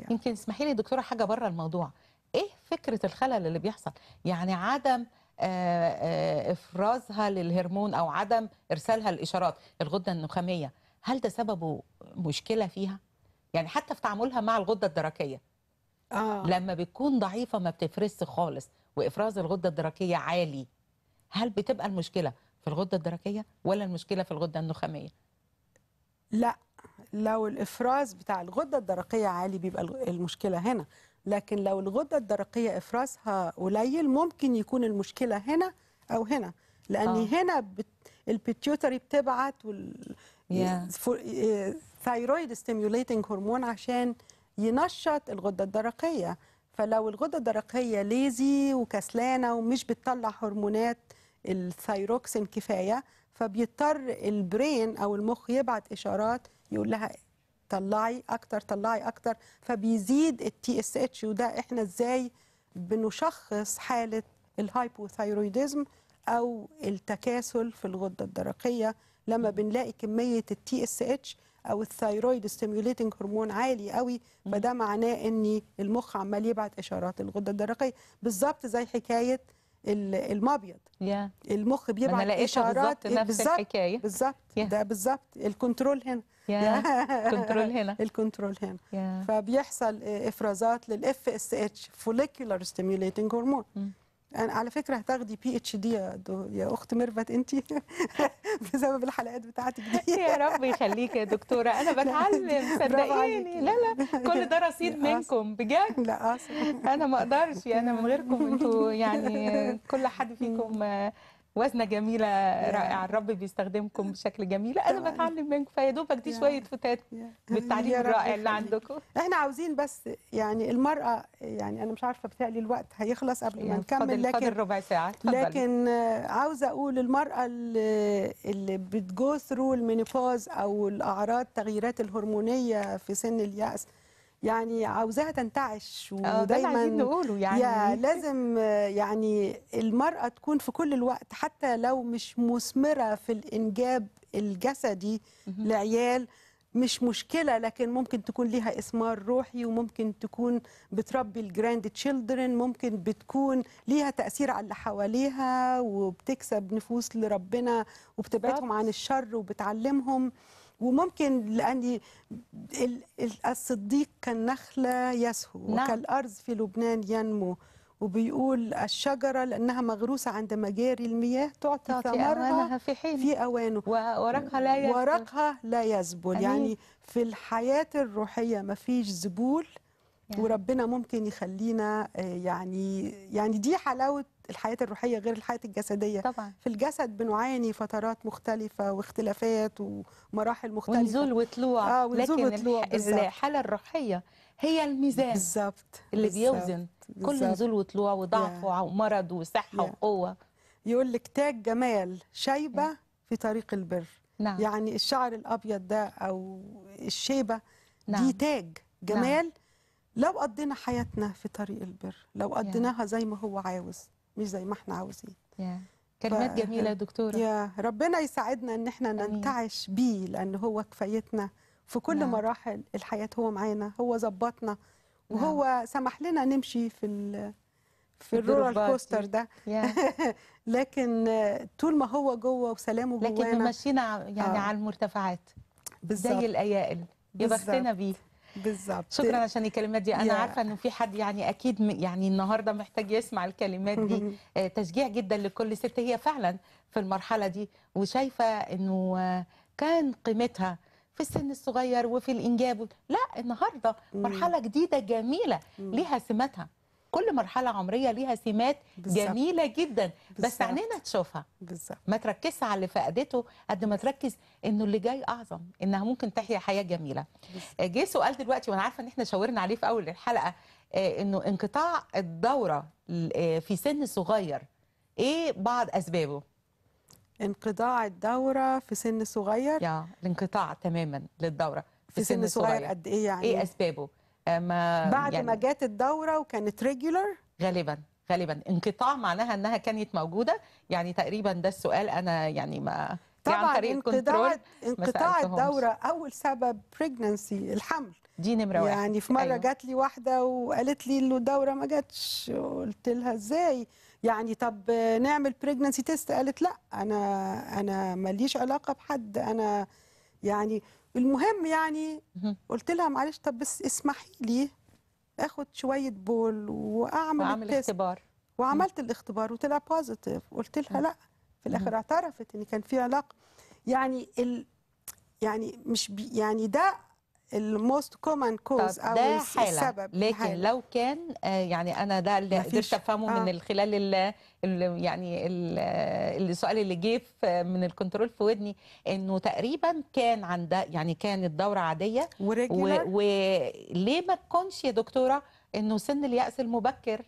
yeah. يمكن اسمحي لي دكتوره حاجه بره الموضوع ايه فكره الخلل اللي بيحصل يعني عدم آه، آه، افرازها للهرمون او عدم ارسالها الاشارات الغده النخاميه هل ده سببه مشكله فيها يعني حتى في تعاملها مع الغده الدركيه آه. لما بتكون ضعيفه ما بتفرزش خالص وافراز الغده الدرقيه عالي هل بتبقى المشكله في الغده الدرقيه ولا المشكله في الغده النخاميه لا لو الافراز بتاع الغده الدرقيه عالي بيبقى المشكله هنا لكن لو الغده الدرقيه افرازها قليل ممكن يكون المشكله هنا او هنا لان آه. هنا بت... البيتيوتري بتبعت وال ثايرويد ستيميوليتنج هرمون عشان ينشط الغده الدرقيه فلو الغده الدرقيه ليزي وكسلانه ومش بتطلع هرمونات الثيروكسين كفايه فبيضطر البرين او المخ يبعت اشارات يقول لها طلعي اكتر طلعي اكتر فبيزيد التي اس اتش وده احنا ازاي بنشخص حاله الهايبوثايرويدزم او التكاسل في الغده الدرقيه لما بنلاقي كميه التي اس اتش او الثايرويد ستيميوليتنج هرمون عالي قوي فده معناه ان المخ عمال يبعت اشارات الغده الدرقيه بالظبط زي حكايه المبيض yeah. المخ بيبعت اشارات بالظبط نفس الحكايه بالظبط yeah. ده بالظبط الكنترول هنا (laughs) الكنترول هنا الكنترول هنا فبيحصل افرازات للاف اس اتش فوليكولار ستيميوليتنج هرمون انا على فكره هتاخدي بي اتش دي يا اخت ميرفت انت (laughs) بسبب الحلقات بتاعتك دي (laughs) يا رب يخليك يا دكتوره انا (laughs) بتعلم صدقيني لا لا كل ده رصيد منكم بجد لا انا ما اقدرش انا من غيركم انتوا يعني كل حد فيكم وزنه جميله رائعه الرب بيستخدمكم بشكل جميل انا بتعلم منكم فيا دوبك دي شويه فتات بالتعليم الرائع اللي عندكم احنا عاوزين بس يعني المراه يعني انا مش عارفه بتهيألي الوقت هيخلص قبل ما نكمل لكن ربع ساعه لكن عاوزه اقول المراه اللي, اللي بتجو ثرو المينيبوز او الاعراض التغييرات الهرمونيه في سن اليأس يعني عاوزاها تنتعش آه، ودايما نقوله يعني يا لازم يعني المرأة تكون في كل الوقت حتى لو مش مثمرة في الإنجاب الجسدي لعيال مش مشكلة لكن ممكن تكون ليها إثمار روحي وممكن تكون بتربي الجراند تشيلدرن ممكن بتكون ليها تأثير على اللي حواليها وبتكسب نفوس لربنا وبتبعدهم عن الشر وبتعلمهم وممكن لأني الصديق كالنخلة يسهو نعم. وكالارز في لبنان ينمو وبيقول الشجرة لأنها مغروسة عند مجاري المياه تعطي ثمرها في, حين في أوانه وورقها لا يزبل ورقها لا يزبل يعني في الحياة الروحية فيش زبول يعني. وربنا ممكن يخلينا آه، يعني يعني دي حلاوة الحياه الروحيه غير الحياه الجسديه طبعا في الجسد بنعاني فترات مختلفه واختلافات ومراحل مختلفه ونزول وطلوع آه ونزول لكن وطلوع الحاله الروحيه هي الميزان بالظبط اللي بالزبط. بيوزن بالزبط. كل نزول وطلوع وضعف yeah. ومرض وصحه yeah. وقوه يقول لك تاج جمال شيبه yeah. في طريق البر نعم. يعني الشعر الابيض ده او الشيبه نعم. دي تاج نعم. جمال نعم. لو قضينا حياتنا في طريق البر لو قضيناها زي ما هو عاوز مش زي ما احنا عاوزين yeah. كلمات ف... جميله دكتوره يا yeah. ربنا يساعدنا ان احنا ننتعش بيه لان هو كفايتنا في كل نعم. مراحل الحياه هو معانا هو ظبطنا نعم. وهو نعم. سمح لنا نمشي في ال... في الرولر كوستر ده (laughs) لكن طول ما هو جوه وسلامه جوانا لكن مشينا يعني آه. على المرتفعات بالزبط. زي الايائل يبختنا بيه بالظبط شكرا عشان الكلمات دي انا يا. عارفه انه في حد يعني اكيد يعني النهارده محتاج يسمع الكلمات دي آه، تشجيع جدا لكل ست هي فعلا في المرحله دي وشايفه انه كان قيمتها في السن الصغير وفي الانجاب لا النهارده مرحله جديده جميله ليها سماتها كل مرحله عمريه ليها سمات بالزبط. جميله جدا بالزبط. بس عينينا تشوفها بالزبط. ما تركزش على اللي فقدته قد ما تركز انه اللي جاي اعظم انها ممكن تحيا حياه جميله آه، جه سؤال دلوقتي وانا عارفه ان احنا شاورنا عليه في اول الحلقه آه، انه انقطاع الدوره آه، في سن صغير ايه بعض اسبابه انقطاع الدوره في سن صغير يا الانقطاع تماما للدوره في, في سن, سن صغير, صغير قد ايه يعني ايه اسبابه آه، ما بعد يعني ما جات الدوره وكانت ريجولر غالبا غالبا انقطاع معناها انها كانت موجوده يعني تقريبا ده السؤال انا يعني ما طبعا انقطاع انقطاع الدوره اول سبب بريجننسي الحمل دي نمره واحد يعني في مره أيوه. جات لي واحده وقالت لي انه الدوره ما جاتش قلت لها ازاي يعني طب نعمل بريجننسي تيست قالت لا انا انا ماليش علاقه بحد انا يعني المهم يعني قلت لها معلش طب بس اسمحي لي اخد شويه بول واعمل وعمل اختبار وعملت الاختبار وطلع بوزيتيف قلت لها لا في الاخر اعترفت ان كان في علاقه يعني ال يعني مش بي يعني ده الموست كومن كوز او ده حالة. السبب لكن حالة. لو كان آه، يعني انا ده اللي قدرت افهمه آه. من خلال ال يعني السؤال اللي جه من الكنترول في ودني انه تقريبا كان عندها يعني كانت دوره عاديه وليه ما تكونش يا دكتوره انه سن اليأس المبكر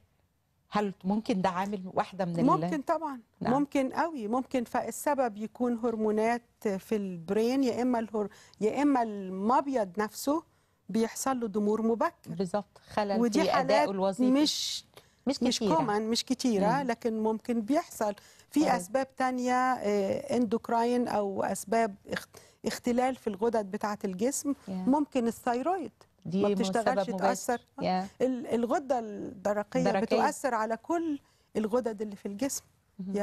هل ممكن ده عامل واحده من ممكن طبعا نعم. ممكن قوي ممكن فالسبب يكون هرمونات في البرين يا اما الهر... يا اما المبيض نفسه بيحصل له ضمور مبكر بالظبط خلل ودي في اداء الوظيفي مش مش كتيرة. مش كومن مش كتيره مم. لكن ممكن بيحصل في أوه. اسباب تانية اندوكراين آه، او اسباب اختلال في الغدد بتاعه الجسم yeah. ممكن الثايرويد دي ما بتشتغلش تاثر آه. yeah. الغده الدرقيه دركية. بتؤثر على كل الغدد اللي في الجسم yeah.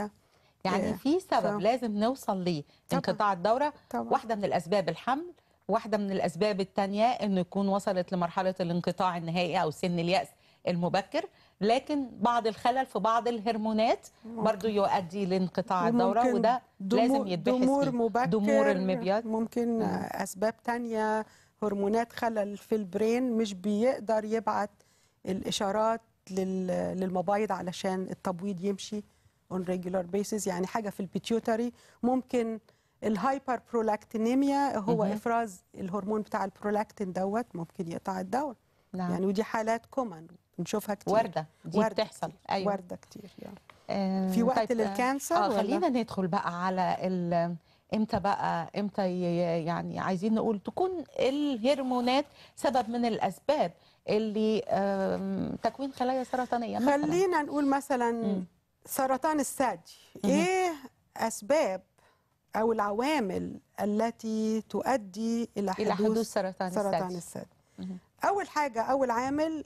يعني yeah. في سبب so. لازم نوصل ليه انقطاع الدوره طبعا. واحده من الاسباب الحمل واحده من الاسباب الثانيه انه يكون وصلت لمرحله الانقطاع النهائي او سن الياس المبكر لكن بعض الخلل في بعض الهرمونات برضو يؤدي لانقطاع الدوره وده لازم يتبحث دمور فيه. مبكر دمور المبيض ممكن اسباب تانية هرمونات خلل في البرين مش بيقدر يبعت الاشارات للمبايض علشان التبويض يمشي اون ريجولار بيسز يعني حاجه في البيتيوتري ممكن الهايبر برولاكتينيميا هو مه. افراز الهرمون بتاع البرولاكتين دوت ممكن يقطع الدواء نعم. يعني ودي حالات كومن بنشوفها كتير ورده دي وردة بتحصل كتير. ايوه ورده كتير يعني. آه في وقت طيب آه، للكانسر آه خلينا ندخل بقى على امتى بقى امتى يعني عايزين نقول تكون الهرمونات سبب من الاسباب اللي تكوين خلايا سرطانيه مثلا خلينا نقول مثلا م. سرطان الثدي ايه اسباب او العوامل التي تؤدي الى حدوث, إلى حدوث سرطان, سرطان الثدي اول حاجه اول عامل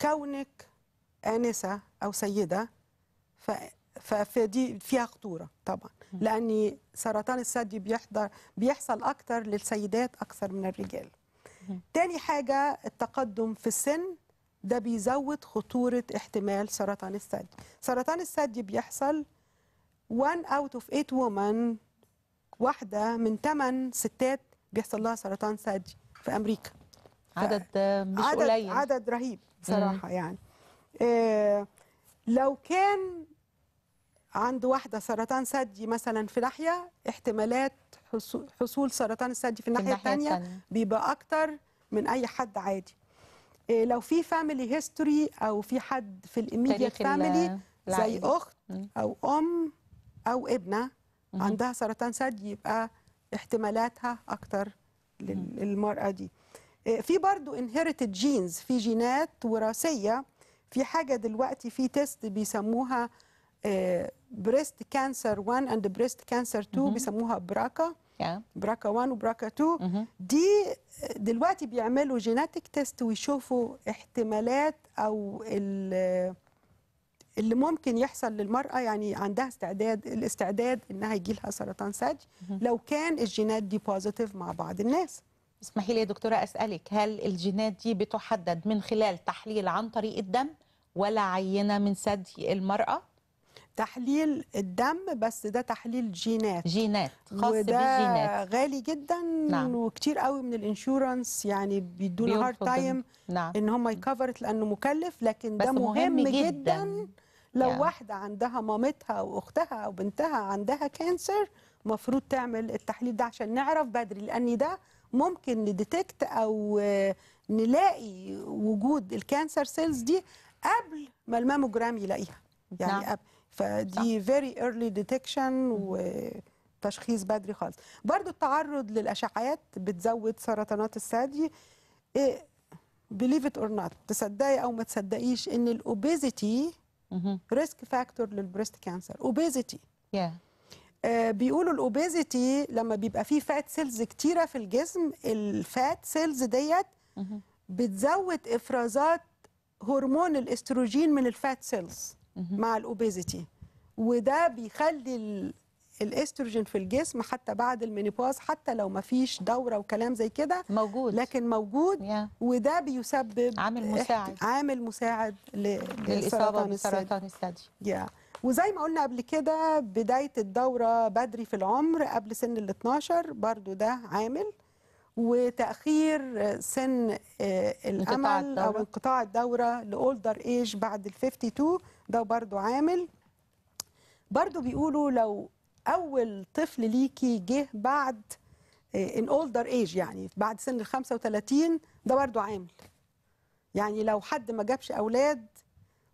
كونك انسه او سيده فدي فيها خطوره طبعا لان سرطان الثدي بيحضر بيحصل اكتر للسيدات اكثر من الرجال تاني حاجه التقدم في السن ده بيزود خطوره احتمال سرطان الثدي سرطان الثدي بيحصل 1 اوت اوف 8 وومن واحده من 8 ستات بيحصل لها سرطان ثدي في امريكا عدد مش قليل عدد رهيب بصراحه يعني إيه لو كان عند واحدة سرطان ثدي مثلا في ناحية احتمالات حصول سرطان الثدي في الناحية الثانية بيبقى أكتر من أي حد عادي إيه لو في فاميلي هيستوري أو في حد في الإميديت فاميلي زي أخت أو أم أو ابنة عندها سرطان ثدي يبقى احتمالاتها أكتر للمرأة دي إيه في برضو انهيرتد جينز في جينات وراثية في حاجة دلوقتي في تيست بيسموها بريست كانسر 1 اند بريست كانسر 2 بيسموها براكا yeah. براكا 1 وبراكا 2 mm -hmm. دي آه، دلوقتي بيعملوا جيناتيك تيست ويشوفوا احتمالات او آه، اللي ممكن يحصل للمرأة يعني عندها استعداد الاستعداد انها يجي لها سرطان ثدي لو كان الجينات دي بوزيتيف مع بعض الناس اسمحي لي يا دكتورة أسألك هل الجينات دي بتحدد من خلال تحليل عن طريق الدم ولا عينة من ثدي المرأة؟ تحليل الدم بس ده تحليل جينات جينات خاص بالجينات غالي جدا نعم. وكتير قوي من الانشورنس يعني بيدونا هارد تايم نعم. ان هم يكفرت لانه مكلف لكن ده مهم, مهم جدا, جداً لو يعني. واحدة عندها مامتها واختها وبنتها او بنتها عندها كانسر المفروض تعمل التحليل ده عشان نعرف بدري لان ده ممكن نديتكت او نلاقي وجود الكانسر سيلز دي قبل ما الماموجرام يلاقيها يعني نعم. قبل فدي فيري ايرلي ديتكشن وتشخيص بدري خالص برضو التعرض للاشعاعات بتزود سرطانات الثدي بليف ات اور نوت تصدقي او ما تصدقيش ان الاوبيزيتي ريسك فاكتور للبريست كانسر اوبيزيتي آه، بيقولوا الاوبيزيتي لما بيبقى فيه فات سيلز كتيره في الجسم الفات سيلز ديت بتزود افرازات هرمون الاستروجين من الفات سيلز مع الاوبيزيتي وده بيخلي الاستروجين في الجسم حتى بعد المينيباز حتى لو ما فيش دوره وكلام زي كده موجود لكن موجود yeah. وده بيسبب عامل مساعد عامل مساعد للاصابه بسرطان الثدي yeah. وزي ما قلنا قبل كده بدايه الدوره بدري في العمر قبل سن ال 12 برضو ده عامل وتاخير سن آه، الامل او انقطاع الدوره لاولدر ايج بعد ال 52 ده برضو عامل برضو بيقولوا لو اول طفل ليكي جه بعد ان اولدر ايج يعني بعد سن ال 35 ده برضو عامل يعني لو حد ما جابش اولاد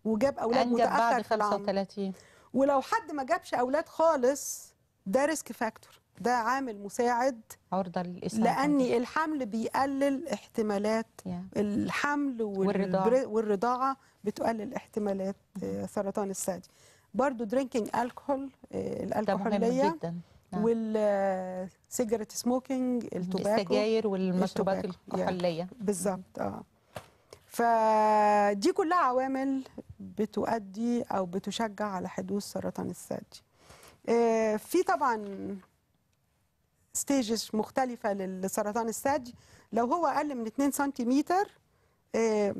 وجاب اولاد متاخر بعد 35 ولو حد ما جابش اولاد خالص ده ريسك فاكتور ده عامل مساعد عرضة للإسهال لأني الحمل بيقلل احتمالات yeah. الحمل والرضاعة, والرضاعة بتقلل احتمالات آه، mm-hmm. سرطان الثدي برضو درينكينج الكحول آه، الالكحوليه جدا والسيجرت سموكينج التوباكو السجاير والمشروبات الكحوليه بالظبط mm-hmm. اه فدي كلها عوامل بتؤدي او بتشجع على حدوث سرطان الثدي آه، في طبعا ستيجز مختلفه للسرطان الثدي لو هو اقل من 2 سنتيمتر آه،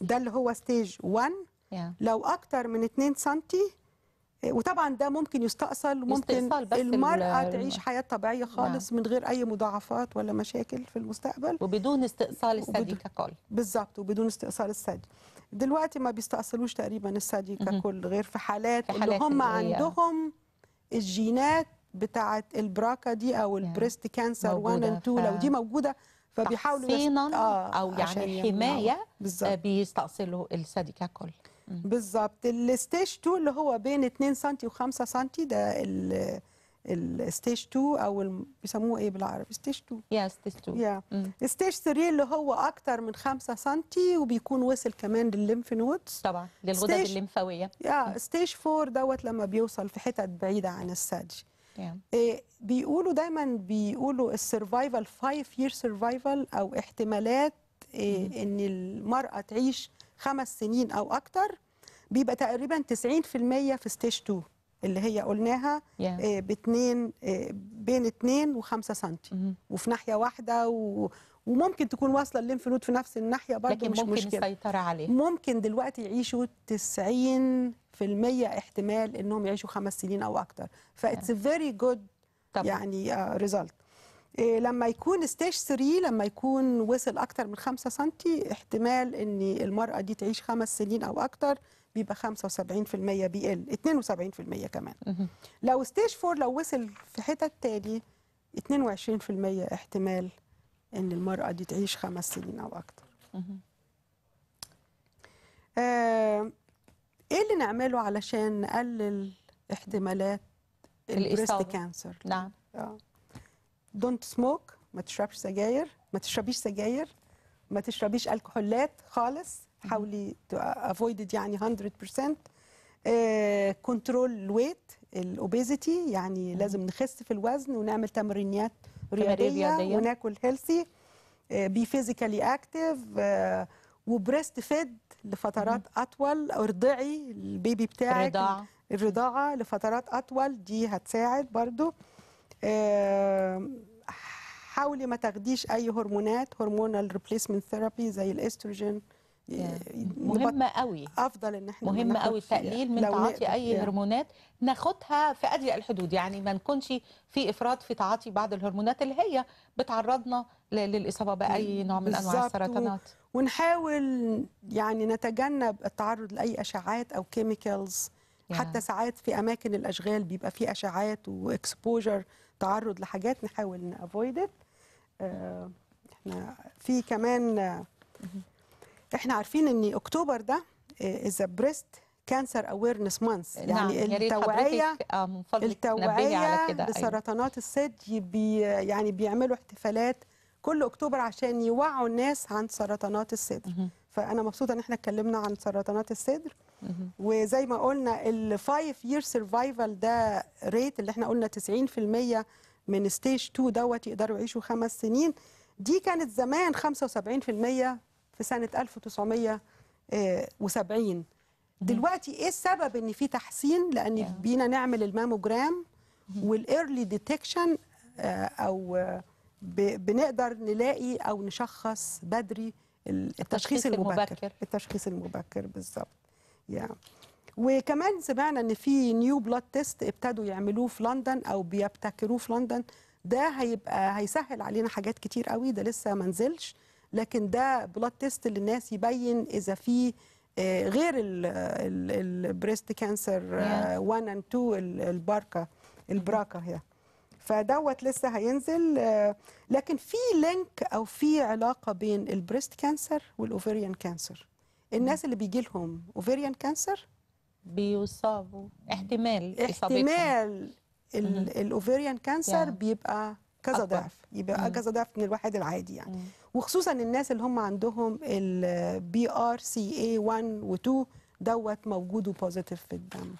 ده اللي هو ستيج 1 yeah. لو اكتر من 2 سنتي آه، وطبعا ده ممكن يستأصل ممكن المرأة الم... تعيش حياة طبيعية خالص من غير أي مضاعفات ولا مشاكل في المستقبل وبدون استئصال الثدي ككل بالظبط وبدون استئصال الثدي دلوقتي ما بيستأصلوش تقريبا الثدي ككل غير في حالات, في حالات اللي هم اللي عندهم الجينات بتاعه البراكا دي او البريست كانسر 1 اند 2 لو دي موجوده فبيحاولوا تحصينا آه او يعني حمايه آه بيستأصلوا الثدي ككل بالظبط الستيج 2 اللي هو بين 2 سم و5 سم ده الستيج 2 او بيسموه ايه بالعربي ستيج 2 يا ستيج 2 يا ستيج 3 اللي هو اكتر من 5 سم وبيكون وصل كمان للليمف نودز طبعا للغدد الليمفاويه يا ستيج 4 دوت لما بيوصل في حتت بعيده عن الثدي إيه بيقولوا دايما بيقولوا السرفايفل 5 يير سرفايفل او احتمالات إيه ان المراه تعيش خمس سنين او اكتر بيبقى تقريبا 90% في ستيج 2 اللي هي قلناها yeah. إيه باتنين إيه بين 2 و5 سم mm -hmm. وفي ناحيه واحده و وممكن تكون واصله الليمف نود في نفس الناحيه برضه مش مشكله لكن ممكن السيطره عليه ممكن دلوقتي يعيشوا 90 في المية احتمال انهم يعيشوا خمس سنين او اكتر فاتس فيري جود يعني ريزلت آه، إيه لما يكون ستيج 3 لما يكون وصل اكتر من 5 سم احتمال ان المراه دي تعيش خمس سنين او اكتر بيبقى 75% بيقل 72% كمان لو ستيج 4 لو وصل في حتت تاني 22% احتمال ان المراه دي تعيش خمس سنين او اكتر آه ايه اللي نعمله علشان نقلل احتمالات البريست كانسر نعم اه دونت سموك ما تشربش سجاير ما تشربيش سجاير ما تشربيش الكحولات خالص حاولي افويد يعني 100% كنترول الويت الاوبيزيتي يعني مم. لازم نخس في الوزن ونعمل تمرينات رياضيه, رياضية. وناكل هيلثي بي فيزيكالي اكتف وبريست فيد لفترات اطول ارضعي البيبي بتاعك الرضاعه الرضاعه لفترات اطول دي هتساعد برضو حاولي ما تاخديش اي هرمونات هرمونال ريبليسمنت ثيرابي زي الاستروجين مهمه قوي افضل ان احنا مهمه قوي التقليل من تعاطي اي يعني. هرمونات ناخدها في اضيق الحدود يعني ما نكونش في افراط في تعاطي بعض الهرمونات اللي هي بتعرضنا للاصابه باي نوع من انواع السرطانات و... ونحاول يعني نتجنب التعرض لاي اشعاعات او كيميكالز حتى ساعات في اماكن الاشغال بيبقى في اشعاعات واكسبوجر تعرض لحاجات نحاول نافويد آه، احنا في كمان احنا عارفين ان اكتوبر ده از بريست كانسر اويرنس مانث يعني نعم. التوعيه آه، التوعيه أيوة. بسرطانات الثدي بي يعني بيعملوا احتفالات كل اكتوبر عشان يوعوا الناس عن سرطانات الصدر فانا مبسوطه ان احنا اتكلمنا عن سرطانات الصدر وزي ما قلنا الفايف يير سرفايفل ده ريت اللي احنا قلنا 90% من ستيج 2 دوت يقدروا يعيشوا خمس سنين دي كانت زمان 75% في سنة 1970 دلوقتي ايه السبب ان في تحسين لان yeah. بينا نعمل الماموجرام والايرلي آه، ديتكشن او بنقدر نلاقي او نشخص بدري التشخيص المبكر. التشخيص المبكر بالظبط yeah. وكمان سمعنا ان في نيو بلاد تيست ابتدوا يعملوه في لندن او بيبتكروه في لندن ده هيبقى هيسهل علينا حاجات كتير قوي ده لسه ما نزلش لكن ده بلاد تيست للناس يبين اذا في آه، غير البريست كانسر 1 اند 2 الباركه البراكه هي فدوت لسه هينزل آه، لكن في لينك او في علاقه بين البريست كانسر والاوفريان كانسر الناس اللي بيجي لهم اوفريان كانسر بيصابوا احتمال احتمال الاوفريان كانسر بيبقى كذا ضعف يبقى كذا ضعف من الواحد العادي يعني وخصوصا الناس اللي هم عندهم البي ار سي اي 1 و2 دوت موجود وبوزيتيف في الدم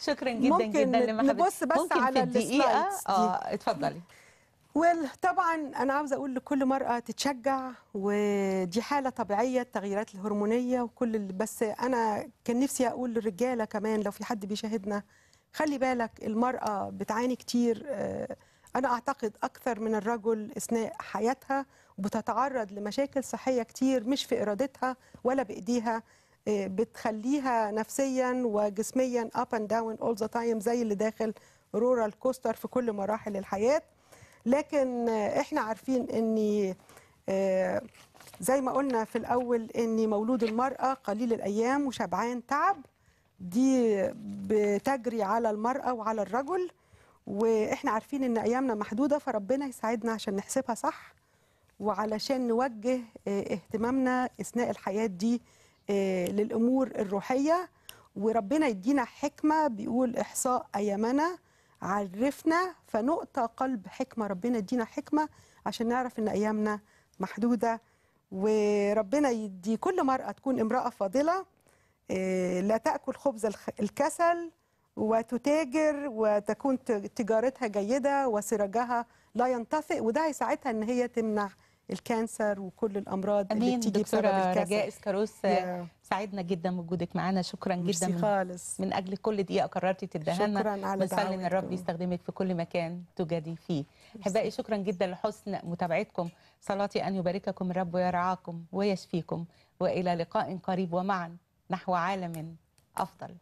شكرا جدا جدا لمحبتك نبص بس ممكن على في الدقيقه اه اتفضلي ويل طبعا انا عاوزه اقول لكل مرأة تتشجع ودي حاله طبيعيه التغيرات الهرمونيه وكل اللي بس انا كان نفسي اقول للرجاله كمان لو في حد بيشاهدنا خلي بالك المراه بتعاني كتير آه أنا أعتقد أكثر من الرجل أثناء حياتها وبتتعرض لمشاكل صحية كتير مش في إرادتها ولا بإيديها آه، بتخليها نفسيا وجسميا اب اند داون اول ذا تايم زي اللي داخل رورال كوستر في كل مراحل الحياة لكن آه، احنا عارفين ان آه، زي ما قلنا في الأول ان مولود المرأة قليل الأيام وشبعان تعب دي بتجري على المرأة وعلى الرجل واحنا عارفين ان ايامنا محدوده فربنا يساعدنا عشان نحسبها صح وعلشان نوجه آه، اهتمامنا اثناء الحياه دي آه، للامور الروحيه وربنا يدينا حكمه بيقول احصاء ايامنا عرفنا فنقطه قلب حكمه ربنا يدينا حكمه عشان نعرف ان ايامنا محدوده وربنا يدي كل مرأة تكون امرأة فاضلة آه، لا تأكل خبز الكسل وتتاجر وتكون تجارتها جيدة وسراجها لا ينطفئ وده هيساعدها ان هي تمنع الكانسر وكل الامراض أمين اللي بتيجي بسبب الكانسر رجاء اسكاروس سعدنا جدا بوجودك معانا شكرا جدا من خالص من اجل كل دقيقه قررتي تديها لنا شكرا على بنصلي ان الرب يستخدمك في كل مكان توجدي فيه احبائي شكرا جدا لحسن متابعتكم صلاتي ان يبارككم الرب ويرعاكم ويشفيكم والى لقاء قريب ومعا نحو عالم افضل